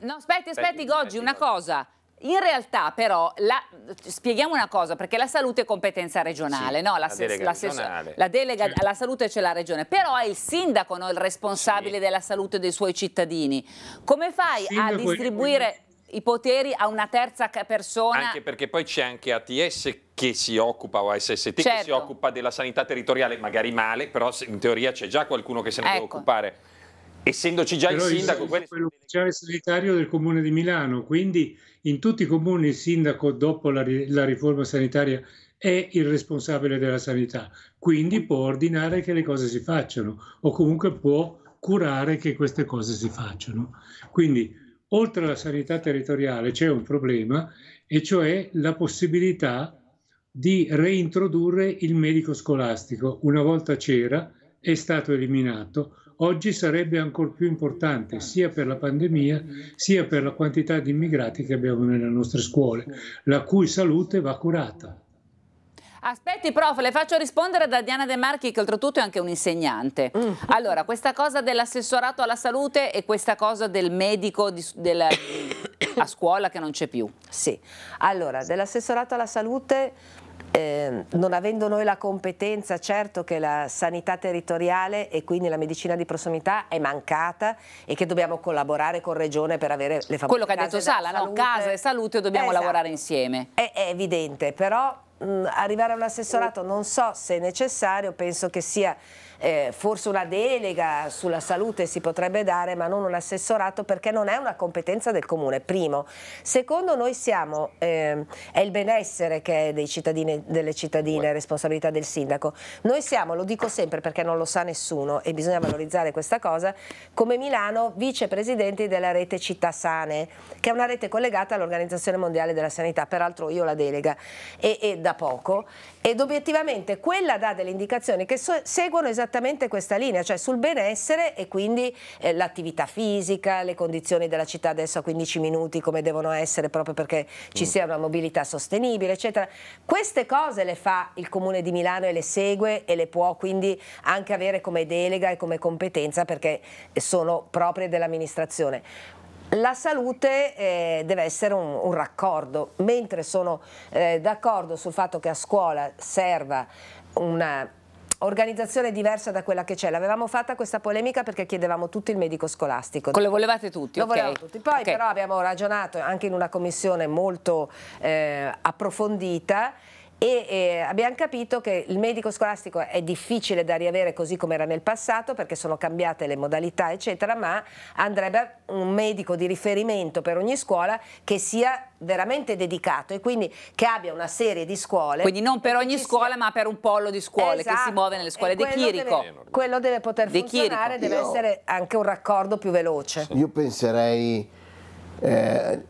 [SPEAKER 1] No, aspetti, aspetti, Goggi, una cosa. In realtà però, la, spieghiamo una cosa, perché la salute è competenza regionale, sì, no? la, la, delega, la, regionale. la delega certo. alla salute c'è la regione, però è il sindaco no? il responsabile sì. della salute dei suoi cittadini. Come fai a distribuire i poteri a una terza persona. Anche
[SPEAKER 2] perché poi c'è anche ATS che si occupa, o ASST certo. che si certo. occupa della sanità territoriale, magari male, però in teoria c'è già qualcuno che se ne ecco. deve occupare essendoci già Però il sindaco... Il, quelle...
[SPEAKER 13] l'ufficiale sanitario del comune di Milano, quindi in tutti i comuni il sindaco dopo la, la riforma sanitaria è il responsabile della sanità, quindi può ordinare che le cose si facciano o comunque può curare che queste cose si facciano. Quindi oltre alla sanità territoriale c'è un problema e cioè la possibilità di reintrodurre il medico scolastico. Una volta c'era, è stato eliminato, oggi sarebbe ancora più importante sia per la pandemia sia per la quantità di immigrati che abbiamo nelle nostre scuole, la cui salute va curata.
[SPEAKER 1] Aspetti, prof, le faccio rispondere da Diana De Marchi, che oltretutto è anche un'insegnante. Mm. Allora, questa cosa dell'assessorato alla salute e questa cosa del medico di, della,
[SPEAKER 5] a scuola che non c'è più. Sì, allora, dell'assessorato alla salute eh, non avendo noi la competenza, certo che la sanità territoriale e quindi la medicina di prossimità è mancata e che dobbiamo collaborare con Regione per avere le famose Quello che ha detto Sala, no? casa e salute dobbiamo esatto. lavorare insieme. È, è evidente, però Mm, arrivare a un assessorato non so se è necessario, penso che sia eh, forse una delega sulla salute si potrebbe dare, ma non un assessorato perché non è una competenza del comune, primo. Secondo noi siamo, eh, è il benessere che è dei cittadini, delle cittadine, responsabilità del sindaco. Noi siamo, lo dico sempre perché non lo sa nessuno e bisogna valorizzare questa cosa, come Milano vicepresidenti della rete Città Sane, che è una rete collegata all'Organizzazione Mondiale della Sanità, peraltro io la delega. E, e da poco ed obiettivamente quella dà delle indicazioni che so seguono esattamente questa linea, cioè sul benessere e quindi eh, l'attività fisica, le condizioni della città adesso a 15 minuti come devono essere proprio perché ci mm. sia una mobilità sostenibile, eccetera. Queste cose le fa il Comune di Milano e le segue e le può quindi anche avere come delega e come competenza perché sono proprie dell'amministrazione la salute eh, deve essere un, un raccordo, mentre sono eh, d'accordo sul fatto che a scuola serva una organizzazione diversa da quella che c'è. L'avevamo fatta questa polemica perché chiedevamo tutto il medico scolastico. Lo
[SPEAKER 1] volevate tutti, Lo okay. volevamo tutti.
[SPEAKER 5] Poi okay. però abbiamo ragionato anche in una commissione molto eh, approfondita e eh, abbiamo capito che il medico scolastico è difficile da riavere così come era nel passato perché sono cambiate le modalità eccetera ma andrebbe un medico di riferimento per ogni scuola che sia veramente dedicato e quindi che abbia una serie di scuole quindi non per ogni scuola sia... ma per un pollo di scuole esatto. che si esatto. muove nelle scuole De Chirico deve, quello deve poter De funzionare Chirico. deve Io... essere anche un raccordo
[SPEAKER 10] più veloce Io penserei eh,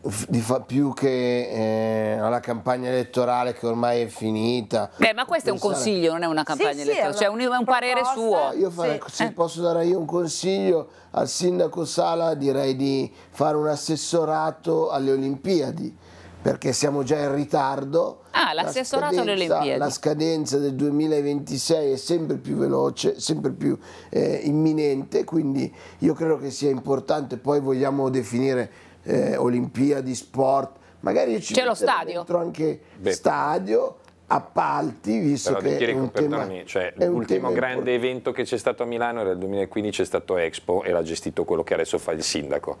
[SPEAKER 10] più che eh, alla campagna elettorale che ormai è finita.
[SPEAKER 1] Beh, ma questo è un consiglio, non è una campagna sì, elettorale, sì, cioè è cioè un, un parere suo. Io farei,
[SPEAKER 10] sì. Se posso dare io un consiglio al sindaco Sala, direi di fare un assessorato alle Olimpiadi perché siamo già in ritardo. Ah, l'assessorato alle Olimpiadi. La scadenza del 2026 è sempre più veloce, sempre più eh, imminente, quindi io credo che sia importante, poi vogliamo definire eh, Olimpiadi, sport, magari ci C'è lo stadio. anche Beh. stadio, appalti, visto Però che è un tema, cioè, è L'ultimo grande
[SPEAKER 2] evento che c'è stato a Milano era il 2015, è stato Expo e l'ha gestito quello che adesso fa il sindaco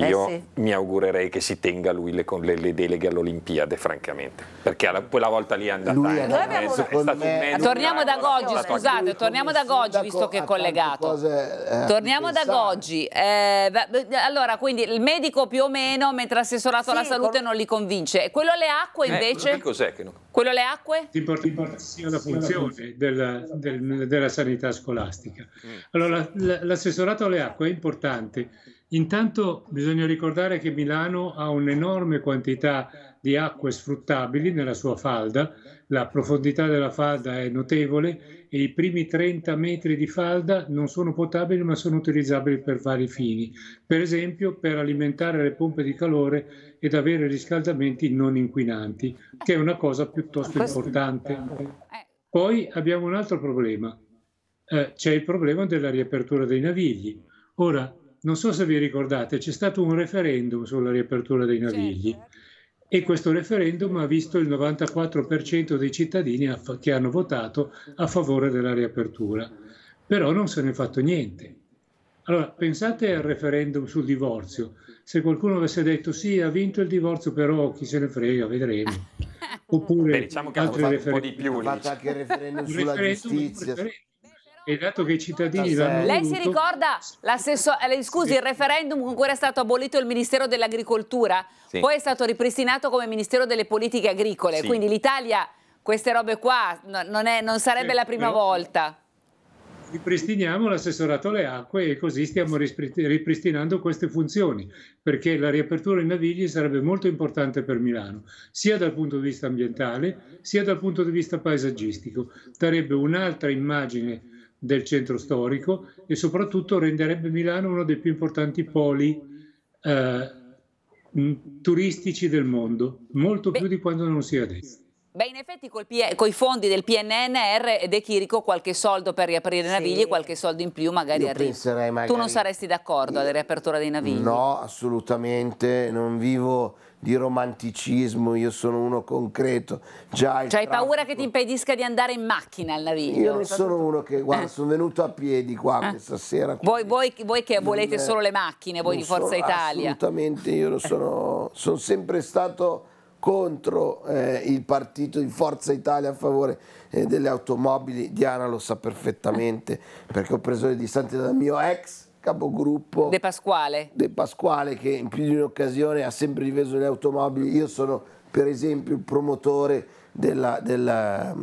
[SPEAKER 2] eh Io sì. mi augurerei che si tenga lui le, le, le deleghe all'Olimpiade, francamente, perché alla, quella volta lì è andata lui è, eh. è, mezzo, è stato me, mezzo Torniamo
[SPEAKER 1] da Goggi, scusate, torniamo da Goggi visto che è collegato. Cose, eh, torniamo da Goggi. Eh, allora, quindi il medico più o meno, mentre l'assessorato sì, alla salute non li convince. quello alle acque eh, invece? Eh, cos'è che no? Quello alle acque?
[SPEAKER 13] L'importantissima funzione della, del, della sanità scolastica. Mm. Allora, l'assessorato alle acque è importante Intanto bisogna ricordare che Milano ha un'enorme quantità di acque sfruttabili nella sua falda, la profondità della falda è notevole e i primi 30 metri di falda non sono potabili ma sono utilizzabili per vari fini, per esempio per alimentare le pompe di calore ed avere riscaldamenti non inquinanti, che è una cosa piuttosto importante. Eh. Poi abbiamo un altro problema, eh, c'è il problema della riapertura dei navigli. Ora, non so se vi ricordate, c'è stato un referendum sulla riapertura dei certo. navigli certo. e questo referendum ha visto il 94% dei cittadini che hanno votato a favore della riapertura, però non se ne è fatto niente. Allora, pensate al referendum sul divorzio. Se qualcuno avesse detto sì, ha vinto il divorzio, però chi se ne frega, vedremo. Oppure Beh, diciamo che altri referendum. Un po' di più. Ha fatto anche il referendum sulla giustizia. E dato che i cittadini cioè, Lei si
[SPEAKER 1] ricorda, eh, scusi, sì. il referendum con cui era stato abolito il Ministero dell'Agricoltura, sì. poi è stato ripristinato come Ministero delle Politiche Agricole, sì. quindi l'Italia queste robe qua non, è, non, sarebbe la prima però... volta
[SPEAKER 13] ripristiniamo l'assessorato alle acque e così stiamo ripristinando queste funzioni, perché la riapertura in Navigli sarebbe molto importante per Milano, sia dal punto di vista ambientale, sia dal punto di vista paesaggistico. Darebbe un'altra immagine del centro storico e soprattutto renderebbe Milano uno dei più importanti poli eh, turistici del mondo, molto Beh. più di quanto non sia adesso.
[SPEAKER 1] Beh, in effetti con i fondi del PNNR ed De Chirico qualche soldo per riaprire sì. i navigli qualche soldo in più magari arriva. Magari... Tu non saresti d'accordo alla riapertura dei navigli? No,
[SPEAKER 10] assolutamente, non vivo di romanticismo, io sono uno concreto. Già cioè hai
[SPEAKER 1] paura che ti impedisca di andare in macchina al naviglio? Io non sono
[SPEAKER 10] uno che, guarda, eh. sono venuto a piedi qua eh. questa sera.
[SPEAKER 1] Voi, voi, voi, che volete solo le macchine, voi di Forza sono, Italia?
[SPEAKER 10] Assolutamente, io non eh. sono, sono sempre stato contro eh, il partito di Forza Italia a favore eh, delle automobili. Diana lo sa perfettamente eh. perché ho preso le distanze dal mio ex capogruppo De
[SPEAKER 1] Pasquale.
[SPEAKER 10] De Pasquale che in più di un'occasione ha sempre difeso le automobili. Io sono per esempio il promotore della, della,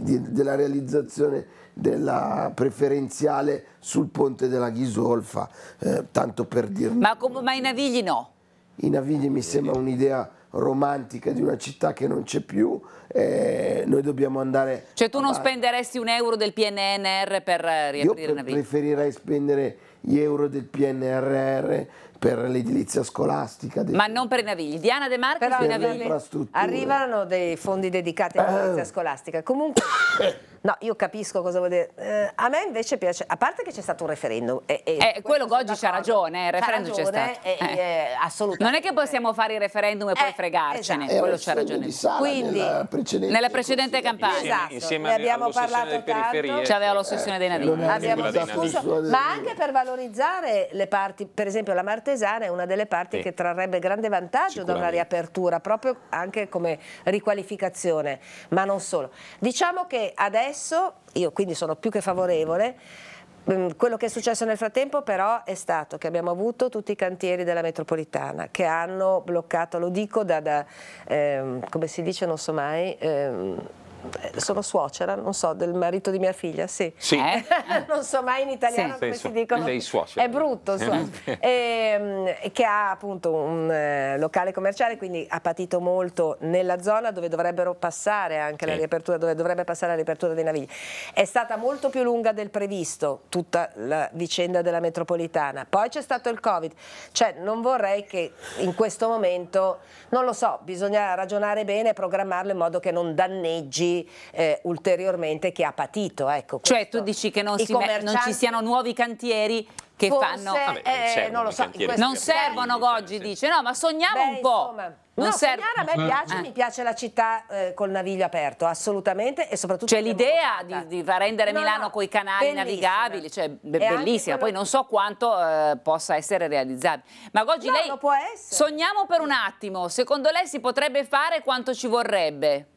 [SPEAKER 10] della realizzazione della preferenziale sul ponte della Ghisolfa, eh, tanto per dirne. Ma,
[SPEAKER 1] ma i Navigli no?
[SPEAKER 10] I Navigli mi sembra un'idea romantica di una città che non c'è più, eh, noi dobbiamo andare... Cioè tu non
[SPEAKER 1] spenderesti un euro del PNNR per eh, riaprire Io Navigli? Io
[SPEAKER 10] preferirei spendere gli euro del PNRR per l'edilizia scolastica.
[SPEAKER 5] Ma non per i navigli. Diana De Marco per sui navigli. Arrivano dei fondi dedicati all'edilizia scolastica. Comunque... No, io capisco cosa vuol dire. Eh, a me invece piace, a parte che c'è stato un referendum. E, e
[SPEAKER 1] eh, quello Goggi c'ha ragione, eh, il referendum c'è stato. Eh. E, assolutamente. Non è che possiamo fare il referendum e poi fregarcene, esatto. quello c'ha ragione. Quindi, nella precedente, nella precedente campagna. Esatto, insieme, ne abbiamo parlato
[SPEAKER 5] tanto. C'aveva l'ossessione dei nadirini. Abbiamo discusso, ma anche per valorizzare le parti, per esempio la Martesana è una delle parti che trarrebbe grande vantaggio da una riapertura, proprio anche come riqualificazione, ma non solo. Diciamo che adesso adesso io quindi sono più che favorevole. Mm, quello che è successo nel frattempo però è stato che abbiamo avuto tutti i cantieri della metropolitana che hanno bloccato, lo dico da, da eh, come si dice non so mai, eh, eh, sono suocera, non so, del marito di mia figlia, sì. sì. Eh? non so mai in italiano sì. come sei, si dicono. Sei suocera. È brutto, eh. so. e, ehm, che ha appunto un eh, locale commerciale, quindi ha patito molto nella zona dove dovrebbero passare anche sì. la riapertura, dove dovrebbe passare la riapertura dei navigli. È stata molto più lunga del previsto tutta la vicenda della metropolitana. Poi c'è stato il Covid. Cioè, non vorrei che in questo momento, non lo so, bisogna ragionare bene e programmarlo in modo che non danneggi eh, ulteriormente che ha patito. Ecco, cioè tu dici che non, commercianti... non ci
[SPEAKER 1] siano nuovi cantieri che Forse, fanno... Eh, Vabbè, eh, non, so, non
[SPEAKER 5] servono Goggi, dice. No, ma sogniamo Beh, un po'. Insomma, non no, serve... a me piace, eh. mi piace la città eh, col naviglio aperto, assolutamente e soprattutto... C'è l'idea di, di,
[SPEAKER 1] rendere Milano no, coi canali bellissima. navigabili, cioè be bellissima, poi non so quanto eh, possa essere realizzabile. Ma oggi no, lei... Sogniamo per un attimo, secondo lei si potrebbe fare quanto ci vorrebbe?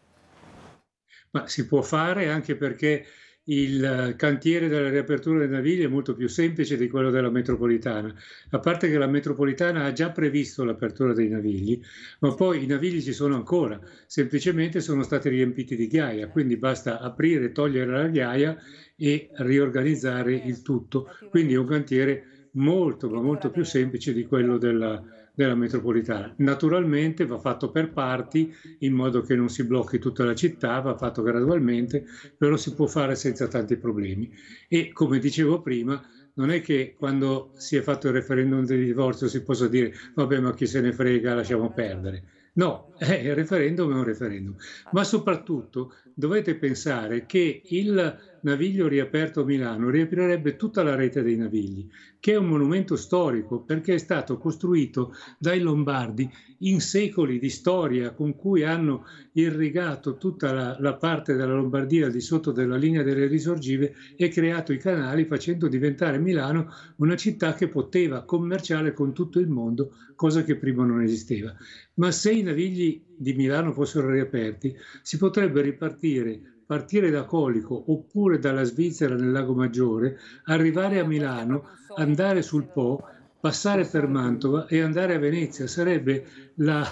[SPEAKER 13] ma si può fare anche perché il cantiere della riapertura dei navigli è molto più semplice di quello della metropolitana, a parte che la metropolitana ha già previsto l'apertura dei navigli, ma poi i navigli ci sono ancora, semplicemente sono stati riempiti di ghiaia, quindi basta aprire, togliere la ghiaia e riorganizzare il tutto. Quindi è un cantiere molto, ma molto più semplice di quello della della metropolitana. Naturalmente va fatto per parti, in modo che non si blocchi tutta la città, va fatto gradualmente, però si può fare senza tanti problemi. E come dicevo prima, non è che quando si è fatto il referendum di divorzio si possa dire vabbè ma chi se ne frega lasciamo perdere. No, eh, il referendum è un referendum. Ma soprattutto dovete pensare che il Naviglio riaperto a Milano riaprirebbe tutta la rete dei Navigli, che è un monumento storico perché è stato costruito dai Lombardi in secoli di storia con cui hanno irrigato tutta la, la parte della Lombardia al di sotto della linea delle risorgive e creato i canali facendo diventare Milano una città che poteva commerciare con tutto il mondo, cosa che prima non esisteva. Ma se i Navigli di Milano fossero riaperti, si potrebbe ripartire partire da Colico oppure dalla Svizzera nel Lago Maggiore, arrivare a Milano, andare sul Po, passare per Mantova e andare a Venezia. Sarebbe la,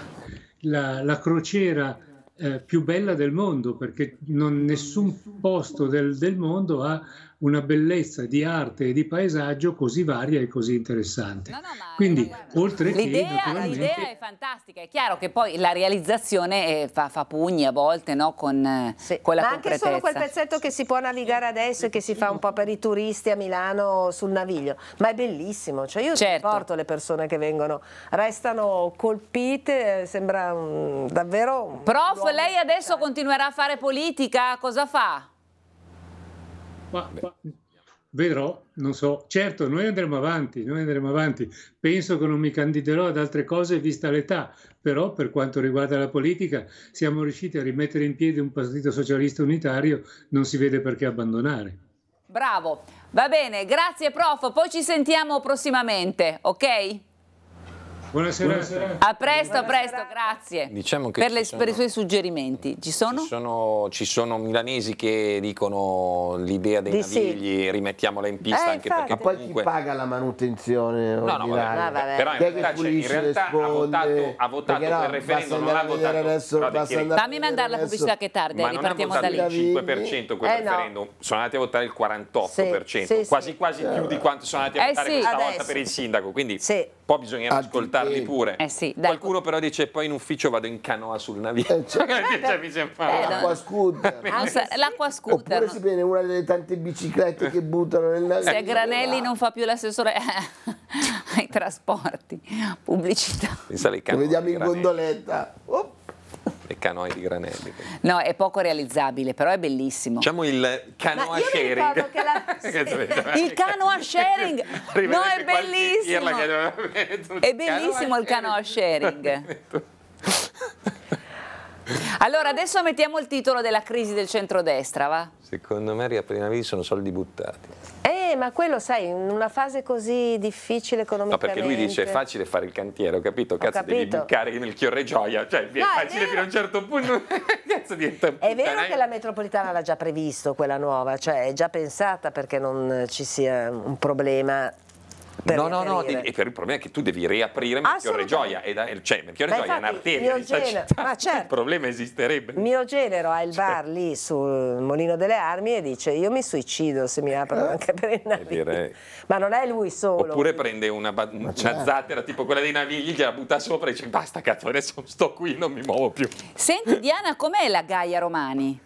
[SPEAKER 13] la, la crociera eh, più bella del mondo perché non, nessun posto del, del mondo ha una bellezza di arte e di paesaggio così varia e così interessante. No, no, Quindi, guarda, oltre l'idea, che naturalmente... l'idea è
[SPEAKER 1] fantastica, è chiaro che poi la realizzazione eh, fa, fa pugni a volte no? con, eh, sì. con la Ma anche solo quel
[SPEAKER 5] pezzetto che si può navigare adesso e che si fa un po' per i turisti a Milano sul naviglio, ma è bellissimo, cioè io certo. porto le persone che vengono, restano colpite, eh, sembra un, davvero... Prof,
[SPEAKER 1] lei adesso cioè. continuerà a fare politica, cosa fa?
[SPEAKER 6] qua, qua.
[SPEAKER 13] Vedrò, non so. Certo, noi andremo avanti, noi andremo avanti. Penso che non mi candiderò ad altre cose vista l'età, però per quanto riguarda la politica siamo riusciti a rimettere in piedi un partito socialista unitario, non si vede perché abbandonare.
[SPEAKER 1] Bravo, va bene, grazie prof, poi ci sentiamo prossimamente, ok?
[SPEAKER 13] Buonasera. Buonasera.
[SPEAKER 1] A presto, a presto, grazie
[SPEAKER 13] diciamo per,
[SPEAKER 1] le, sono, per, i suoi suggerimenti. Ci sono? Ci
[SPEAKER 2] sono, ci sono milanesi che dicono l'idea dei di navigli sì. rimettiamola in
[SPEAKER 1] pista eh, anche infatti. perché Ma poi
[SPEAKER 2] comunque... chi paga la manutenzione
[SPEAKER 10] no, no, vabbè, vabbè. Però in realtà, cioè, in realtà ha votato, ha votato no, per referendum, non ha votato. Adesso, no, Fammi
[SPEAKER 1] mandare la pubblicità che è tardi, Ma ripartiamo da lì. il 5% quel eh, referendum,
[SPEAKER 2] sono andati a votare il 48%, quasi quasi più di quanto sono andati a eh, votare questa volta per il sindaco, quindi poi bisognerà ah, ascoltare portarli sì. pure. Eh sì, Qualcuno però dice poi in ufficio vado in canoa sul naviglio. Eh, cioè, cioè, mi sembra... eh,
[SPEAKER 1] l'acqua
[SPEAKER 10] scooter.
[SPEAKER 1] l'acqua scooter. Oppure
[SPEAKER 10] si prende una delle tante biciclette che buttano nel naviglio. Se Granelli
[SPEAKER 1] non fa più l'assessore eh, ai trasporti, pubblicità.
[SPEAKER 2] Pensa alle canoe, Lo vediamo in
[SPEAKER 1] gondoletta. Oh,
[SPEAKER 2] il canoe di Granelli.
[SPEAKER 1] No, è poco realizzabile, però è bellissimo.
[SPEAKER 2] Diciamo il canoa
[SPEAKER 1] sharing. il canoa sharing! no, è bellissimo!
[SPEAKER 13] È bellissimo
[SPEAKER 1] il canoa sharing. Allora, adesso mettiamo il titolo della crisi del centrodestra, va?
[SPEAKER 2] Secondo me riaprire la crisi sono soldi buttati.
[SPEAKER 5] Eh, ma quello sai, in una fase così difficile economicamente... No, perché lui dice è facile
[SPEAKER 2] fare il cantiere, ho capito, ho cazzo capito. devi bucare nel Chiorre Gioia, cioè no, è facile è fino a un certo punto, cazzo diventa... È vero che la
[SPEAKER 5] metropolitana l'ha già previsto, quella nuova, cioè è già pensata perché non ci sia un problema no, no, no, devi,
[SPEAKER 2] per il problema è che tu devi riaprire Melchiorre Gioia, e cioè Melchiorre Gioia è un'arteria di città, certo. il problema esisterebbe.
[SPEAKER 5] Mio genero ha il certo. bar lì sul Molino delle Armi e dice io mi suicido se mi aprono eh. anche per il naviglio, ma non è lui solo. Oppure
[SPEAKER 2] prende una, ba- una certo. zattera tipo quella dei navigli, gliela butta sopra e dice basta cazzo adesso sto qui, non mi muovo più.
[SPEAKER 1] Senti Diana, com'è la Gaia Romani?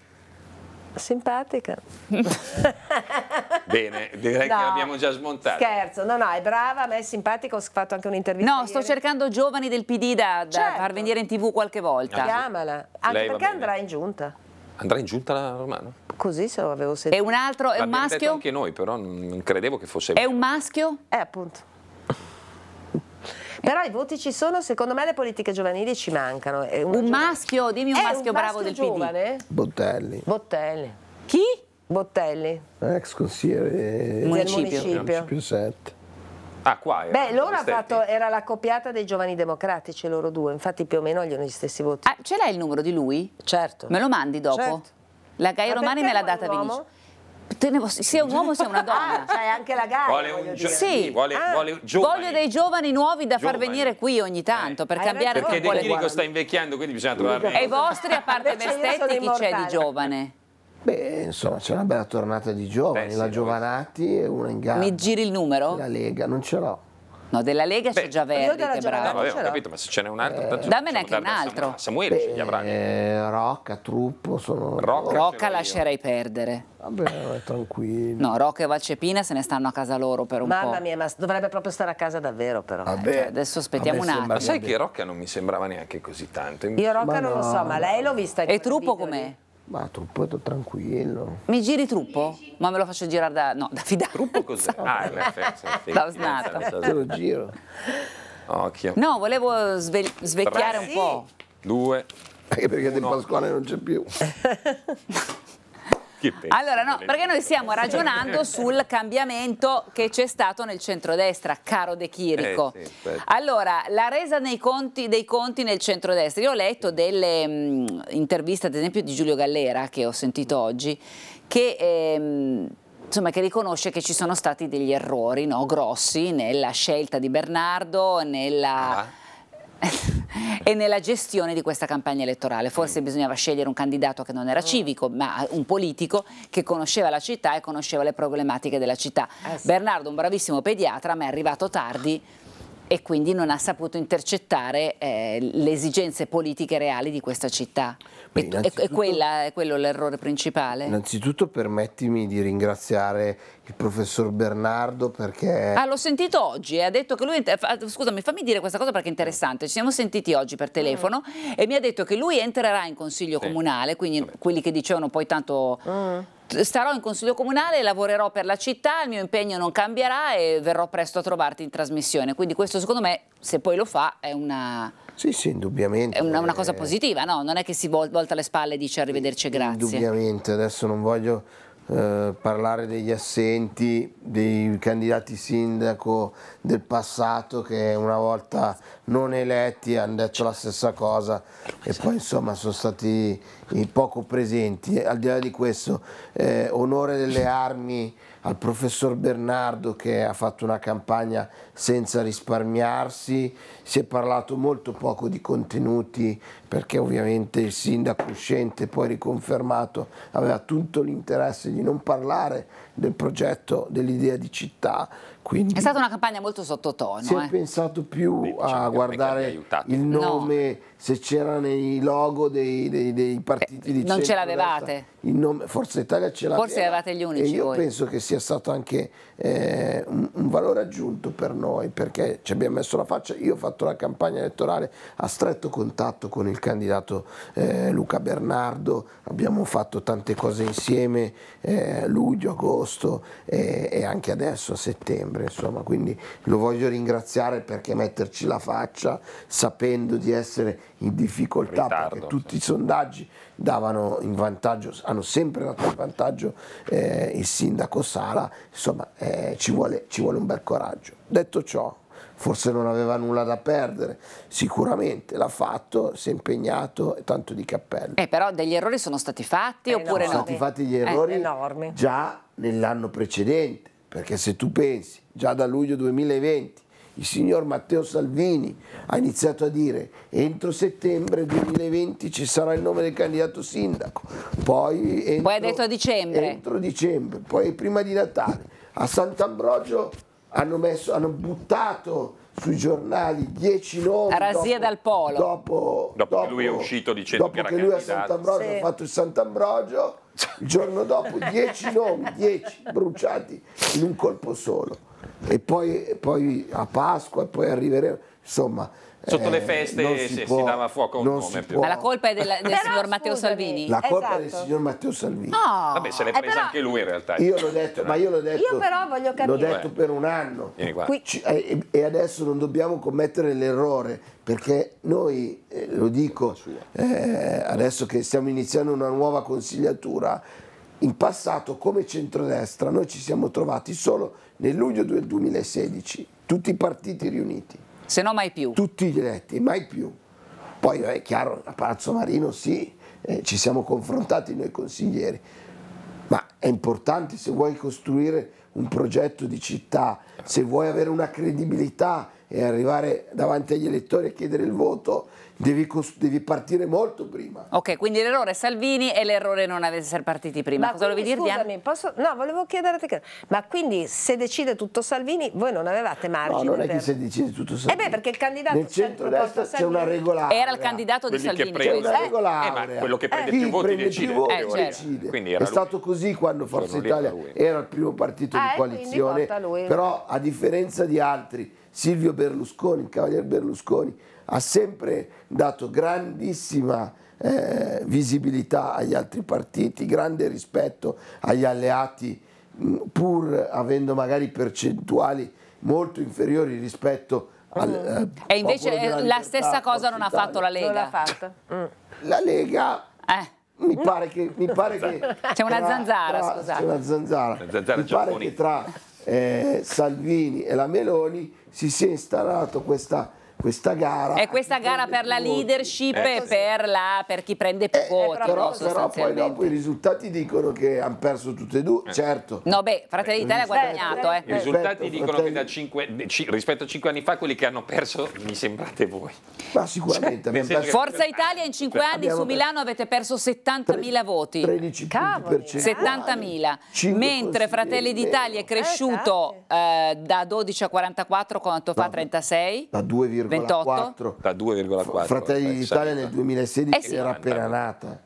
[SPEAKER 1] Simpatica.
[SPEAKER 2] Bene, direi no, che l'abbiamo già smontato. Scherzo,
[SPEAKER 1] no, no, è brava, a è simpatica, ho fatto anche un'intervista. No, ieri. sto cercando giovani del PD da, da certo. far venire in tv qualche volta. Chiamala,
[SPEAKER 5] anche perché andrà in giunta.
[SPEAKER 2] Andrà in giunta la Romano?
[SPEAKER 5] Così se lo avevo sentito. È un altro, è un maschio? anche
[SPEAKER 2] noi, però non credevo che fosse... È
[SPEAKER 5] un maschio? Eh, appunto. Però i voti ci sono, secondo me le politiche giovanili ci mancano. È un giovane... maschio, dimmi un È maschio un bravo del giovane? PD.
[SPEAKER 10] Bottelli.
[SPEAKER 5] Bottelli. Chi? Bottelli.
[SPEAKER 10] Ex consigliere municipio. del municipio. municipio 7. Ah,
[SPEAKER 6] qua
[SPEAKER 5] era. Eh. Beh, loro fatto, era la copiata dei giovani democratici, loro due, infatti più o meno gli hanno gli stessi voti. Ah, ce l'hai il numero di lui? Certo. Me lo mandi dopo? Certo. La Gaia Romani me l'ha data Vinici
[SPEAKER 1] sia un uomo sia una donna. Ah, c'è anche la gara. Vuole, un gio- sì. vuole, ah. vuole Voglio dei giovani nuovi da giovani. far venire qui ogni tanto eh. per Hai cambiare ragione. Perché De Chirico sta
[SPEAKER 2] invecchiando, quindi bisogna trovare. E i
[SPEAKER 1] vostri, a parte Bestetti, chi c'è di giovane? Beh,
[SPEAKER 2] insomma, c'è una bella tornata di giovani,
[SPEAKER 10] Beh, sì, la Giovanatti
[SPEAKER 1] e
[SPEAKER 2] una
[SPEAKER 10] in gara. Mi
[SPEAKER 1] giri il numero? La Lega, non ce l'ho. No, della Lega c'è già Verdi, che bravo. Avevo capito,
[SPEAKER 2] ma se ce n'è un altro... Eh, dammene
[SPEAKER 1] anche un altro. Samuele
[SPEAKER 2] ce li
[SPEAKER 10] avrà. Rocca, Truppo, sono... Rocca, Rocca
[SPEAKER 1] lascerei perdere. Vabbè, tranquillo. No, Rocca e Valcepina se ne stanno a casa loro per un Mamma po'. Mamma mia, ma dovrebbe proprio stare a casa davvero
[SPEAKER 5] però. Eh. Vabbè, cioè, adesso aspettiamo un attimo. Ma sai che
[SPEAKER 2] Rocca non mi sembrava neanche così tanto.
[SPEAKER 1] Io Rocca ma non no. lo so, ma lei l'ho vista E Truppo com'è?
[SPEAKER 5] Ma truppetto tranquillo. Mi giri truppo?
[SPEAKER 1] Ma me lo faccio girare da... no, da fidanza. Truppo cos'è?
[SPEAKER 2] ah, è una festa.
[SPEAKER 10] Da snata. Te lo giro. Occhio. No,
[SPEAKER 1] volevo sve svecchiare Tre, un po'.
[SPEAKER 2] Due.
[SPEAKER 10] Anche perché uno. Pasquale non c'è più. allora, no, perché noi
[SPEAKER 1] stiamo ragionando sul cambiamento che c'è stato nel centrodestra, caro De Chirico. Eh, sì, certo. allora, la resa conti, dei conti nel centrodestra. Io ho letto delle mh, mm, interviste, ad esempio, di Giulio Gallera, che ho sentito oggi, che... Ehm, insomma, che riconosce che ci sono stati degli errori no, grossi nella scelta di Bernardo, nella, ah e nella gestione di questa campagna elettorale. Forse mm. bisognava scegliere un candidato che non era mm. civico, ma un politico che conosceva la città e conosceva le problematiche della città. Eh sì. Bernardo, un bravissimo pediatra, ma è arrivato tardi e quindi non ha saputo intercettare eh, le esigenze politiche reali di questa città. Beh, è, quella, è quello l'errore principale?
[SPEAKER 10] Innanzitutto permettimi di ringraziare il professor Bernardo perché... Ah,
[SPEAKER 1] l'ho sentito oggi e eh, ha detto che lui... Scusami, fammi dire questa cosa perché è interessante. Ci siamo sentiti oggi per telefono mm. e mi ha detto che lui entrerà in consiglio sì. comunale, quindi Vabbè. quelli che dicevano poi tanto... Mm starò in consiglio comunale, lavorerò per la città, il mio impegno non cambierà e verrò presto a trovarti in trasmissione. Quindi questo secondo me, se poi lo fa, è una
[SPEAKER 10] sì, sì, indubbiamente. È una, una cosa eh, positiva,
[SPEAKER 1] no? Non è che si volta le spalle e dice arrivederci e grazie. Indubbiamente,
[SPEAKER 10] adesso non voglio eh, parlare degli assenti, dei candidati sindaco del passato che una volta non eletti hanno detto la stessa cosa e poi insomma sono stati poco presenti. Al di là di questo, eh, onore delle armi al professor Bernardo che ha fatto una campagna senza risparmiarsi, si è parlato molto poco di contenuti perché ovviamente il sindaco uscente poi riconfermato aveva tutto l'interesse di non parlare del progetto dell'idea di città quindi è
[SPEAKER 1] stata una campagna molto sottotono. Si eh. è
[SPEAKER 10] pensato più Beh, diciamo a guardare il nome, no. se c'era nei logo dei, dei, dei partiti eh, di Non ce l'avevate? Forza Italia ce l'aveva. Forse eravate gli unici. E io voi. penso che sia stato anche eh, un, un, valore aggiunto per noi, perché ci abbiamo messo la faccia. Io ho fatto la campagna elettorale a stretto contatto con il candidato eh, Luca Bernardo, abbiamo fatto tante cose insieme, eh, luglio, agosto eh, e anche adesso a settembre dicembre, insomma, quindi lo voglio ringraziare perché metterci la faccia sapendo di essere in difficoltà Ritardo, perché tutti sì. i sondaggi davano in vantaggio, hanno sempre dato in vantaggio eh, il sindaco Sala, insomma eh, ci, vuole, ci vuole un bel coraggio. Detto ciò, forse non aveva nulla da perdere, sicuramente l'ha fatto, si è impegnato e tanto di cappello.
[SPEAKER 1] Eh, però degli errori sono stati fatti eh, oppure no? Sono stati fatti gli errori
[SPEAKER 10] già nell'anno precedente perché se tu pensi, già da luglio 2020, il signor Matteo Salvini ha iniziato a dire entro settembre 2020 ci sarà il nome del candidato sindaco, poi entro, poi ha detto
[SPEAKER 1] a dicembre. entro
[SPEAKER 10] dicembre, poi prima di Natale. A Sant'Ambrogio hanno, messo, hanno buttato sui giornali dieci nomi Rasia dopo, dal Polo dopo,
[SPEAKER 2] dopo, dopo, che lui è uscito dicendo dopo che, che lui a Sant'Ambrogio
[SPEAKER 10] sì. ha fatto il Sant'Ambrogio il giorno dopo dieci nomi dieci bruciati in un colpo solo e poi, poi a Pasqua e poi arriveremo insomma Sotto eh, le feste si, si, può, si, dava fuoco a un nome. Ma la
[SPEAKER 1] colpa è della, del esatto. signor Matteo Salvini? La colpa esatto. è del
[SPEAKER 10] signor Matteo Salvini. Oh. Vabbè, se l'è eh, presa però, anche lui in realtà. Io l'ho detto, ma io l'ho detto. Io
[SPEAKER 5] però voglio capire. L'ho detto
[SPEAKER 10] per un anno. C- eh, e, e adesso non dobbiamo commettere l'errore, perché noi, eh, lo dico, eh, adesso che stiamo iniziando una nuova consigliatura, in passato come centrodestra noi ci siamo trovati solo nel luglio del 2016, tutti i partiti riuniti se no mai più. Tutti i diretti, mai più. Poi è chiaro, a Palazzo Marino sì, eh, ci siamo confrontati noi consiglieri, ma è importante se vuoi costruire un progetto di città, se vuoi avere una credibilità e arrivare davanti agli elettori a chiedere il voto, Devi, devi, partire molto prima.
[SPEAKER 1] Ok, quindi l'errore Salvini e l'errore non essere partiti prima. Ma Cosa volevi dirti? Scusami,
[SPEAKER 5] posso, no, volevo chiedere a te. Ma quindi se decide tutto Salvini, voi non avevate margine? No, non è per... che se decide tutto Salvini. Eh beh, perché il candidato nel centro-destra c'è una regolare. Era il
[SPEAKER 1] candidato di Salvini. C'è una regolare. Eh, quello che
[SPEAKER 10] prende eh. più voti prende decide. Più voti eh, certo. decide. È stato così quando Forza Italia era il primo partito di ah, coalizione, però a differenza di altri, Silvio Berlusconi, il cavaliere Berlusconi ha sempre dato grandissima eh, visibilità agli altri partiti, grande rispetto agli alleati mm, pur avendo magari percentuali molto inferiori rispetto al mm. Eh, e invece eh, la
[SPEAKER 1] stessa cosa non ha fatto la Lega. Fatto.
[SPEAKER 10] Mm. La Lega eh. Mi pare che, mi pare che c'è una zanzara, scusate. C'è una zanzara. zanzara mi pare che tra eh, Salvini e la Meloni si sia installato questa questa gara. È
[SPEAKER 1] questa gara per la leadership eh, e per, la, per, chi prende più eh, voti. Eh, però, però, poi
[SPEAKER 10] dopo i risultati dicono che hanno perso tutte e due, eh. certo.
[SPEAKER 1] No beh, Fratelli d'Italia ha guadagnato. Eh. I risultati rispetto,
[SPEAKER 2] dicono fratelli... che 5, rispetto a cinque anni fa quelli che hanno perso mi sembrate voi.
[SPEAKER 1] Ma sicuramente. Cioè, perso... Forza Italia in cinque anni su Milano avete perso 70.000 voti. 13 70.000. Mentre Fratelli d'Italia è cresciuto esatto. da 12 a 44 quanto fa 36. Da 2,5. 2,4.
[SPEAKER 2] Da 2,4. Fratelli eh, d'Italia
[SPEAKER 10] nel 2016 eh sì. era appena nata.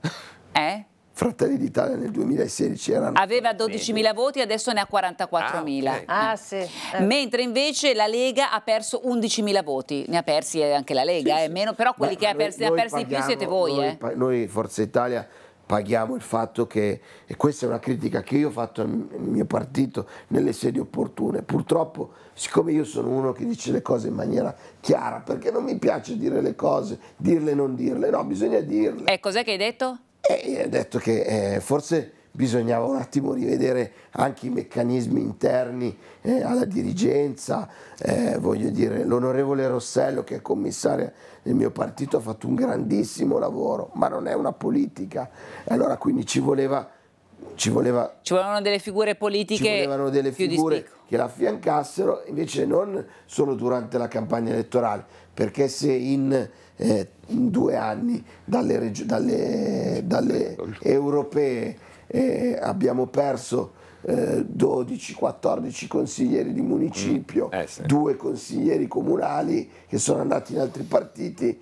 [SPEAKER 10] Eh? Fratelli d'Italia nel 2016 erano...
[SPEAKER 1] Aveva 12.000 voti, adesso ne ha 44.000. Ah, okay. ah, sì. eh. Mentre invece la Lega ha perso 11.000 voti, ne ha persi anche la Lega, sì, eh, meno, però quelli Beh, che noi, ha persi, ne ha persi paghiamo, più siete voi. Noi, eh.
[SPEAKER 10] noi Forza Italia paghiamo il fatto che, e questa è una critica che io ho fatto al mio partito nelle sedi opportune, purtroppo siccome io sono uno che dice le cose in maniera chiara, perché non mi piace dire le cose, dirle e non dirle, no, bisogna dirle.
[SPEAKER 1] E eh, cos'è che hai detto?
[SPEAKER 10] E eh, eh, ho detto che eh, forse bisognava un attimo rivedere anche i meccanismi interni eh, alla dirigenza, eh, voglio dire l'onorevole Rossello che è commissaria del mio partito ha fatto un grandissimo lavoro, ma non è una politica, allora quindi ci voleva... Ci, voleva,
[SPEAKER 1] ci volevano delle figure politiche ci volevano delle figure
[SPEAKER 10] che la affiancassero invece non solo durante la campagna elettorale perché se in, eh, in due anni dalle, dalle, dalle europee e abbiamo perso 12-14 eh, consiglieri di municipio, mm, eh sì. due consiglieri comunali che sono andati in altri partiti.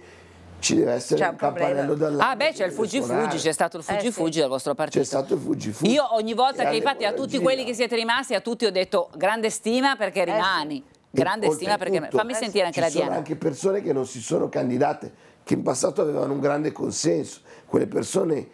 [SPEAKER 10] Ci deve essere un, un campanello dall'alto. Ah, beh, c'è il fuggi-fuggi, c'è stato il fuggi-fuggi
[SPEAKER 1] eh, sì. dal vostro partito. C'è stato il fuggi-fuggi. Io ogni volta che, infatti, a tutti quelli che siete rimasti, a tutti ho detto grande stima perché eh, rimani. sì. Grande stima perché. Fammi sentire anche la Diana. Ci sono anche
[SPEAKER 10] persone che non si sono candidate, che in passato avevano un grande consenso. Quelle persone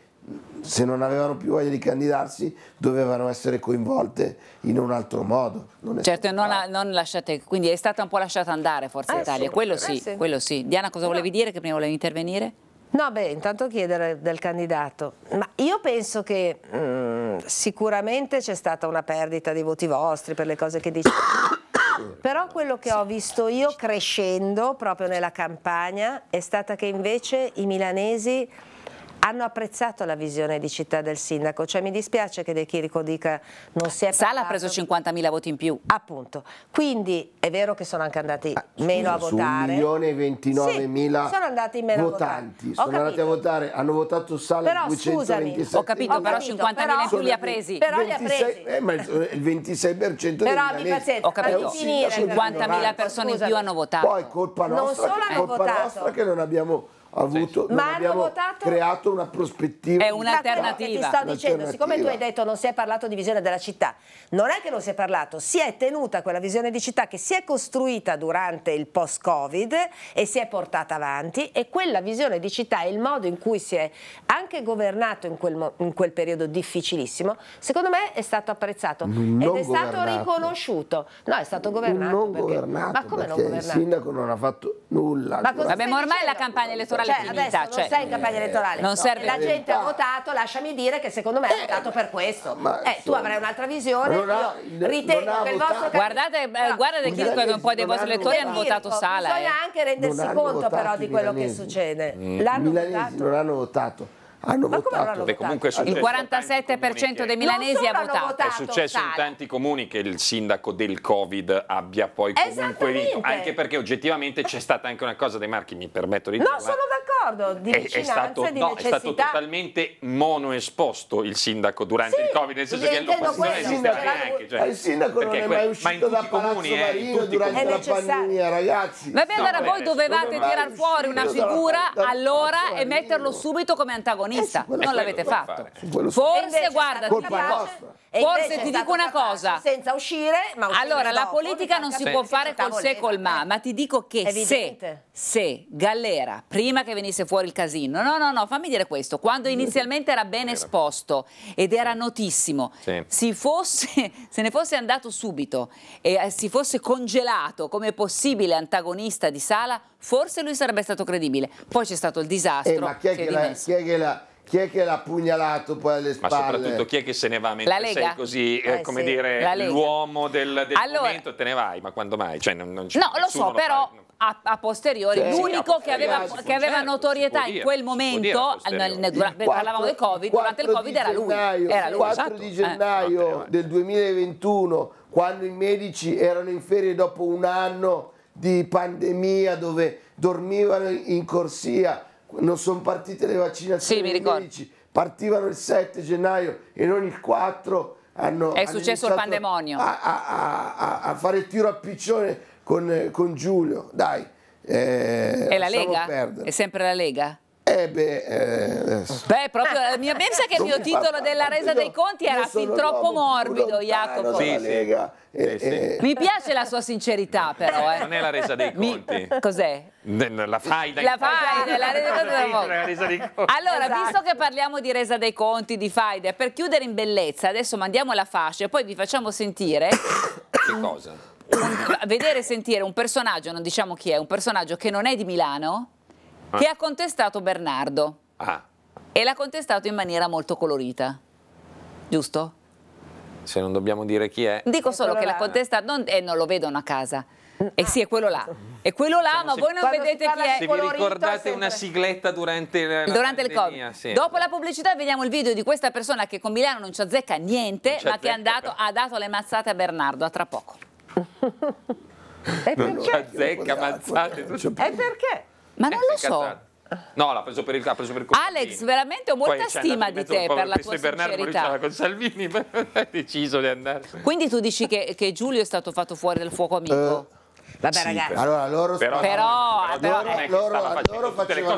[SPEAKER 10] se non avevano più voglia di candidarsi dovevano essere coinvolte in un altro modo.
[SPEAKER 1] Non certo, non, la, non, lasciate, quindi è stata un po' lasciata andare Forza eh, Italia, quello sì, eh sì, quello sì. Diana cosa no. volevi dire che prima volevi intervenire?
[SPEAKER 5] No, beh, intanto chiedere del candidato, ma io penso che mh, mm, sicuramente c'è stata una perdita dei voti vostri per le cose che dicevate, però quello che ho visto io crescendo proprio nella campagna è stata che invece i milanesi hanno apprezzato la visione di città del sindaco, cioè mi dispiace che De Chirico dica non si è Sala parlato. ha preso 50.000 voti in più. Appunto, quindi è vero che sono anche andati ah, meno
[SPEAKER 10] scusa, a votare. 1.029.000 sì, sono
[SPEAKER 5] andati meno votanti, sono
[SPEAKER 10] andati a votare, hanno votato Sala però, 227. Scusami, ho capito, ho però 50.000 in più li ha presi. Però li ha presi. Eh, il 26% però mi pazienza, ho capito, 50.000 persone in
[SPEAKER 1] più hanno votato. Poi colpa
[SPEAKER 10] nostra, non solo colpa votato. nostra che non abbiamo avuto, sì. Ma abbiamo votato... creato una prospettiva. È un'alternativa. Ma Ti sto dicendo, siccome tu hai
[SPEAKER 5] detto non si è parlato di visione della città, non è che non si è parlato, si è tenuta quella visione di città che si è costruita durante il post-Covid e si è portata avanti e quella visione di città e il modo in cui si è anche governato in quel, in quel periodo difficilissimo, secondo me è stato apprezzato non ed è governato. stato riconosciuto. No, è stato governato. Non perché... governato. Ma come non governato? Il sindaco
[SPEAKER 10] non ha fatto nulla. Ma, cosa, vabbè, ma ormai
[SPEAKER 5] dicendo? la campagna elettorale elettorale cioè, finita. Adesso cioè, non sei in campagna elettorale. Non serve la gente ha votato, lasciami dire che secondo me ha eh, votato per questo. Eh, tu avrai un'altra visione. Ha, ritengo che il vostro Guardate, no, eh, guardate Chirco un po' dei vostri elettori hanno votato
[SPEAKER 1] Sala. Bisogna eh. anche rendersi conto però di quello che succede. Mm. L'hanno votato.
[SPEAKER 10] Non hanno votato hanno Ma votato. Beh, comunque il
[SPEAKER 1] 47% dei milanesi ha votato. votato. È successo in
[SPEAKER 2] tanti comuni che il sindaco del Covid abbia poi comunque vinto, anche perché oggettivamente c'è stata anche una cosa dei marchi, mi permetto di dire. No, sono
[SPEAKER 5] d'accordo, di è, è stato, di no, è stato
[SPEAKER 2] totalmente monoesposto il sindaco durante sì, il Covid, nel senso che l'opposizione esisteva neanche. Cioè, il sindaco non è mai uscito da Palazzo comuni, eh, Marino eh, durante la
[SPEAKER 1] pandemia,
[SPEAKER 3] ragazzi.
[SPEAKER 1] Vabbè, allora voi dovevate tirar fuori una figura allora e metterlo subito come antagonista protagonista, eh, non l'avete fatto. Forse, guarda, ti dico, e Forse ti dico una cosa. Senza uscire, ma uscire Allora, dopo, la politica non si può fare col se col ma, ma ti dico che se, se, Gallera, prima che venisse fuori il casino, no, no, no, fammi dire questo, quando inizialmente era ben esposto ed era notissimo, sì. fosse, se ne fosse andato subito e eh, si fosse congelato come possibile antagonista di Sala, forse lui sarebbe stato credibile. Poi c'è stato il disastro. Eh, ma chi è che, che
[SPEAKER 10] chi è che la chi è che l'ha pugnalato poi alle spalle? Ma soprattutto
[SPEAKER 2] chi è che se ne va mentre sei così, eh, eh, come sì. dire, l'uomo del, del allora, momento, te ne vai, ma quando mai? Cioè, non, non no, lo so, però...
[SPEAKER 1] Fa, a, a, posteriori, cioè, l'unico sì, che, aveva, che certo, aveva notorietà in quel momento, nel, nel, durante, 4, parlavamo del Covid, durante il Covid era lui. Era lui 4 esatto. di eh.
[SPEAKER 10] gennaio eh. del 2021, quando i medici erano in ferie dopo un anno di pandemia dove dormivano in corsia non sono partite le vaccinazioni, sì, mi ricordo. Medici, partivano il 7 gennaio e non il 4. Hanno, è successo il pandemonio. A, a, a, a, fare tiro a piccione con, con Giulio, dai. Eh, è la Lega? Perdere. È
[SPEAKER 1] sempre la Lega?
[SPEAKER 10] Eh beh, eh. eh
[SPEAKER 1] beh, proprio eh, mia, pensa che il mio titolo della resa dei conti era fin troppo morbido, Jacopo. Sì,
[SPEAKER 2] sì. Eh, eh, sì, sì. Eh.
[SPEAKER 1] Mi piace la sua sincerità, però. Eh. Non è la
[SPEAKER 2] resa dei conti. Cos'è? La fai dai la faida,
[SPEAKER 1] la resa dei conti. Allora, esatto. visto che parliamo di resa dei conti, di faida, per chiudere in bellezza, adesso mandiamo la fascia e poi vi facciamo sentire. Che cosa? vedere e sentire un personaggio, non diciamo chi è, un personaggio che non è di Milano, ah. che ha contestato Bernardo. Ah. E l'ha contestato in maniera molto colorita.
[SPEAKER 2] Giusto? se non dobbiamo dire chi è. Dico
[SPEAKER 1] solo che la contesta non, eh, non lo vedono a casa. Mm. E eh sì, è quello là. È quello là, ma voi non vedete chi è. Se vi ricordate una
[SPEAKER 2] sigletta durante, la durante il Covid. Sì. Dopo
[SPEAKER 1] la pubblicità vediamo il video di questa persona che con Milano non ci azzecca niente, ma azzecca, che andato, ha dato le mazzate a Bernardo. A tra poco.
[SPEAKER 2] e non ci azzecca mazzate. E
[SPEAKER 1] perché? Ma non eh, lo so.
[SPEAKER 2] No, l'ha preso per il, l'ha
[SPEAKER 1] Alex, veramente ho molta Poi, cioè, stima di te per la tua sincerità.
[SPEAKER 2] con Salvini, hai deciso di andare.
[SPEAKER 1] Quindi tu dici che, che, Giulio è stato fatto fuori dal fuoco amico? Uh. Vabbè, sì, ragazzi. Allora, loro però, però, però, eh, loro,
[SPEAKER 10] loro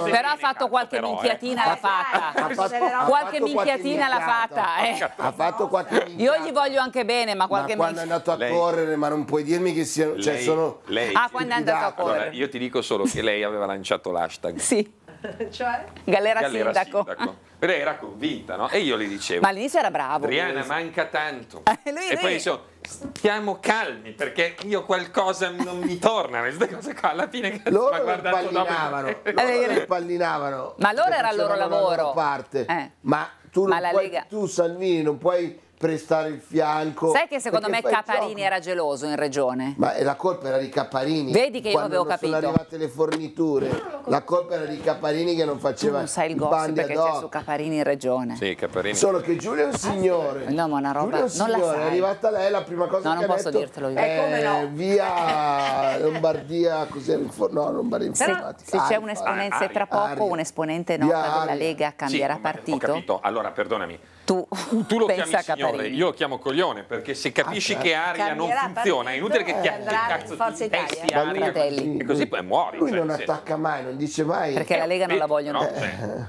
[SPEAKER 10] però ha
[SPEAKER 1] fatto qualche però, minchiatina l'ha fatta. Ha fatto, qualche minchiatina l'ha fatta. Eh.
[SPEAKER 10] Ha fatto qualche
[SPEAKER 1] minchiata. Io gli voglio anche bene, ma qualche ma quando è andato a lei,
[SPEAKER 10] correre, ma non puoi dirmi che sia. Cioè, lei, sono. Lei, ah,
[SPEAKER 1] quando è andato a correre. Allora,
[SPEAKER 2] io ti dico solo che lei aveva lanciato l'hashtag.
[SPEAKER 1] sì. cioè? Galera, Galera sindaco. sindaco.
[SPEAKER 2] Perché era convinta, no? E io le dicevo. Ma all'inizio
[SPEAKER 1] era bravo. Adriana, manca
[SPEAKER 2] tanto.
[SPEAKER 1] Eh, lui, e lui. poi dicevo,
[SPEAKER 2] stiamo calmi, perché io qualcosa non mi torna. Queste cose qua, alla fine... Loro lo impallinavano. Loro lo eh, eh,
[SPEAKER 10] impallinavano. Ma allora era il loro lavoro. parte. Eh. Ma, tu, ma puoi, tu, Salvini, non puoi prestare il fianco. Sai che secondo me Caparini era geloso in regione? Ma eh, la colpa era di Caparini. Vedi che io avevo capito. Quando sono arrivate le forniture, la colpa era di Caparini che non faceva tu non sai il gossip che c'è su Caparini in regione. Sì, Caparini. Solo che Giulio è un signore. no, ma una roba, Giulio è un signore, la sai. è arrivata
[SPEAKER 1] lei, la prima cosa no, che ha detto. No, non posso dirtelo io. Eh, come no?
[SPEAKER 10] Via Lombardia, cos'è il no,
[SPEAKER 1] Lombardia informatica. Se, se c'è esponente tra poco, un esponente nota della Lega cambierà sì, partito. Ho
[SPEAKER 2] capito. Allora, perdonami tu,
[SPEAKER 1] tu
[SPEAKER 8] lo pensa chiami Caparini. signore, io
[SPEAKER 2] lo chiamo coglione perché se capisci okay. Ah, che aria non funziona, è inutile che ti cazzo testi aria e così poi muori. Lui cioè, non attacca
[SPEAKER 10] mai, non dice mai. Perché la Lega non la eh, vogliono. No, cioè,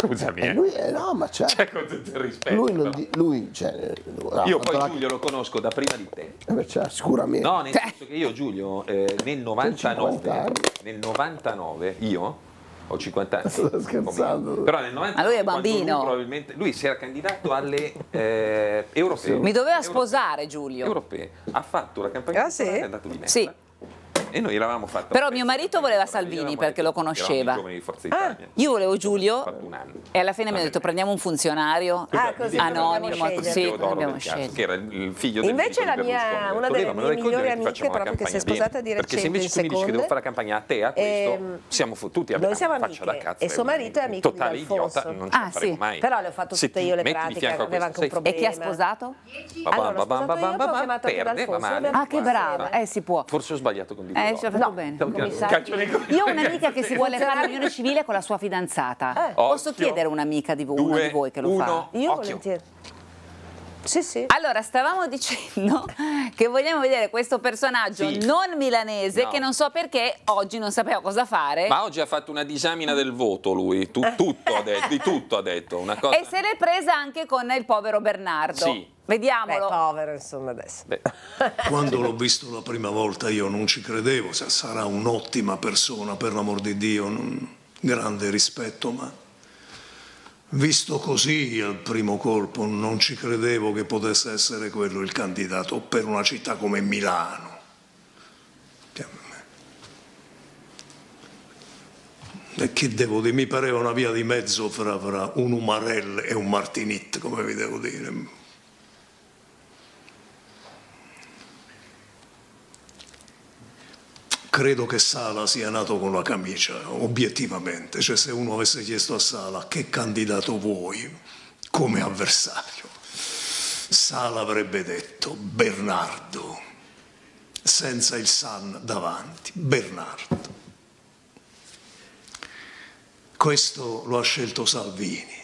[SPEAKER 2] Scusami, eh, eh. Lui, eh, no, ma cioè, cioè, con tutto il rispetto. Lui, non, di, lui cioè, no, io poi la... Giulio lo conosco da prima di te.
[SPEAKER 10] Eh, cioè, sicuramente. No, nel senso
[SPEAKER 2] che io Giulio eh, nel 99, cioè, nel 99 io ho 50 anni. Sto scherzando. Però nel 90 Ma lui è bambino. Lui, lui, si era candidato alle eh, europee. Sì. Mi doveva
[SPEAKER 1] europee. sposare Giulio. Europee.
[SPEAKER 2] Ha fatto la campagna ah, sì? è andato di merda. Sì. E noi l'avevamo fatta. Però
[SPEAKER 1] mio marito voleva Salvini perché lo conosceva. Ah, io volevo Giulio e alla fine mi ha detto prendiamo un funzionario ah, così anonimo, sì, scelto.
[SPEAKER 2] Che era il figlio del Invece la mia, una delle mie migliori amiche proprio che si è sposata di recente Perché se invece tu mi dici che devo fare la campagna a te, a questo, ehm, siamo fottuti, abbiamo faccia da cazzo. E suo
[SPEAKER 5] marito è amico di
[SPEAKER 2] idiota, non ce ah, la mai. Però le ho fatto tutte io le pratiche, aveva anche un problema. E chi ha
[SPEAKER 1] sposato? Allora, ho sposato io, poi ho chiamato Alfonso. Ah, che brava,
[SPEAKER 2] eh si può. Forse ho sbagliato con lui
[SPEAKER 1] eh, ci ha fatto bene. Io ho un'amica che si vuole fare riunione civile con la sua fidanzata. Eh. Posso chiedere un'amica di voi, che lo fa? Io volentieri. Sì, sì. Allora, stavamo dicendo che vogliamo vedere questo personaggio sì. non milanese no. che non so perché oggi non sapeva cosa fare. Ma
[SPEAKER 2] oggi ha fatto una disamina del voto lui, tu, eh. tutto ha detto,
[SPEAKER 7] di tutto ha detto. Una cosa... E se
[SPEAKER 1] l'è presa anche con il povero Bernardo. Sì. Vediamolo. Beh,
[SPEAKER 5] povero, insomma, adesso.
[SPEAKER 7] Beh. Quando l'ho visto la prima volta io non ci credevo, sarà un'ottima persona, per l'amor di Dio, non... grande rispetto, ma Visto così al primo colpo non ci credevo che potesse essere quello il candidato per una città come Milano. E che devo dire? Mi pareva una via di mezzo fra, fra un Umarell e un Martinit, come vi devo dire. credo che Sala sia nato con la camicia, obiettivamente. Cioè se uno avesse chiesto a Sala che candidato vuoi come avversario, Sala avrebbe detto Bernardo, senza il San davanti, Bernardo. Questo lo ha scelto Salvini.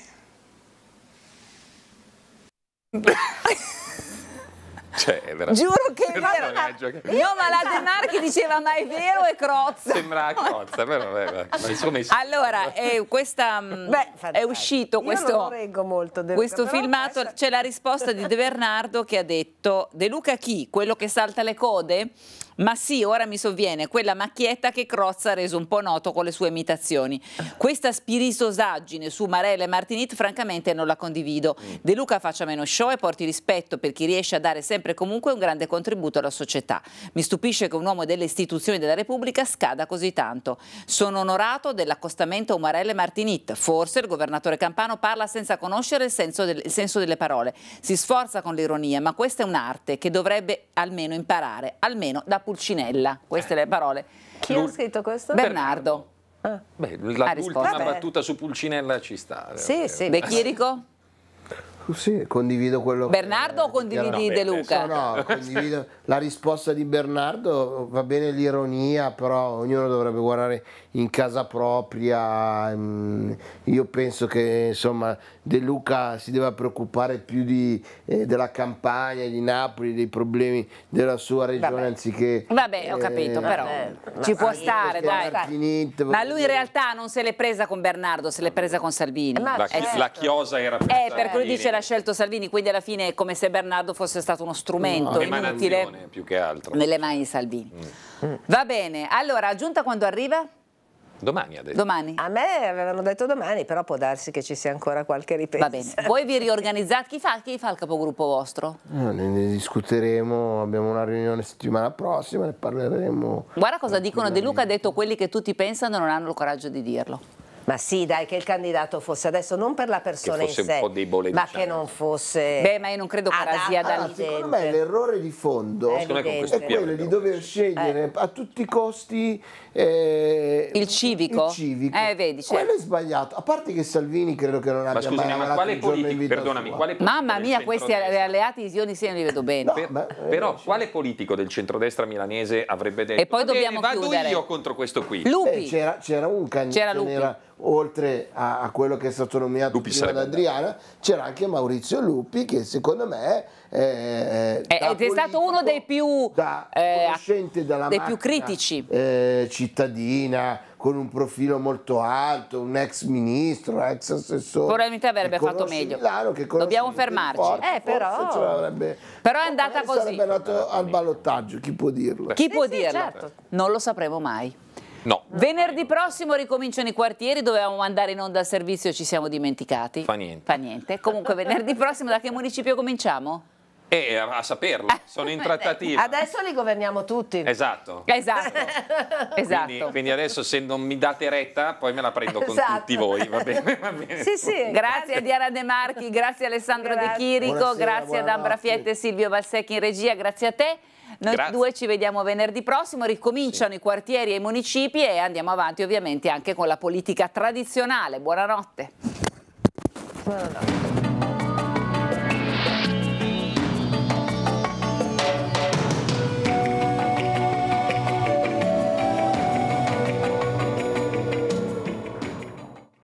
[SPEAKER 7] Cioè, veramente... Giuro che è vero. Ma... Io
[SPEAKER 1] Malate Marchi diceva ma è vero e crozza. Sembra crozza,
[SPEAKER 2] però vero.
[SPEAKER 1] Allora, eh, questa, mm, Beh, è uscito questo,
[SPEAKER 5] molto, questo
[SPEAKER 1] filmato, questa... c'è la risposta di De Bernardo che ha detto De Luca chi? Quello che salta le code? Ma sì, ora mi sovviene, quella macchietta che Crozza ha reso un po' noto con le sue imitazioni. Questa spiritosaggine su Marella e Martinit francamente non la condivido. Mm. De Luca faccia meno show e porti rispetto per chi riesce a dare sempre sempre comunque un grande contributo alla società. Mi stupisce che un uomo delle istituzioni della Repubblica scada così tanto. Sono onorato dell'accostamento Umarelle Martinit. Forse il governatore Campano parla senza conoscere il senso, del, il senso delle parole. Si sforza con l'ironia, ma questa è un'arte che dovrebbe almeno imparare, almeno da Pulcinella. Queste le parole. Chi ha scritto questo? Bernardo.
[SPEAKER 2] Bernardo. Ah. Beh, l'ultima battuta su Pulcinella ci sta.
[SPEAKER 10] Sì, eh. sì. Becchirico? Sì, condivido quello Bernardo
[SPEAKER 1] che, o condividi De Luca? No, no, condivido
[SPEAKER 10] la risposta di Bernardo, va bene l'ironia, però ognuno dovrebbe guardare in casa propria. Mm, io penso che insomma, De Luca si debba preoccupare più di, eh, della campagna, di Napoli, dei problemi della sua regione Vabbè. anziché... Vabbè, ho eh, capito, eh, però eh, ci può ah, stare, dai.
[SPEAKER 2] Martinite,
[SPEAKER 10] ma lui in
[SPEAKER 1] realtà non se l'è presa con Bernardo, se l'è presa con Salvini. La, la, certo. la
[SPEAKER 2] chiosa era eh, per Eh, per cui dice l'ha
[SPEAKER 1] scelto Salvini, quindi alla fine è come se Bernardo fosse stato uno strumento no, inutile.
[SPEAKER 2] più che altro. Nelle
[SPEAKER 1] mani di Salvini. Mm. Va bene, allora, aggiunta quando arriva?
[SPEAKER 2] Domani
[SPEAKER 5] ha Domani. A me avevano detto domani, però può darsi che ci sia ancora qualche ripensa. Va bene.
[SPEAKER 1] Voi vi riorganizzate? Chi fa, chi fa il capogruppo vostro?
[SPEAKER 2] Ah, no, ne
[SPEAKER 10] discuteremo, abbiamo una riunione settimana prossima, ne parleremo. Guarda
[SPEAKER 1] cosa dicono De Luca, ha detto quelli che tutti pensano non hanno il coraggio di dirlo. Ma sì, dai, che il candidato fosse adesso
[SPEAKER 5] non per la persona in sé, debole, ma diciamo. che non fosse. Beh, ma io non credo che sia da Secondo
[SPEAKER 10] me l'errore di fondo eh, è, quello di dover scegliere eh. a tutti i costi eh, il civico. Il civico. Eh,
[SPEAKER 1] vedi, certo. Quello
[SPEAKER 10] è sbagliato. A parte che Salvini credo che non ma abbia scusami, mai ma quale politico,
[SPEAKER 2] perdonami,
[SPEAKER 1] quale Mamma mia, questi alleati io di sera li vedo bene. No, per, ma, eh, però
[SPEAKER 2] quale politico del centrodestra milanese avrebbe detto e poi dobbiamo vado chiudere. io contro questo qui? Lupi.
[SPEAKER 10] Eh, c'era, un candidato oltre a, a, quello che è stato nominato Lupi prima da Adriana, c'era anche Maurizio Lupi che secondo me eh, è, eh, ed è stato
[SPEAKER 1] uno dei più da, eh, della dei più critici
[SPEAKER 10] eh, cittadina con un profilo molto alto, un ex ministro, ex assessore. Probabilmente avrebbe fatto meglio.
[SPEAKER 1] Milano, Dobbiamo fermarci. Porto, eh, però... però è andata eh, così. Sarebbe andato al ballottaggio, chi può dirlo? Chi sì, eh può sì, dirlo? Certo. Non lo sapremo mai. No. Venerdì prossimo ricominciano i quartieri, dovevamo andare in onda al servizio, ci siamo dimenticati. Fa niente. Fa niente. Comunque venerdì prossimo da che municipio cominciamo?
[SPEAKER 2] Eh, a saperlo, ah. sono in trattativa. Adesso
[SPEAKER 5] li governiamo tutti. Esatto. Esatto. esatto.
[SPEAKER 2] Quindi, quindi, adesso se non mi date retta, poi me la prendo con esatto. tutti voi, va bene, va bene. Sì, sì. Grazie a
[SPEAKER 1] Diana De Marchi, grazie a Alessandro grazie. De Chirico, Buonasera, grazie ad Ambra Fiette e Silvio Valsecchi in regia, grazie a te. Noi Grazie. due ci vediamo venerdì prossimo, ricominciano sì. i quartieri e i municipi e andiamo avanti ovviamente anche con la politica tradizionale. Buonanotte. Buonanotte.